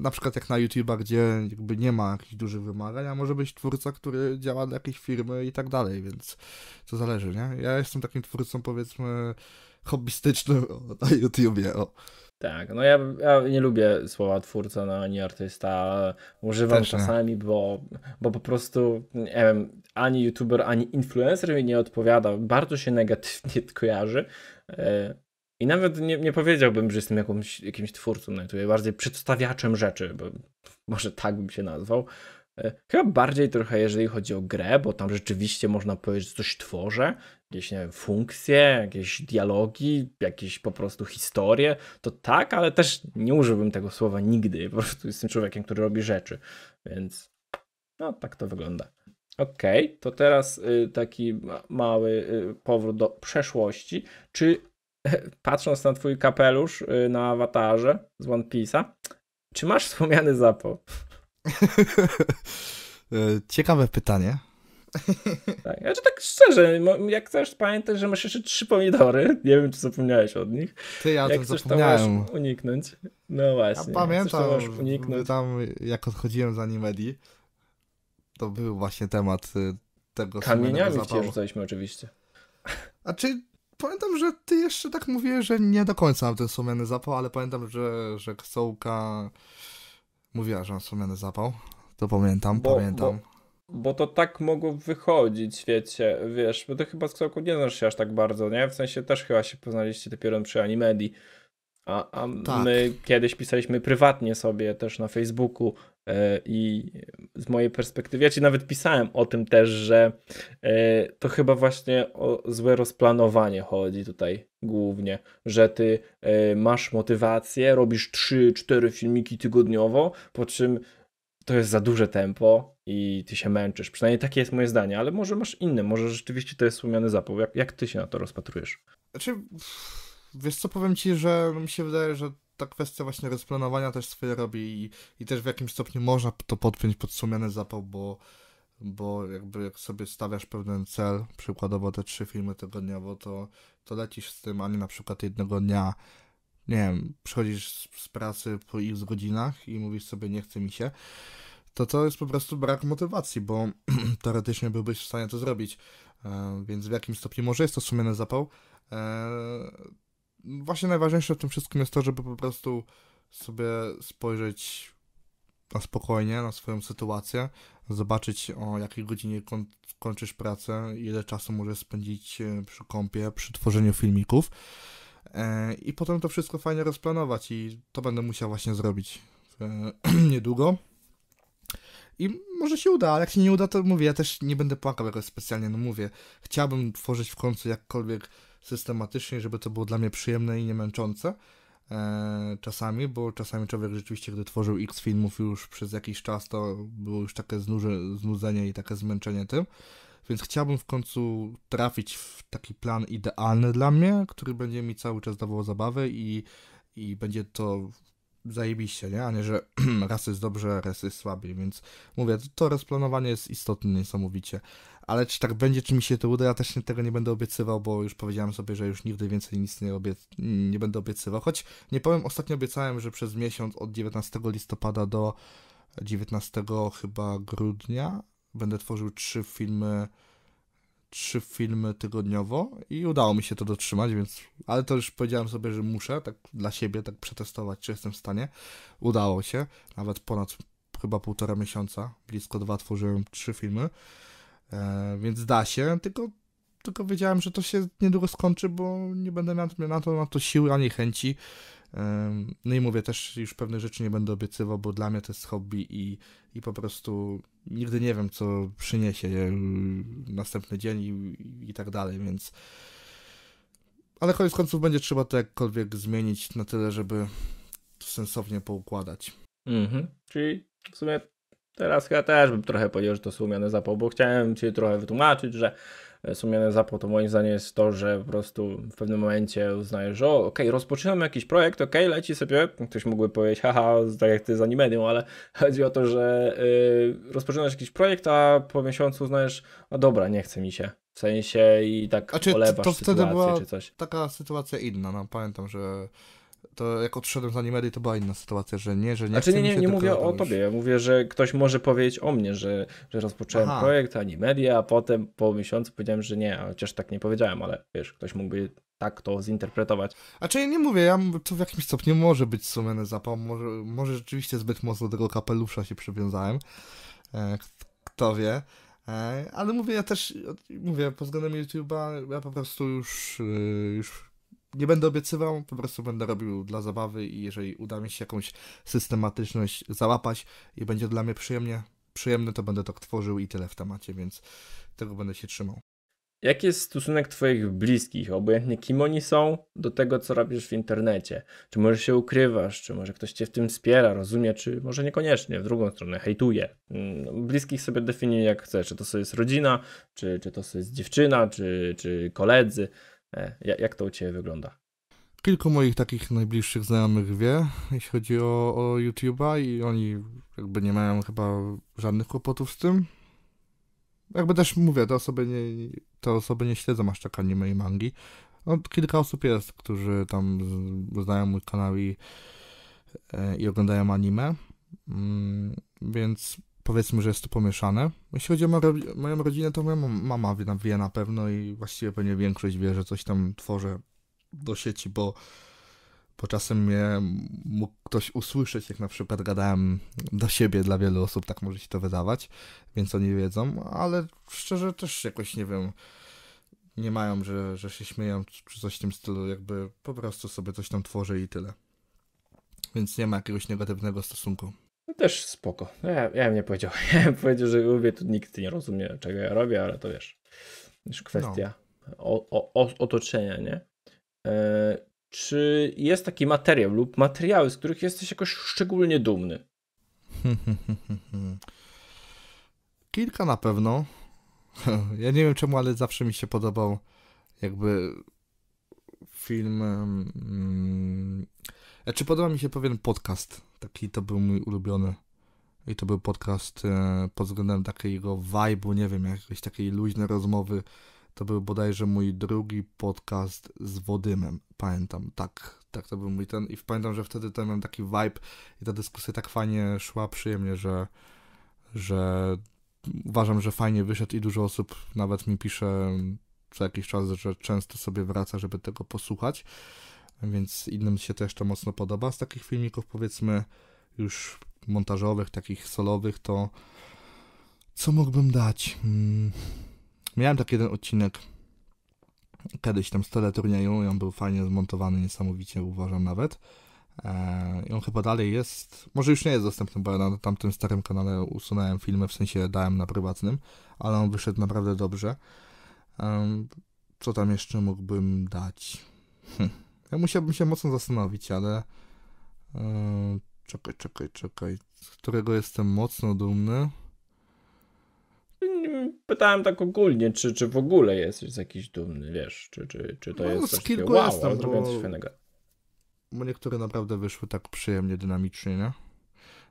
Speaker 2: na przykład jak na YouTube'a, gdzie jakby nie ma jakichś dużych wymagań, a może być twórca, który działa dla jakiejś firmy i tak dalej, więc to zależy, nie? Ja jestem takim twórcą, powiedzmy, hobbystycznym na YouTubie, o.
Speaker 1: Tak, no ja, ja, nie lubię słowa twórca no, ani artysta. Używam Też czasami, bo, bo po prostu nie wiem, ani youtuber, ani influencer mi nie odpowiada. Bardzo się negatywnie [LAUGHS] kojarzy. E, i nawet nie, nie powiedziałbym, że jestem jakąś, jakimś twórcą Nightwave, no bardziej przedstawiaczem rzeczy, bo może tak bym się nazwał. E, chyba bardziej trochę, jeżeli chodzi o grę, bo tam rzeczywiście można powiedzieć, że coś tworzę, jakieś nie wiem, funkcje, jakieś dialogi, jakieś po prostu historie, to tak, ale też nie użyłbym tego słowa nigdy. Po prostu jestem człowiekiem, który robi rzeczy, więc no tak to wygląda. Okej, okay, to teraz y, taki mały y, powrót do przeszłości. Czy [LAUGHS] patrząc na twój kapelusz y, na awatarze z One Piece'a, czy masz wspomniany zapał? [LAUGHS]
Speaker 2: E, ciekawe pytanie. [LAUGHS]
Speaker 1: Tak, znaczy tak szczerze, jak chcesz pamiętać, że masz jeszcze trzy pomidory, nie wiem czy zapomniałeś od nich. Ty, ja jak to zapomniałem. uniknąć. No właśnie. Ja pamiętam, uniknąć.
Speaker 2: tam jak odchodziłem z Animedii, to był właśnie temat y, tego Kamieniami w oczywiście. A czy pamiętam, że ty jeszcze tak mówiłeś, że nie do końca mam ten sumienny zapał, ale pamiętam, że, że Sołka mówiła, że mam sumienny zapał. To pamiętam, bo, pamiętam. Bo, bo... to tak
Speaker 1: mogło wychodzić, wiecie, wiesz, bo ty chyba z Ksałku nie znasz się aż tak bardzo, nie? W sensie też chyba się poznaliście dopiero przy Animedii. A, a tak. my kiedyś pisaliśmy prywatnie sobie też na Facebooku E, I z mojej perspektywy, ja ci nawet pisałem o tym też, że e, to chyba właśnie o złe rozplanowanie chodzi tutaj głównie, że ty e, masz motywację, robisz 3-4 filmiki tygodniowo, po czym to jest za duże tempo i ty się męczysz. Przynajmniej takie jest moje zdanie, ale może masz inne, może rzeczywiście to jest słomiany zapał. Jak, jak ty się na to rozpatrujesz?
Speaker 2: Znaczy Wiesz co, powiem ci, że mi się wydaje, że ta kwestia właśnie rozplanowania też swoje robi i, i też w jakimś stopniu można to podpiąć pod sumiany zapał, bo, bo jakby jak sobie stawiasz pewien cel, przykładowo te trzy filmy tygodniowo, to, to lecisz z tym, a nie na przykład jednego dnia, nie wiem, przychodzisz z, z pracy po ich godzinach i mówisz sobie nie chce mi się, to to jest po prostu brak motywacji, bo [CLEARS THROAT] teoretycznie byłbyś w stanie to zrobić, e, więc w jakimś stopniu może jest to sumienny zapał, e, właśnie najważniejsze w tym wszystkim jest to, żeby po prostu sobie spojrzeć na spokojnie, na swoją sytuację, zobaczyć o jakiej godzinie kon kończysz pracę, ile czasu możesz spędzić e, przy kąpie, przy tworzeniu filmików e, i potem to wszystko fajnie rozplanować i to będę musiał właśnie zrobić e, [CLEARS THROAT] niedługo. I może się uda, ale jak się nie uda, to mówię, ja też nie będę płakał jakoś specjalnie, no mówię, chciałbym tworzyć w końcu jakkolwiek systematycznie, żeby to było dla mnie przyjemne i nie męczące e, czasami, bo czasami człowiek rzeczywiście, gdy tworzył x filmów już przez jakiś czas, to było już takie znudzenie i takie zmęczenie tym. Więc chciałbym w końcu trafić w taki plan idealny dla mnie, który będzie mi cały czas dawał zabawę i, i będzie to zajebiście, nie? A nie, że [CLEARS THROAT] raz jest dobrze, raz jest słabiej, więc mówię, to, rozplanowanie jest istotne niesamowicie. Ale czy tak będzie, czy mi się to uda, ja też nie, tego nie będę obiecywał, bo już powiedziałem sobie, że już nigdy więcej nic nie, obiec nie będę obiecywał. Choć nie powiem, ostatnio obiecałem, że przez miesiąc od 19 listopada do 19 chyba grudnia będę tworzył trzy filmy trzy filmy tygodniowo i udało mi się to dotrzymać, więc ale to już powiedziałem sobie, że muszę tak dla siebie tak przetestować, czy jestem w stanie. Udało się, nawet ponad chyba półtora miesiąca, blisko dwa tworzyłem trzy filmy, e, więc da się, tylko, tylko wiedziałem, że to się niedługo skończy, bo nie będę miał na to, na to siły ani chęci, no i mówię, też już pewne rzeczy nie będę obiecywał, bo dla mnie to jest hobby i, i po prostu nigdy nie wiem, co przyniesie następny dzień i, i tak dalej, więc... Ale koniec końców będzie trzeba to jakkolwiek zmienić na tyle, żeby sensownie poukładać. Mhm.
Speaker 1: Czyli w sumie teraz ja też bym trochę powiedział, że to sumione zapał, bo chciałem Cię trochę wytłumaczyć, że E, sumiany e zapał to moim zdaniem jest to, że po prostu w pewnym momencie uznajesz, że okej, okay, rozpoczynam jakiś projekt, okej, okay, leci sobie, ktoś mógłby powiedzieć, haha, tak jak ty z animedią, ale [LAUGHS] chodzi o to, że yy, rozpoczynasz jakiś projekt, a po miesiącu uznajesz, a dobra, nie chce mi się. W sensie i tak a czy, olewasz to wtedy była czy
Speaker 2: coś. Taka sytuacja inna, no pamiętam, że to jak odszedłem z Animedy, to była inna sytuacja, że nie, że nie znaczy, nie, nie, nie mówię o już...
Speaker 1: tobie, ja mówię, że ktoś może powiedzieć o mnie, że, że rozpocząłem Aha. projekt Animedia, a potem po miesiącu powiedziałem, że nie, chociaż tak nie powiedziałem, ale wiesz, ktoś mógłby tak to zinterpretować.
Speaker 2: A czy ja nie mówię, ja to w jakimś stopniu może być sumienny zapał, może, może rzeczywiście zbyt mocno do tego kapelusza się przywiązałem, e, kto wie. E, ale mówię, ja też, mówię, pod względem YouTube'a, ja po prostu już, y, już nie będę obiecywał, po prostu będę robił dla zabawy i jeżeli uda mi się jakąś systematyczność załapać i będzie dla mnie przyjemnie, przyjemne, to będę to tak tworzył i tyle w temacie, więc tego będę się trzymał.
Speaker 1: Jaki jest stosunek Twoich bliskich, obojętnie kim oni są, do tego, co robisz w internecie? Czy może się ukrywasz, czy może ktoś Cię w tym wspiera, rozumie, czy może niekoniecznie, w drugą stronę, hejtuje? Mm, bliskich sobie definiuj jak chcesz, czy to jest rodzina, czy, czy to jest dziewczyna, czy, czy koledzy. E, jak to u Ciebie
Speaker 2: wygląda? Kilku moich takich najbliższych znajomych wie, jeśli chodzi o, o YouTube'a i oni jakby nie mają chyba żadnych kłopotów z tym. Jakby też mówię, te osoby nie, te osoby nie śledzą aż tak anime i mangi. No, kilka osób jest, którzy tam znają mój kanał i, e, i oglądają anime. Mm, więc powiedzmy, że jest to pomieszane. Jeśli chodzi o moją rodzinę, to moja mama wie na pewno i właściwie pewnie większość wie, że coś tam tworzę do sieci, bo, bo czasem mnie mógł ktoś usłyszeć, jak na przykład gadałem do siebie dla wielu osób, tak może się to wydawać, więc oni wiedzą, ale szczerze też jakoś nie wiem, nie mają, że, że się śmieją czy coś w tym stylu, jakby po prostu sobie coś tam tworzę i tyle. Więc nie ma jakiegoś negatywnego stosunku. No też spoko.
Speaker 1: No ja, ja bym nie powiedział. [LAUGHS] Ja bym powiedział, że mówię, tu nikt nie rozumie, czego ja robię, ale to wiesz, już kwestia no. o, o, otoczenia, nie? E, czy jest taki materiał lub materiały, z których jesteś jakoś szczególnie dumny?
Speaker 2: [LAUGHS] Kilka na pewno. [LAUGHS] Ja nie wiem czemu, ale zawsze mi się podobał jakby film. Hmm, znaczy podoba mi się pewien podcast Taki to był mój ulubiony. I to był podcast e, pod względem takiego vibe'u, nie wiem, jakiejś takiej luźnej rozmowy. To był bodajże mój drugi podcast z Wodymem. Pamiętam, tak, tak to był mój ten. I pamiętam, że wtedy to miałem taki vibe i ta dyskusja tak fajnie szła, przyjemnie, że, że uważam, że fajnie wyszedł i dużo osób nawet mi pisze co jakiś czas, że często sobie wraca, żeby tego posłuchać więc innym się też to mocno podoba. Z takich filmików powiedzmy już montażowych, takich solowych, to co mógłbym dać? Hmm. Miałem taki jeden odcinek kiedyś tam z teleturnieju i on był fajnie zmontowany, niesamowicie uważam nawet. Eee, I on chyba dalej jest, może już nie jest dostępny, bo ja na tamtym starym kanale usunąłem filmy, w sensie dałem na prywatnym, ale on wyszedł naprawdę dobrze. Eee, co tam jeszcze mógłbym dać? Hm. Ja musiałbym się mocno zastanowić, ale... Yy, czekaj, czekaj, czekaj. Z którego jestem mocno dumny? Mm,
Speaker 1: pytałem tak ogólnie, czy, czy w ogóle jesteś z jakiś dumny, wiesz, czy, czy, czy to no, jest no, coś takiego, wow, jestem, bo... coś fajnego.
Speaker 2: Bo niektóre naprawdę wyszły tak przyjemnie, dynamicznie, nie?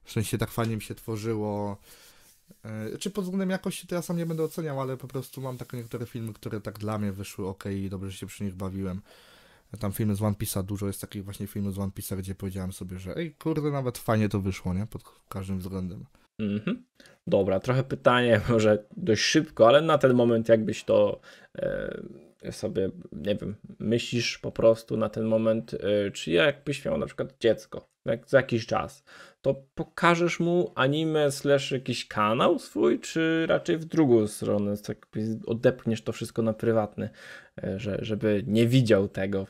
Speaker 2: W sensie tak fajnie mi się tworzyło. E, czy znaczy pod względem jakości to ja sam nie będę oceniał, ale po prostu mam takie niektóre filmy, które tak dla mnie wyszły ok i dobrze się przy nich bawiłem. Tam filmy z One Piece'a, dużo jest takich właśnie filmów z One Piece'a, gdzie powiedziałem sobie, że ej, kurde, nawet fajnie to wyszło, nie? Pod każdym względem.
Speaker 1: Mhm. Dobra, trochę pytanie, [LAUGHS] może dość szybko, ale na ten moment jakbyś to e, sobie, nie wiem, myślisz po prostu na ten moment, e, czy jakbyś miał na przykład dziecko jak za jakiś czas, to pokażesz mu anime slash jakiś kanał swój, czy raczej w drugą stronę, tak odepchniesz to wszystko na prywatny, e, że, żeby nie widział tego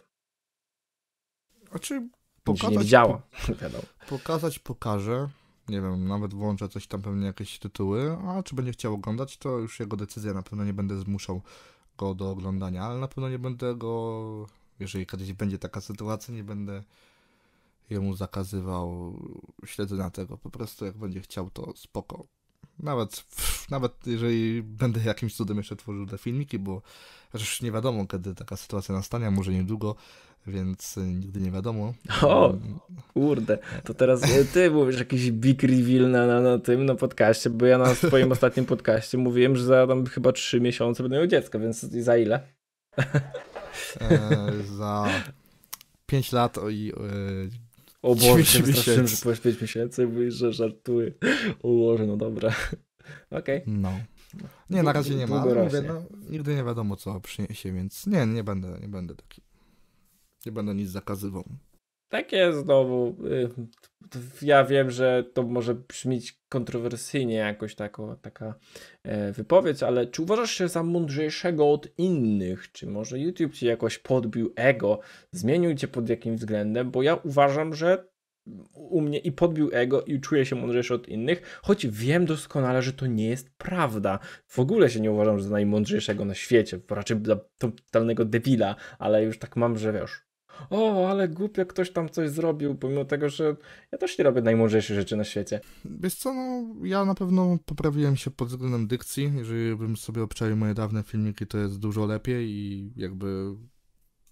Speaker 2: znaczy, pokazać, nie widziała. Po, [LAUGHS] pokazać pokażę. Nie wiem, nawet włączę coś tam, pewnie jakieś tytuły, a czy będzie chciał oglądać, to już jego decyzja. Na pewno nie będę zmuszał go do oglądania, ale na pewno nie będę go, jeżeli kiedyś będzie taka sytuacja, nie będę jemu zakazywał śledzenia tego. Po prostu jak będzie chciał, to spoko. Nawet, nawet jeżeli będę jakimś cudem jeszcze tworzył te filmiki, bo już nie wiadomo, kiedy taka sytuacja nastanie, może niedługo, więc e, nigdy nie wiadomo. O, e, kurde, e. to
Speaker 1: teraz ty mówisz jakiś big reveal na, na, na tym, na podcaście, bo ja na swoim [LAUGHS] ostatnim podcaście mówiłem, że za tam chyba trzy miesiące będę miał dziecko, więc za ile?
Speaker 2: E, za pięć lat i o Boże, strasznym, że
Speaker 1: powiesz 5 miesięcy, mówisz, że żartuję. O Boże, no dobra. [LAUGHS] Okej. Okay.
Speaker 2: No. Nie, na razie nie ma, mówię, no, nigdy nie wiadomo, co przyniesie, więc nie, nie będę, nie będę taki. Nie będę nic zakazywał.
Speaker 1: Takie znowu y, ja wiem, że to może brzmieć kontrowersyjnie jakoś tako, taka e, wypowiedź, ale czy uważasz się za mądrzejszego od innych? Czy może YouTube ci jakoś podbił ego? Zmienił cię pod jakim względem? Bo ja uważam, że u mnie i podbił ego i czuję się mądrzejszy od innych, choć wiem doskonale, że to nie jest prawda. W ogóle się nie uważam za najmądrzejszego na świecie, raczej za totalnego debila, ale już tak mam, że wiesz, o, ale głupio ktoś tam coś zrobił, pomimo tego, że ja też nie robię najmądrzejszych rzeczy na
Speaker 2: świecie. Wiesz co, no, ja na pewno poprawiłem się pod względem dykcji, jeżeli bym sobie obczaił moje dawne filmiki, to jest dużo lepiej i jakby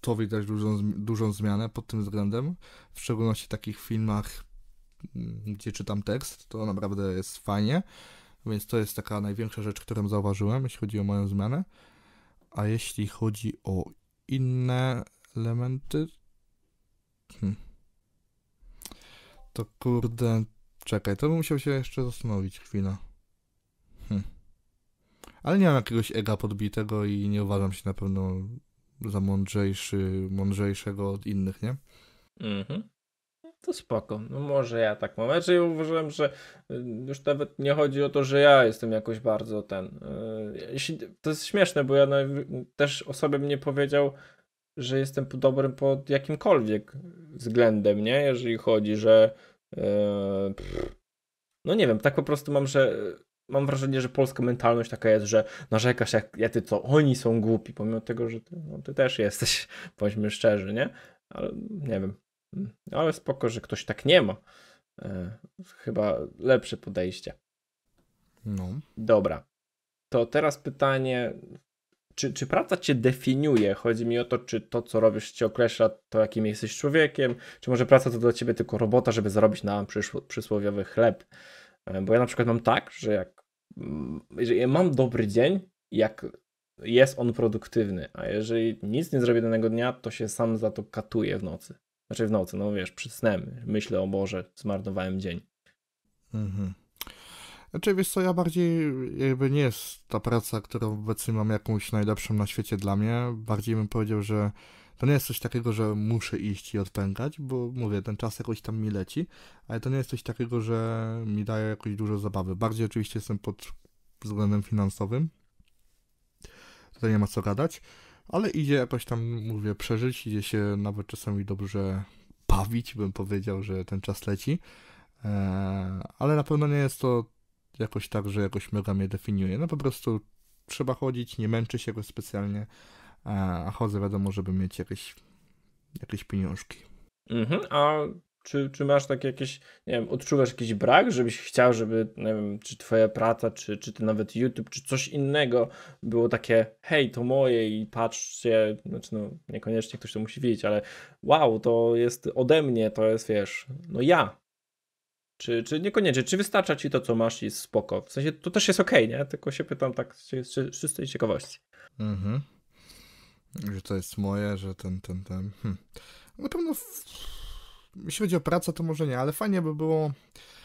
Speaker 2: to widać dużą, dużą zmianę pod tym względem, w szczególności w takich filmach, mm, gdzie czytam tekst, to naprawdę jest fajnie, więc to jest taka największa rzecz, którą zauważyłem, jeśli chodzi o moją zmianę. A jeśli chodzi o inne elementy, Hmm. To kurde, czekaj, to bym musiał się jeszcze zastanowić chwilę. Hmm. Ale nie mam jakiegoś ega podbitego i nie uważam się na pewno za mądrzejszy, mądrzejszego od innych, nie? Mhm. To spoko.
Speaker 1: No może ja tak mam. Znaczy ja uważałem, że y, już nawet nie chodzi o to, że ja jestem jakoś bardzo ten. Y, to jest śmieszne, bo ja też o sobie nie powiedział że jestem dobrym pod jakimkolwiek względem, nie? Jeżeli chodzi, że e, no nie wiem, tak po prostu mam, że mam wrażenie, że polska mentalność taka jest, że narzekasz jak, ja ty co, oni są głupi, pomimo tego, że ty, no, ty też jesteś, bądźmy [LAUGHS] szczerzy, nie? Ale nie wiem. Ale spoko, że ktoś tak nie ma. E, chyba lepsze podejście. No. Dobra. To teraz pytanie czy, czy praca cię definiuje? Chodzi mi o to, czy to, co robisz, cię określa to, jakim jesteś człowiekiem, czy może praca to dla ciebie tylko robota, żeby zarobić na przysłowiowy chleb? E, bo ja na przykład mam tak, że jak mm, jeżeli mam dobry dzień, jak jest on produktywny, a jeżeli nic nie zrobię danego dnia, to się sam za to katuję w nocy. Znaczy w nocy, no wiesz, przed snem myślę o Boże, zmarnowałem dzień.
Speaker 2: Mhm. Znaczy, wiesz co, ja bardziej, e, jakby nie jest ta praca, którą obecnie mam jakąś najlepszą na świecie dla mnie. Bardziej bym powiedział, że to nie jest coś takiego, że muszę iść i odpękać, bo mówię, ten czas jakoś tam mi leci, ale to nie jest coś takiego, że mi daje jakoś dużo zabawy. Bardziej oczywiście jestem pod względem finansowym. Tutaj nie ma co gadać, ale idzie jakoś tam, mówię, przeżyć, idzie się nawet czasami dobrze bawić, bym powiedział, że ten czas leci. Eee, ale na pewno nie jest to jakoś tak, że jakoś mega mnie definiuje. No po prostu trzeba chodzić, nie męczy się jakoś specjalnie, a chodzę wiadomo, żeby mieć jakieś, jakieś pieniążki.
Speaker 1: Mhm, a czy, czy masz tak jakieś, nie wiem, odczuwasz jakiś brak, żebyś chciał, żeby, nie wiem, czy twoja praca, czy, czy ty nawet YouTube, czy coś innego było takie, hej, to moje i patrzcie, znaczy no, niekoniecznie ktoś to musi widzieć, ale wow, to jest ode mnie, to jest, wiesz, no ja, czy, czy niekoniecznie, czy wystarcza ci to, co masz i jest spoko? W sensie to też jest okej, okay, nie? Tylko się pytam tak z czystej
Speaker 2: ciekawości. Mhm. Że to jest moje, że ten, ten, ten. Hm. Na pewno, w... jeśli chodzi o pracę, to może nie, ale fajnie by było.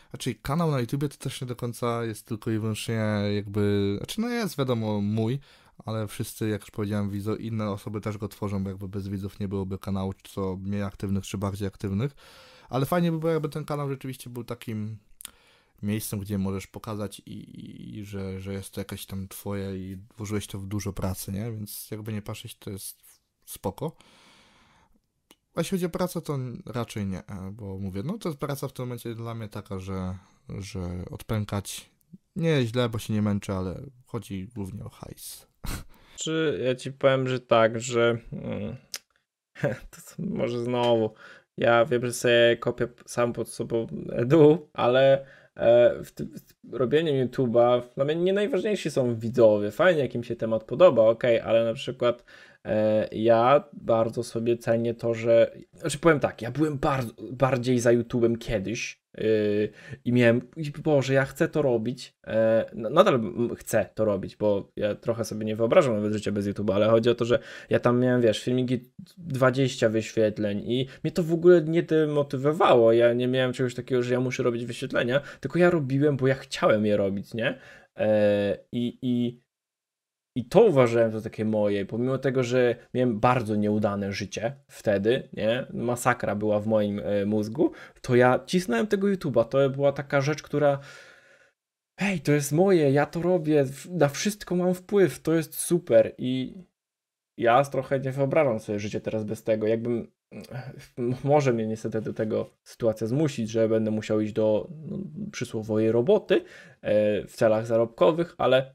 Speaker 2: Znaczy, kanał na YouTubie to też nie do końca jest tylko i wyłącznie jakby. Znaczy, no jest wiadomo mój, ale wszyscy, jak już powiedziałem, widzą, inne osoby też go tworzą, bo jakby bez widzów nie byłoby kanału, co mniej aktywnych czy bardziej aktywnych. Ale fajnie by było, jakby ten kanał rzeczywiście był takim miejscem, gdzie możesz pokazać i, i, że, że jest to jakaś tam twoje i włożyłeś to w dużo pracy, nie? Więc jakby nie patrzeć, to jest spoko. A jeśli chodzi o pracę, to raczej nie, bo mówię, no to jest praca w tym momencie dla mnie taka, że, że odpękać nie źle, bo się nie męczę, ale chodzi głównie o hajs.
Speaker 1: Czy ja ci powiem, że tak, że mm, [LAUGHS] to może znowu, ja wiem, że sobie kopię sam pod sobą [LAUGHS] dół, ale e, w, w robieniu YouTube'a dla mnie nie najważniejsi są widzowie. Fajnie, jak im się temat podoba, ok, ale na przykład e, ja bardzo sobie cenię to, że. Znaczy powiem tak, ja byłem bar bardziej za YouTube'em kiedyś, Yy, I miałem, Boże, ja chcę to robić. E, nadal chcę to robić, bo ja trochę sobie nie wyobrażam nawet życia bez YouTube, ale chodzi o to, że ja tam miałem, wiesz, filmiki 20 wyświetleń i mnie to w ogóle nie demotywowało. Ja nie miałem czegoś takiego, że ja muszę robić wyświetlenia, tylko ja robiłem, bo ja chciałem je robić, nie? E, I, i i to uważałem za takie moje, pomimo tego, że miałem bardzo nieudane życie wtedy, nie? Masakra była w moim e, mózgu, to ja cisnąłem tego YouTube'a. To była taka rzecz, która. Hej, to jest moje, ja to robię, na wszystko mam wpływ, to jest super. I ja trochę nie wyobrażam sobie życie teraz bez tego. Jakbym mm, może mnie niestety do tego sytuacja zmusić, że będę musiał iść do no, przysłowowej roboty e, w celach zarobkowych, ale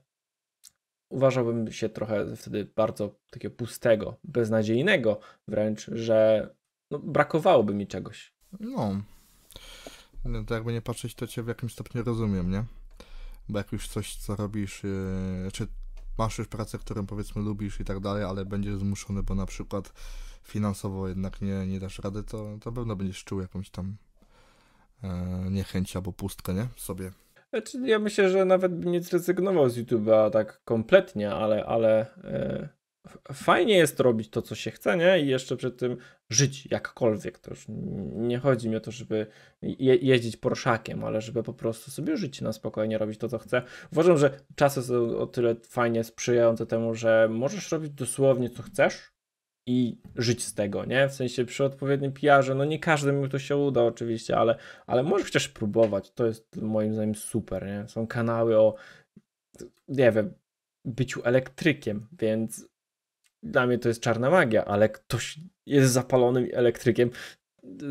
Speaker 1: uważałbym się trochę wtedy bardzo takiego pustego, beznadziejnego wręcz, że no, brakowałoby mi czegoś.
Speaker 2: No. no, to jakby nie patrzeć, to cię w jakimś stopniu rozumiem, nie? Bo jak już coś, co robisz, yy, czy masz już pracę, którą powiedzmy lubisz i tak dalej, ale będziesz zmuszony, bo na przykład finansowo jednak nie, nie dasz rady, to, to pewno będziesz czuł jakąś tam e, niechęć albo pustkę, nie? W sobie.
Speaker 1: Znaczy, ja myślę, że nawet bym nie zrezygnował z YouTube'a tak kompletnie, ale, ale e, fajnie jest robić to, co się chce, nie? I jeszcze przy tym żyć jakkolwiek. To już nie chodzi mi o to, żeby je, jeździć porszakiem, ale żeby po prostu sobie żyć na spokojnie, robić to, co chce. Uważam, że czasy są o tyle fajnie sprzyjające temu, że możesz robić dosłownie, co chcesz, i żyć z tego, nie? W sensie przy odpowiednim pr no nie mu to się uda oczywiście, ale, ale może chociaż próbować, to jest moim zdaniem super, nie? Są kanały o, nie wiem, byciu elektrykiem, więc dla mnie to jest czarna magia, ale ktoś jest zapalonym elektrykiem,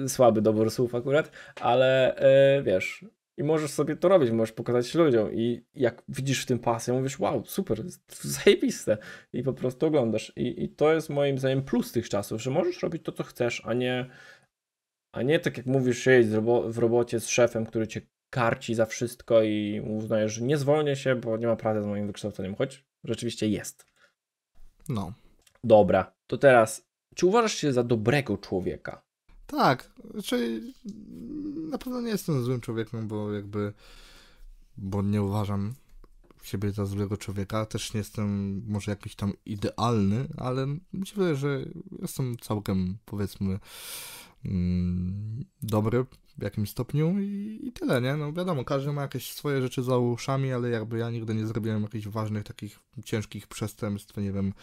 Speaker 1: słaby dobór słów akurat, ale yy, wiesz, i możesz sobie to robić, możesz pokazać ludziom i jak widzisz w tym pasję, mówisz wow, super, [LAUGHS] zajebiste i po prostu oglądasz I, i to jest moim zdaniem plus tych czasów, że możesz robić to, co chcesz, a nie a nie tak jak mówisz, siedzieć w robocie z szefem, który cię karci za wszystko i uznajesz, że nie zwolnię się, bo nie ma pracy z moim wykształceniem, choć rzeczywiście jest. No. Dobra, to teraz, czy uważasz się za dobrego człowieka?
Speaker 2: Tak, czyli na pewno nie jestem złym człowiekiem, bo jakby, bo nie uważam siebie za złego człowieka, też nie jestem może jakiś tam idealny, ale mi że jestem całkiem, powiedzmy, mm, dobry w jakimś stopniu i, i, tyle, nie? No wiadomo, każdy ma jakieś swoje rzeczy za uszami, ale jakby ja nigdy nie zrobiłem jakichś ważnych, takich ciężkich przestępstw, nie wiem,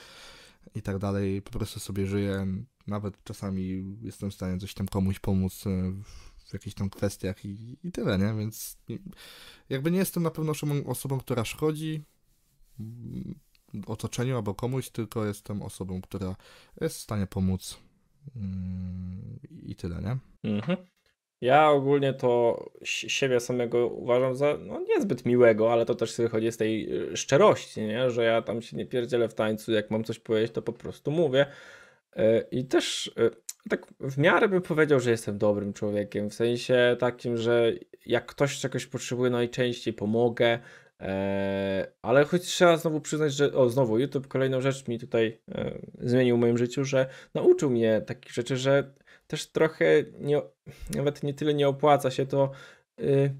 Speaker 2: i tak dalej. Po prostu sobie żyję. Nawet czasami jestem w stanie coś tam komuś pomóc e, w jakichś tam kwestiach i, i tyle, nie? Więc jakby nie jestem na pewno osobą, która szkodzi mm, otoczeniu albo komuś, tylko jestem osobą, która jest w stanie pomóc mm, i tyle, nie? Mhm.
Speaker 1: Ja ogólnie to siebie samego uważam za no, niezbyt miłego, ale to też wychodzi z tej y, szczerości, nie? że ja tam się nie pierdzielę w tańcu, jak mam coś powiedzieć, to po prostu mówię. Y, I też y, tak w miarę bym powiedział, że jestem dobrym człowiekiem, w sensie takim, że jak ktoś czegoś potrzebuje, najczęściej pomogę, Eee, ale choć trzeba znowu przyznać, że o znowu YouTube kolejną rzecz mi tutaj e, zmienił w moim życiu, że nauczył mnie takich rzeczy, że też trochę nie, nawet nie tyle nie opłaca się to y,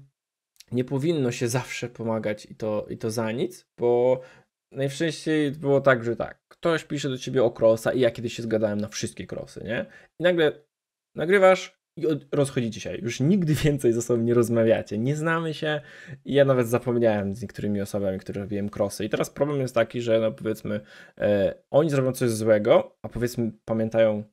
Speaker 1: nie powinno się zawsze pomagać i to, i to za nic, bo najczęściej było tak, że tak, ktoś pisze do ciebie o krosa i ja kiedyś się zgadałem na wszystkie krosy, nie? I nagle nagrywasz i rozchodzicie się. Już nigdy [LAUGHS] więcej ze sobą nie rozmawiacie, nie znamy się. I ja nawet zapomniałem z niektórymi osobami, które robiłem krosy. I teraz problem jest taki, że no powiedzmy, e, oni zrobią coś złego, a powiedzmy pamiętają,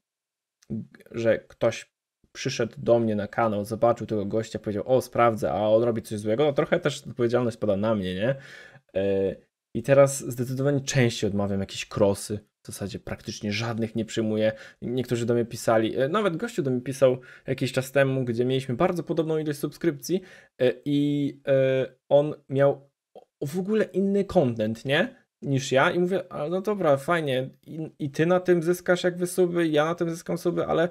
Speaker 1: że ktoś przyszedł do mnie na kanał, zobaczył tego gościa, powiedział, o sprawdzę, a on robi coś złego, no trochę też odpowiedzialność pada na mnie, nie? E, i teraz zdecydowanie częściej odmawiam jakieś krosy. W zasadzie praktycznie żadnych nie przyjmuję. Niektórzy do mnie pisali, e, nawet gościu do mnie pisał jakiś czas temu, gdzie mieliśmy bardzo podobną ilość subskrypcji e, i e, on miał w ogóle inny kontent, nie? niż ja i mówię, a no dobra, fajnie, I, I, ty na tym zyskasz jakby suby, ja na tym zyskam suby, ale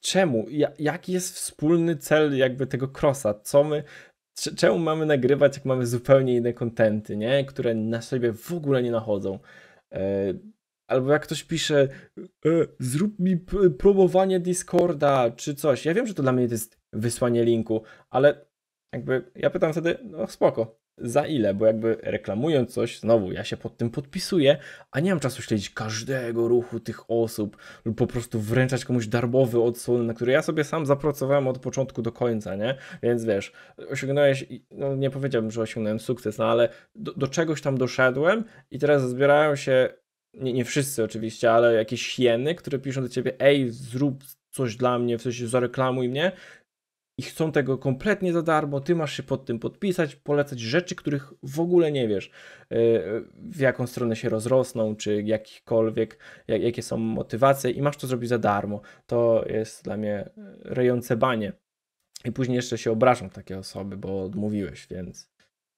Speaker 1: czemu? Ja, jaki jest wspólny cel jakby tego krosa? Co my, czemu mamy nagrywać, jak mamy zupełnie inne kontenty, nie? które na siebie w ogóle nie nachodzą. E, albo jak ktoś pisze, e, zrób mi promowanie Discorda, czy coś. Ja wiem, że to dla mnie to jest wysłanie linku, ale jakby ja pytam wtedy, no spoko, za ile, bo jakby reklamując coś, znowu ja się pod tym podpisuję, a nie mam czasu śledzić każdego ruchu tych osób lub po prostu wręczać komuś darmowy odsłon, na który ja sobie sam zapracowałem od początku do końca, nie? Więc wiesz, osiągnąłeś, no nie powiedziałbym, że osiągnąłem sukces, no ale do, do czegoś tam doszedłem i teraz zbierają się, nie, nie wszyscy oczywiście, ale jakieś hieny, które piszą do ciebie, ej, zrób coś dla mnie, w sensie zareklamuj mnie, i chcą tego kompletnie za darmo, ty masz się pod tym podpisać, polecać rzeczy, których w ogóle nie wiesz, e, w jaką stronę się rozrosną, czy jakichkolwiek, jakie są motywacje i masz to zrobić za darmo. To jest dla mnie e, rejące banie. I później jeszcze się obrażą takie osoby, bo odmówiłeś, więc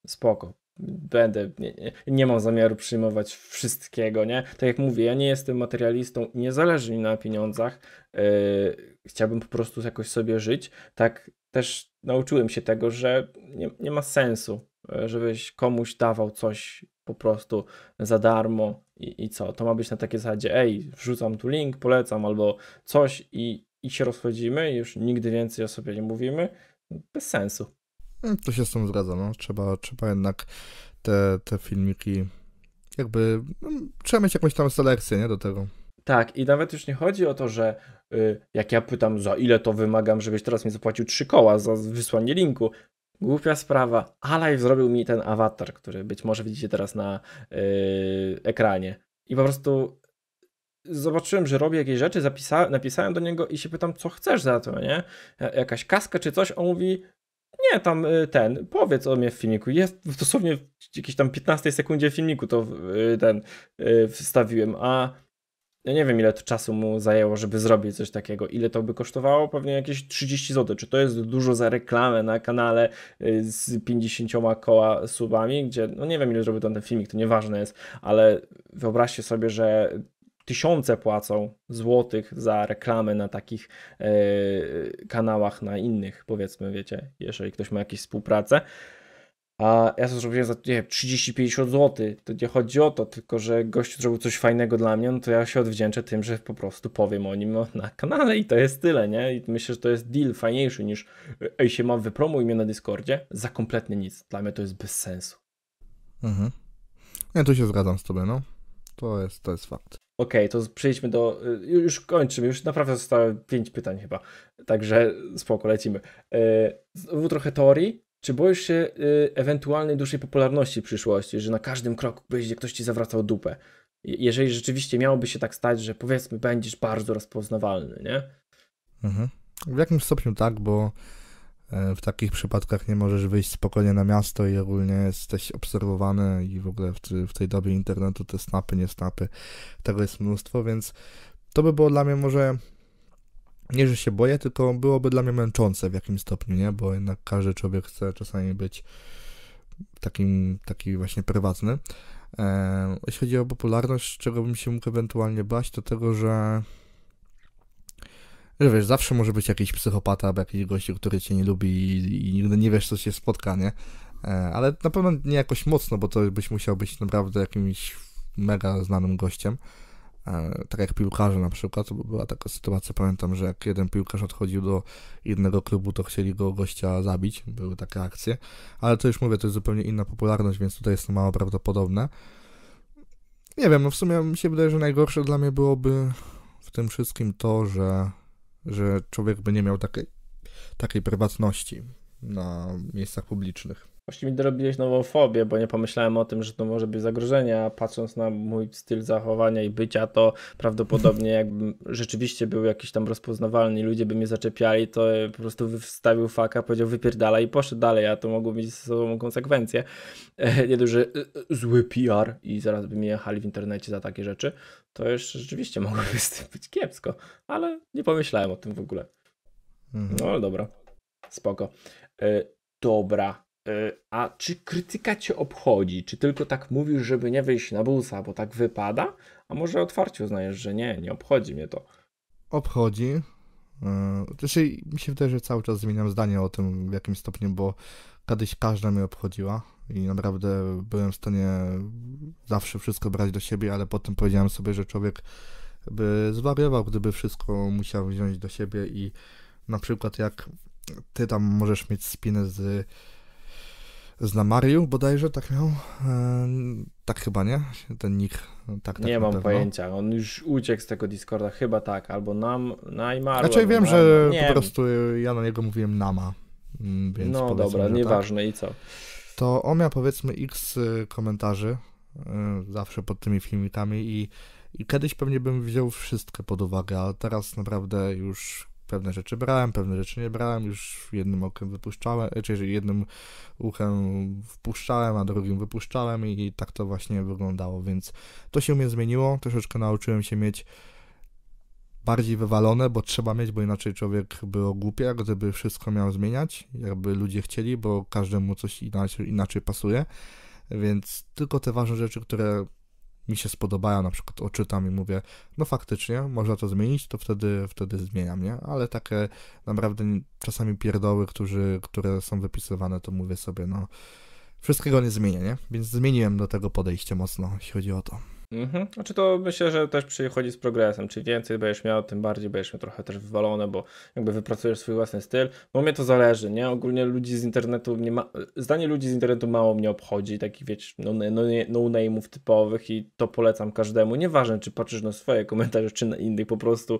Speaker 1: spoko będę, nie, nie, mam zamiaru przyjmować wszystkiego, nie? Tak jak mówię, ja nie jestem materialistą, nie zależy mi na pieniądzach, yy, chciałbym po prostu jakoś sobie żyć, tak też nauczyłem się tego, że nie, nie ma sensu, yy, żebyś komuś dawał coś po prostu za darmo i, i co, to ma być na takiej zasadzie, ej, wrzucam tu link, polecam albo coś i, i się rozchodzimy i już nigdy więcej o sobie nie mówimy, bez sensu.
Speaker 2: No, to się z tym zgadza, no. Trzeba, trzeba jednak te, te filmiki jakby, no, trzeba mieć jakąś tam selekcję, nie, do tego.
Speaker 1: Tak, i nawet już nie chodzi o to, że y, jak ja pytam, za ile to wymagam, żebyś teraz mi zapłacił trzy koła za wysłanie linku. Głupia sprawa. Alive zrobił mi ten awatar, który być może widzicie teraz na y, ekranie. I po prostu zobaczyłem, że robi jakieś rzeczy, zapisa- napisałem do niego i się pytam, co chcesz za to, nie? Jakaś kaska czy coś, on mówi, nie, tam y, ten, powiedz o mnie w filmiku. Jest dosłownie w jakiejś tam 15 sekundzie filmiku to y, ten y, wstawiłem, a ja nie wiem ile to czasu mu zajęło, żeby zrobić coś takiego. Ile to by kosztowało? Pewnie jakieś 30 zł. Czy to jest dużo za reklamę na kanale z 50 koła subami, gdzie no nie wiem ile zrobił ten filmik, to nieważne jest, ale wyobraźcie sobie, że tysiące płacą złotych za reklamy na takich e, kanałach, na innych, powiedzmy, wiecie, jeżeli ktoś ma jakieś współpracę. A ja to zrobiłem za 30-50 zł. To nie chodzi o to, tylko że gość zrobił coś fajnego dla mnie, no to ja się odwdzięczę tym, że po prostu powiem o nim na kanale i to jest tyle, nie? I myślę, że to jest deal fajniejszy niż e, ej się mam, wypromuj mnie na Discordzie za kompletnie nic. Dla mnie to jest bez sensu.
Speaker 2: Mhm. Ja tu się zgadzam z tobą, no. To jest, to jest fakt.
Speaker 1: Okej, okay, to przejdźmy do. Y, już kończymy, już naprawdę zostało pięć pytań chyba. Także spoko, lecimy. E, znowu trochę teorii. Czy boisz się y, ewentualnej dużej popularności w przyszłości, że na każdym kroku będzie ktoś ci zawracał dupę? Jeżeli rzeczywiście miałoby się tak stać, że powiedzmy, będziesz bardzo rozpoznawalny, nie?
Speaker 2: Mhm. W jakimś stopniu tak, bo E, w takich przypadkach nie możesz wyjść spokojnie na miasto i ogólnie jesteś obserwowany i w ogóle w, w tej dobie internetu te snapy, nie snapy, tego jest mnóstwo, więc to by było dla mnie może nie, że się boję, tylko byłoby dla mnie męczące w jakimś stopniu, nie? Bo jednak każdy człowiek chce czasami być takim, taki właśnie prywatny. E, jeśli chodzi o popularność, czego bym się mógł ewentualnie bać, to tego, że że wiesz, zawsze może być jakiś psychopata albo jakiś gościu, który cię nie lubi i, i nigdy no nie wiesz, co się spotka, nie? E, ale na pewno nie jakoś mocno, bo to byś musiał być naprawdę jakimś mega znanym gościem. E, tak jak piłkarze na przykład, to była taka sytuacja, pamiętam, że jak jeden piłkarz odchodził do jednego klubu, to chcieli go gościa zabić, były takie akcje, ale to już mówię, to jest zupełnie inna popularność, więc tutaj jest to mało prawdopodobne. Nie wiem, no w sumie mi się wydaje, że najgorsze dla mnie byłoby w tym wszystkim to, że że człowiek by nie miał takiej, takiej prywatności na miejscach publicznych.
Speaker 1: Właściwie mi dorobiłeś nową fobię, bo nie pomyślałem o tym, że to może być zagrożenie, a patrząc na mój styl zachowania i bycia, to prawdopodobnie [LAUGHS] jakbym rzeczywiście był jakiś tam rozpoznawalny ludzie by mnie zaczepiali, to po prostu wystawił faka, powiedział wypierdala i poszedł dalej, a to mogło mieć ze sobą konsekwencje. [LAUGHS] Nie e, e, zły PR i zaraz by mnie jechali w internecie za takie rzeczy, to jeszcze rzeczywiście [LAUGHS] mogłoby z tym być kiepsko, ale nie pomyślałem o tym w ogóle. Mhm. No ale dobra, spoko. E, dobra, a czy krytyka cię obchodzi? Czy tylko tak mówisz, żeby nie wyjść na busa, bo tak wypada? A może otwarcie uznajesz, że nie, nie obchodzi mnie to?
Speaker 2: Obchodzi. E, znaczy, mi się wydaje, że cały czas zmieniam zdanie o tym w jakim stopniu, bo kiedyś każda mnie obchodziła i naprawdę byłem w stanie zawsze wszystko brać do siebie, ale potem powiedziałem sobie, że człowiek by zwariował, gdyby wszystko musiał wziąć do siebie i na przykład jak ty tam możesz mieć spinę z Zna Mariu bodajże, tak miał? tak chyba, nie? Ten nick. Tak, tak nie mam pewno. pojęcia.
Speaker 1: On już uciekł z tego Discorda, chyba tak. Albo nam, Najmar. Raczej znaczy, wiem, nam, że nie. po prostu
Speaker 2: ja na niego mówiłem Nama. Mm, więc no dobra, tak. nieważne tak. i co. To on miał powiedzmy x y, komentarzy y, zawsze pod tymi filmikami i, i kiedyś pewnie bym wziął wszystkie pod uwagę, a teraz naprawdę już pewne rzeczy brałem, pewne rzeczy nie brałem, już jednym okiem wypuszczałem, e, czyli jednym uchem wpuszczałem, a drugim wypuszczałem i, i tak to właśnie wyglądało, więc to się mnie zmieniło, troszeczkę nauczyłem się mieć bardziej wywalone, bo trzeba mieć, bo inaczej człowiek głupi jak gdyby wszystko miał zmieniać, jakby ludzie chcieli, bo każdemu coś inaczej, inaczej pasuje, więc tylko te ważne rzeczy, które mi się spodobają, na przykład oczytam i mówię, no faktycznie, można to zmienić, to wtedy, wtedy zmieniam, nie? Ale takie naprawdę czasami pierdoły, którzy, które są wypisywane, to mówię sobie, no wszystkiego nie zmienię, nie? Więc zmieniłem do tego podejście mocno, jeśli chodzi o to. Mhm.
Speaker 1: Znaczy to myślę, że też przychodzi z progresem. Czyli więcej będziesz miał, tym bardziej będziesz miał trochę też wywalone, bo jakby wypracujesz swój własny styl. Bo mnie to zależy, nie? Ogólnie ludzi z internetu, nie ma... zdanie ludzi z internetu mało mnie obchodzi, takich wiecie, no, no, no name'ów typowych i to polecam każdemu. Nieważne, czy patrzysz na swoje komentarze, czy na innych, po prostu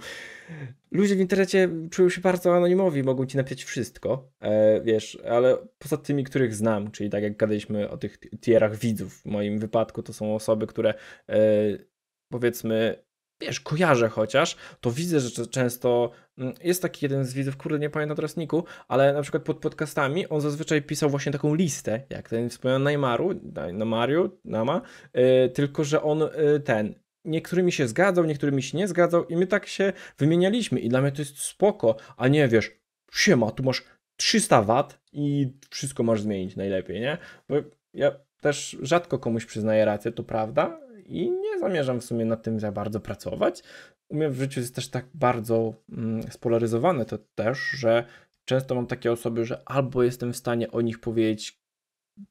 Speaker 1: ludzie w internecie czują się bardzo anonimowi, mogą ci napisać wszystko, e, wiesz, ale poza tymi, których znam, czyli tak jak gadaliśmy o tych tierach widzów, w moim wypadku to są osoby, które e, powiedzmy, wiesz, kojarzę chociaż, to widzę, że często mm, jest taki jeden z widzów, kurde, nie pamiętam teraz niku, ale na przykład pod podcastami on zazwyczaj pisał właśnie taką listę, jak ten wspomniany Neymaru, Mario, Nama, y, tylko że on y, ten, niektórymi się zgadzał, niektórymi się nie zgadzał i my tak się wymienialiśmy i dla mnie to jest spoko, a nie, wiesz, siema, tu masz 300 wat i wszystko masz zmienić najlepiej, nie? Bo ja też rzadko komuś przyznaję rację, to prawda, i nie zamierzam w sumie nad tym za bardzo pracować. U mnie w życiu jest też tak bardzo mm, spolaryzowane to też, że często mam takie osoby, że albo jestem w stanie o nich powiedzieć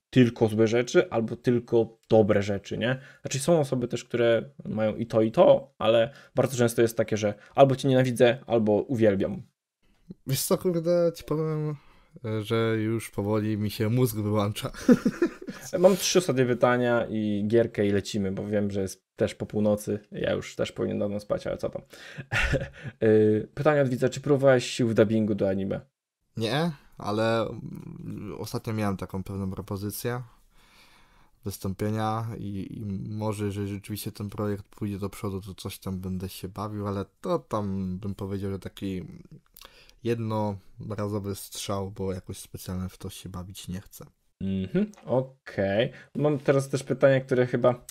Speaker 1: tylko złe rzeczy, albo tylko dobre rzeczy, nie? Znaczy są osoby też, które mają i to, i to, ale bardzo często jest takie, że albo cię nienawidzę, albo uwielbiam.
Speaker 2: Wiesz co, kurde, ci powiem, że już powoli mi się mózg
Speaker 1: wyłącza. [LAUGHS] Mam trzy sobie pytania i gierkę i lecimy, bo wiem, że jest też po północy. Ja już też powinienem dawno spać, ale co tam. [LAUGHS] Y, pytanie od widza, czy próbowałeś sił w dubbingu do anime?
Speaker 2: Nie, ale mm, ostatnio miałem taką pewną propozycję wystąpienia i, i, może, że rzeczywiście ten projekt pójdzie do przodu, to coś tam będę się bawił, ale to tam bym powiedział, że taki jednorazowy strzał, bo jakoś specjalnie w to się bawić nie chcę. Mhm,
Speaker 1: okej. Okay. Mam teraz też pytanie, które chyba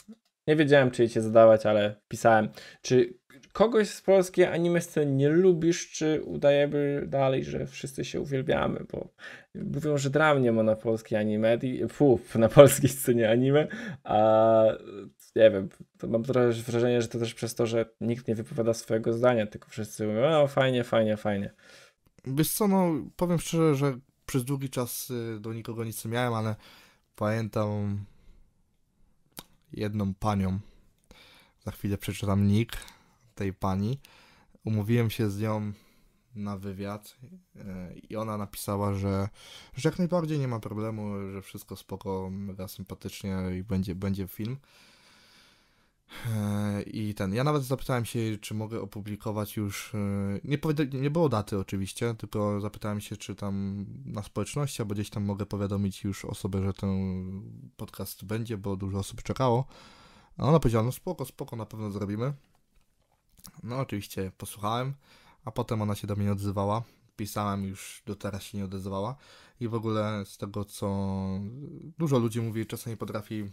Speaker 1: nie wiedziałem, czy je cię zadawać, ale pisałem. Czy kogoś z polskiej anime sceny nie lubisz, czy udajemy dalej, że wszyscy się uwielbiamy? Bo mówią, że dram nie ma na polskiej anime, fu, na polskiej scenie anime, a nie wiem, mam trochę wrażenie, że to też przez to, że nikt nie wypowiada swojego zdania, tylko wszyscy mówią, no fajnie, fajnie, fajnie.
Speaker 2: Wiesz co, no powiem szczerze, że przez długi czas y, do nikogo nic nie miałem, ale pamiętam jedną panią. Za chwilę przeczytam nick tej pani. Umówiłem się z nią na wywiad y, i ona napisała, że, że jak najbardziej nie ma problemu, że wszystko spoko, mega sympatycznie i będzie, będzie film. E, I ten, ja nawet zapytałem się, czy mogę opublikować już. E, nie, nie było daty oczywiście, tylko zapytałem się, czy tam na społeczności albo gdzieś tam mogę powiadomić już osobę, że ten podcast będzie, bo dużo osób czekało. A ona powiedziała: No spoko, spoko, na pewno zrobimy. No oczywiście posłuchałem, a potem ona się do mnie odzywała. Pisałem już do teraz się nie odezwała. I w ogóle z tego, co dużo ludzi mówi, czasami potrafi.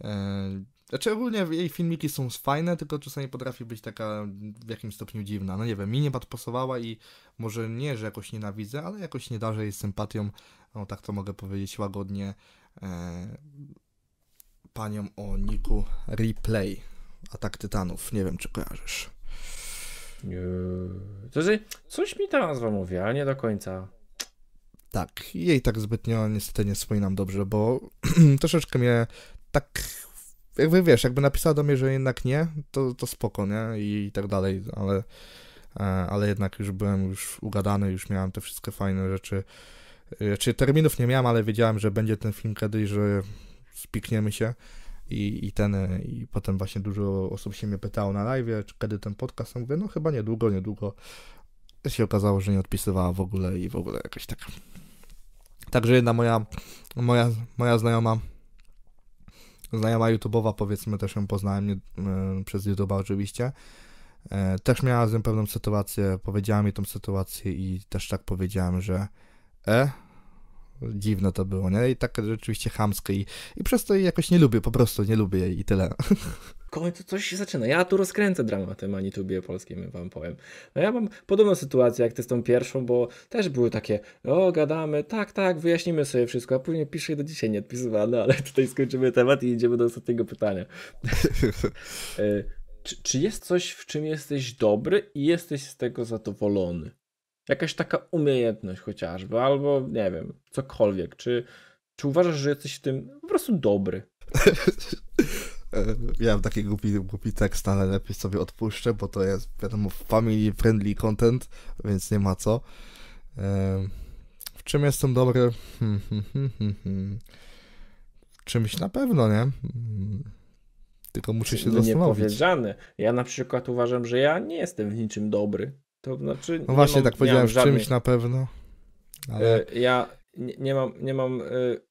Speaker 2: E, znaczy ogólnie jej filmiki są fajne, tylko czasami potrafi być taka w jakimś stopniu dziwna. No nie wiem, mi nie podpasowała i może nie, że jakoś nienawidzę, ale jakoś nie darzę jej sympatią, no tak to mogę powiedzieć łagodnie, e, panią o niku Replay, Atak Tytanów. Nie wiem, czy kojarzysz. To znaczy, coś mi ta nazwa mówi, ale nie do końca. Tak, jej tak zbytnio niestety nie wspominam dobrze, bo [CLEARS THROAT] troszeczkę mnie tak jakby wiesz, jakby napisała do mnie, że jednak nie, to, to spoko, nie? I tak dalej, ale, e, ale jednak już byłem już ugadany, już miałem te wszystkie fajne rzeczy. E, czy znaczy, terminów nie miałem, ale wiedziałem, że będzie ten film kiedyś, że spikniemy się. I, I ten, e, i potem właśnie dużo osób się mnie pytało na live, czy kiedy ten podcast, ja mówię, no chyba niedługo, niedługo. Się okazało, że nie odpisywała w ogóle i w ogóle jakoś tak. Także jedna moja, moja, moja znajoma znajoma YouTube'owa, powiedzmy, też ją poznałem nie, e, przez YouTube'a oczywiście. E, też miała z nią pewną sytuację, powiedziała mi tą sytuację i też tak powiedziałem, że e, dziwne to było, nie? I tak rzeczywiście chamskie i, i przez to jakoś nie lubię, po prostu nie lubię jej i tyle. [LAUGHS]
Speaker 1: końcu coś się zaczyna. Ja tu rozkręcę dramatem Anitubie polskim, wam powiem. No ja mam podobną sytuację jak ty z tą pierwszą, bo też były takie, o gadamy, tak, tak, wyjaśnimy sobie wszystko, a później piszę do dzisiaj nie odpisywano, ale [LAUGHS] tutaj skończymy temat i idziemy do ostatniego pytania. [LAUGHS] E, czy, czy jest coś, w czym jesteś dobry i jesteś z tego zadowolony? Jakaś taka umiejętność chociażby, albo nie wiem, cokolwiek. Czy, czy uważasz, że jesteś w tym po prostu dobry? [LAUGHS]
Speaker 2: E, miałem taki głupi, głupi tekst, ale lepiej sobie odpuszczę, bo to jest, wiadomo, family friendly content, więc nie ma co. E, w czym jestem dobry? Hmm, hmm, hmm, w czymś na pewno, nie? Tylko muszę się no zastanowić.
Speaker 1: Niepowiedziane. Ja na przykład uważam, że ja nie jestem w niczym dobry. To znaczy... No właśnie, mam, tak powiedziałem, w czymś
Speaker 2: na pewno. Ale...
Speaker 1: E, ja nie, nie mam, nie mam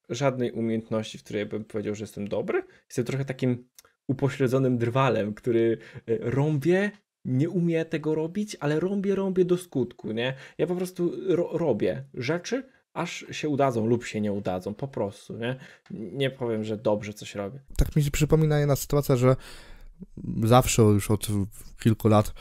Speaker 1: żadnej umiejętności, w której bym powiedział, że jestem dobry. Jestem trochę takim upośledzonym drwalem, który e, rąbie, nie umie tego robić, ale rąbie, rąbie do skutku, nie? Ja po prostu ro robię rzeczy, aż się udadzą lub się nie udadzą, po prostu, nie? Nie powiem, że dobrze coś robię.
Speaker 2: Tak mi się przypomina jedna sytuacja, że zawsze już od kilku lat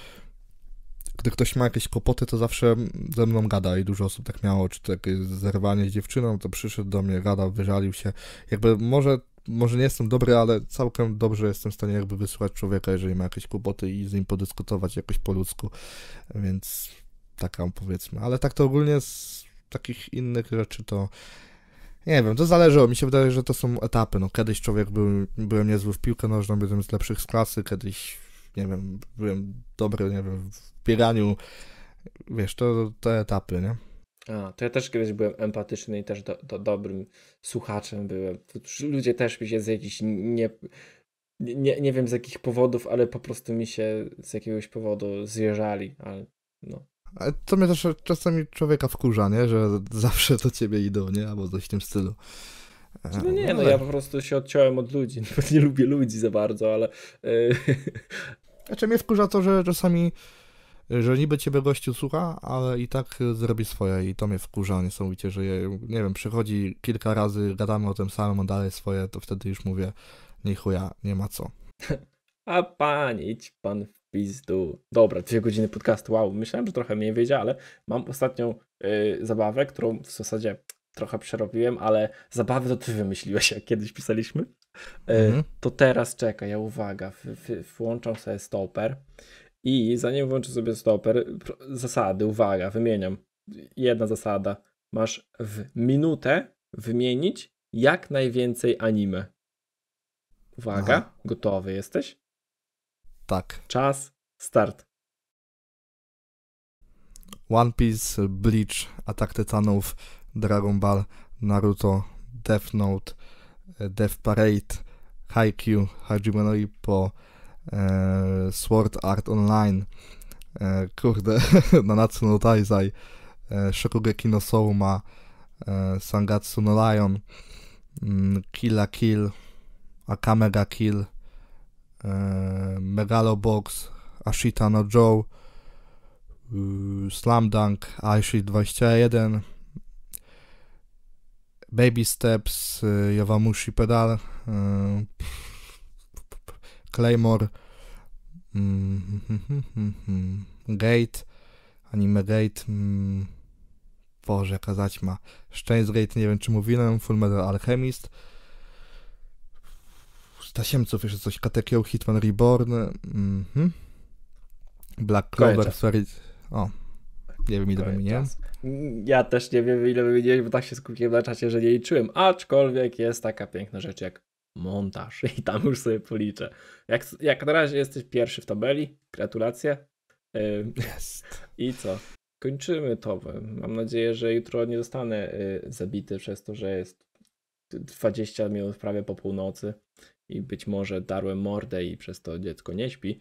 Speaker 2: gdy ktoś ma jakieś kłopoty, to zawsze ze mną gada i dużo osób tak miało, czy to jakieś zerwanie z dziewczyną, to przyszedł do mnie, gadał, wyżalił się. Jakby może może nie jestem dobry, ale całkiem dobrze jestem w stanie jakby wysłuchać człowieka, jeżeli ma jakieś kłopoty i z nim podyskutować jakoś po ludzku, więc taka, powiedzmy, ale tak to ogólnie z takich innych rzeczy to nie wiem, to zależy. Mi się wydaje, że to są etapy. No, kiedyś człowiek był, byłem niezły w piłkę nożną, byłem z lepszych z klasy, kiedyś, nie wiem, byłem dobry, nie wiem, w bieganiu. Wiesz, to te etapy, nie?
Speaker 1: A, to ja też kiedyś byłem empatyczny i też do, do dobrym słuchaczem byłem. Ludzie też mi się z jakichś nie, nie, nie wiem z jakich powodów, ale po prostu mi się z jakiegoś powodu zjeżdżali. ale no.
Speaker 2: to mnie też czasami człowieka wkurza, nie? Że zawsze do ciebie idą, nie? Albo coś w tym stylu. E, no nie, no ale... No ja tak. po
Speaker 1: prostu się odciąłem od ludzi. [LAUGHS] nie lubię ludzi za bardzo, ale... E,
Speaker 2: [LAUGHS] znaczy mnie wkurza to, że czasami że niby ciebie gościu słucha, ale i tak zrobi swoje i to mnie wkurza niesamowicie, że je, nie wiem, przychodzi kilka razy, gadamy o tym samym, on dalej swoje, to wtedy już mówię, nie chuja, nie ma co. [LAUGHS]
Speaker 1: A pan, idź pan w pizdu. Dobra, dwie godziny podcastu, wow, myślałem, że trochę mniej wiedział, ale mam ostatnią yy, zabawę, którą w zasadzie trochę przerobiłem, ale zabawy to ty wymyśliłeś, jak kiedyś pisaliśmy. Mm -hmm. To teraz czekaj, ja uwaga, włączam sobie stoper i zanim włączę sobie stoper, zasady, uwaga, wymieniam. Jedna zasada. Masz w minutę wymienić jak najwięcej anime. Uwaga, Aha. gotowy jesteś? Tak. Czas, start.
Speaker 2: One Piece, Bleach, Atak Tytanów, Dragon Ball, Naruto, Death Note, Death Parade, Haikyuu, Hajime no Ippo, E, Sword Art Online, e, kurde, [LAUGHS] Nanatsu no Taizai, e, Shokugeki no Souma, Sangatsu no Lion, mm, Kill a Kill, Akamega Kill, Megalobox, Ashita no Joe, Slam Dunk, Aishi 21, Baby Steps, y, Yowamushi Pedal, Claymore, mm, [LAUGHS] Gate, anime Gate, mm, Boże, jaka zaćma. Szczęść Gate, nie wiem czy mówiłem, Fullmetal Alchemist, Stasiemców jeszcze coś, Katekio, Hitman Reborn, mm-hmm. Black Clover, O, nie wiem ile mnie.
Speaker 1: Mm, ja też nie wiem ile wymieniłeś, bo tak się skupiłem na czacie, że nie liczyłem, aczkolwiek jest taka piękna rzecz jak montaż i tam już sobie policzę. Jak, jak na razie jesteś pierwszy w tabeli, gratulacje. Jest. [LAUGHS] I co? Kończymy to. Mam nadzieję, że jutro nie zostanę y, zabity przez to, że jest 20 minut prawie po północy i być może darłem mordę i przez to dziecko nie śpi.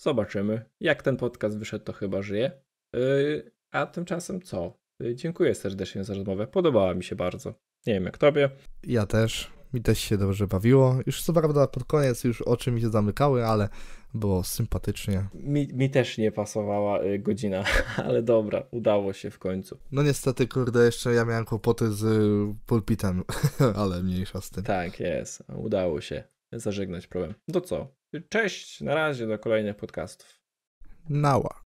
Speaker 1: Zobaczymy. Jak ten podcast wyszedł, to chyba żyje. Y, a tymczasem co? Y, dziękuję serdecznie za rozmowę. Podobała mi się bardzo. Nie wiem jak tobie.
Speaker 2: Ja też. Mi też się dobrze bawiło. Już co prawda pod koniec już oczy mi się zamykały, ale było sympatycznie.
Speaker 1: Mi, mi też nie pasowała y, godzina, [LAUGHS] ale dobra, udało się w końcu.
Speaker 2: No niestety, kurde, jeszcze ja miałem kłopoty z y, pulpitem, [LAUGHS]
Speaker 1: ale mniejsza z tym. Tak, jest, udało się zażegnać problem. Do co? Cześć, na razie, do kolejnych podcastów. Nała.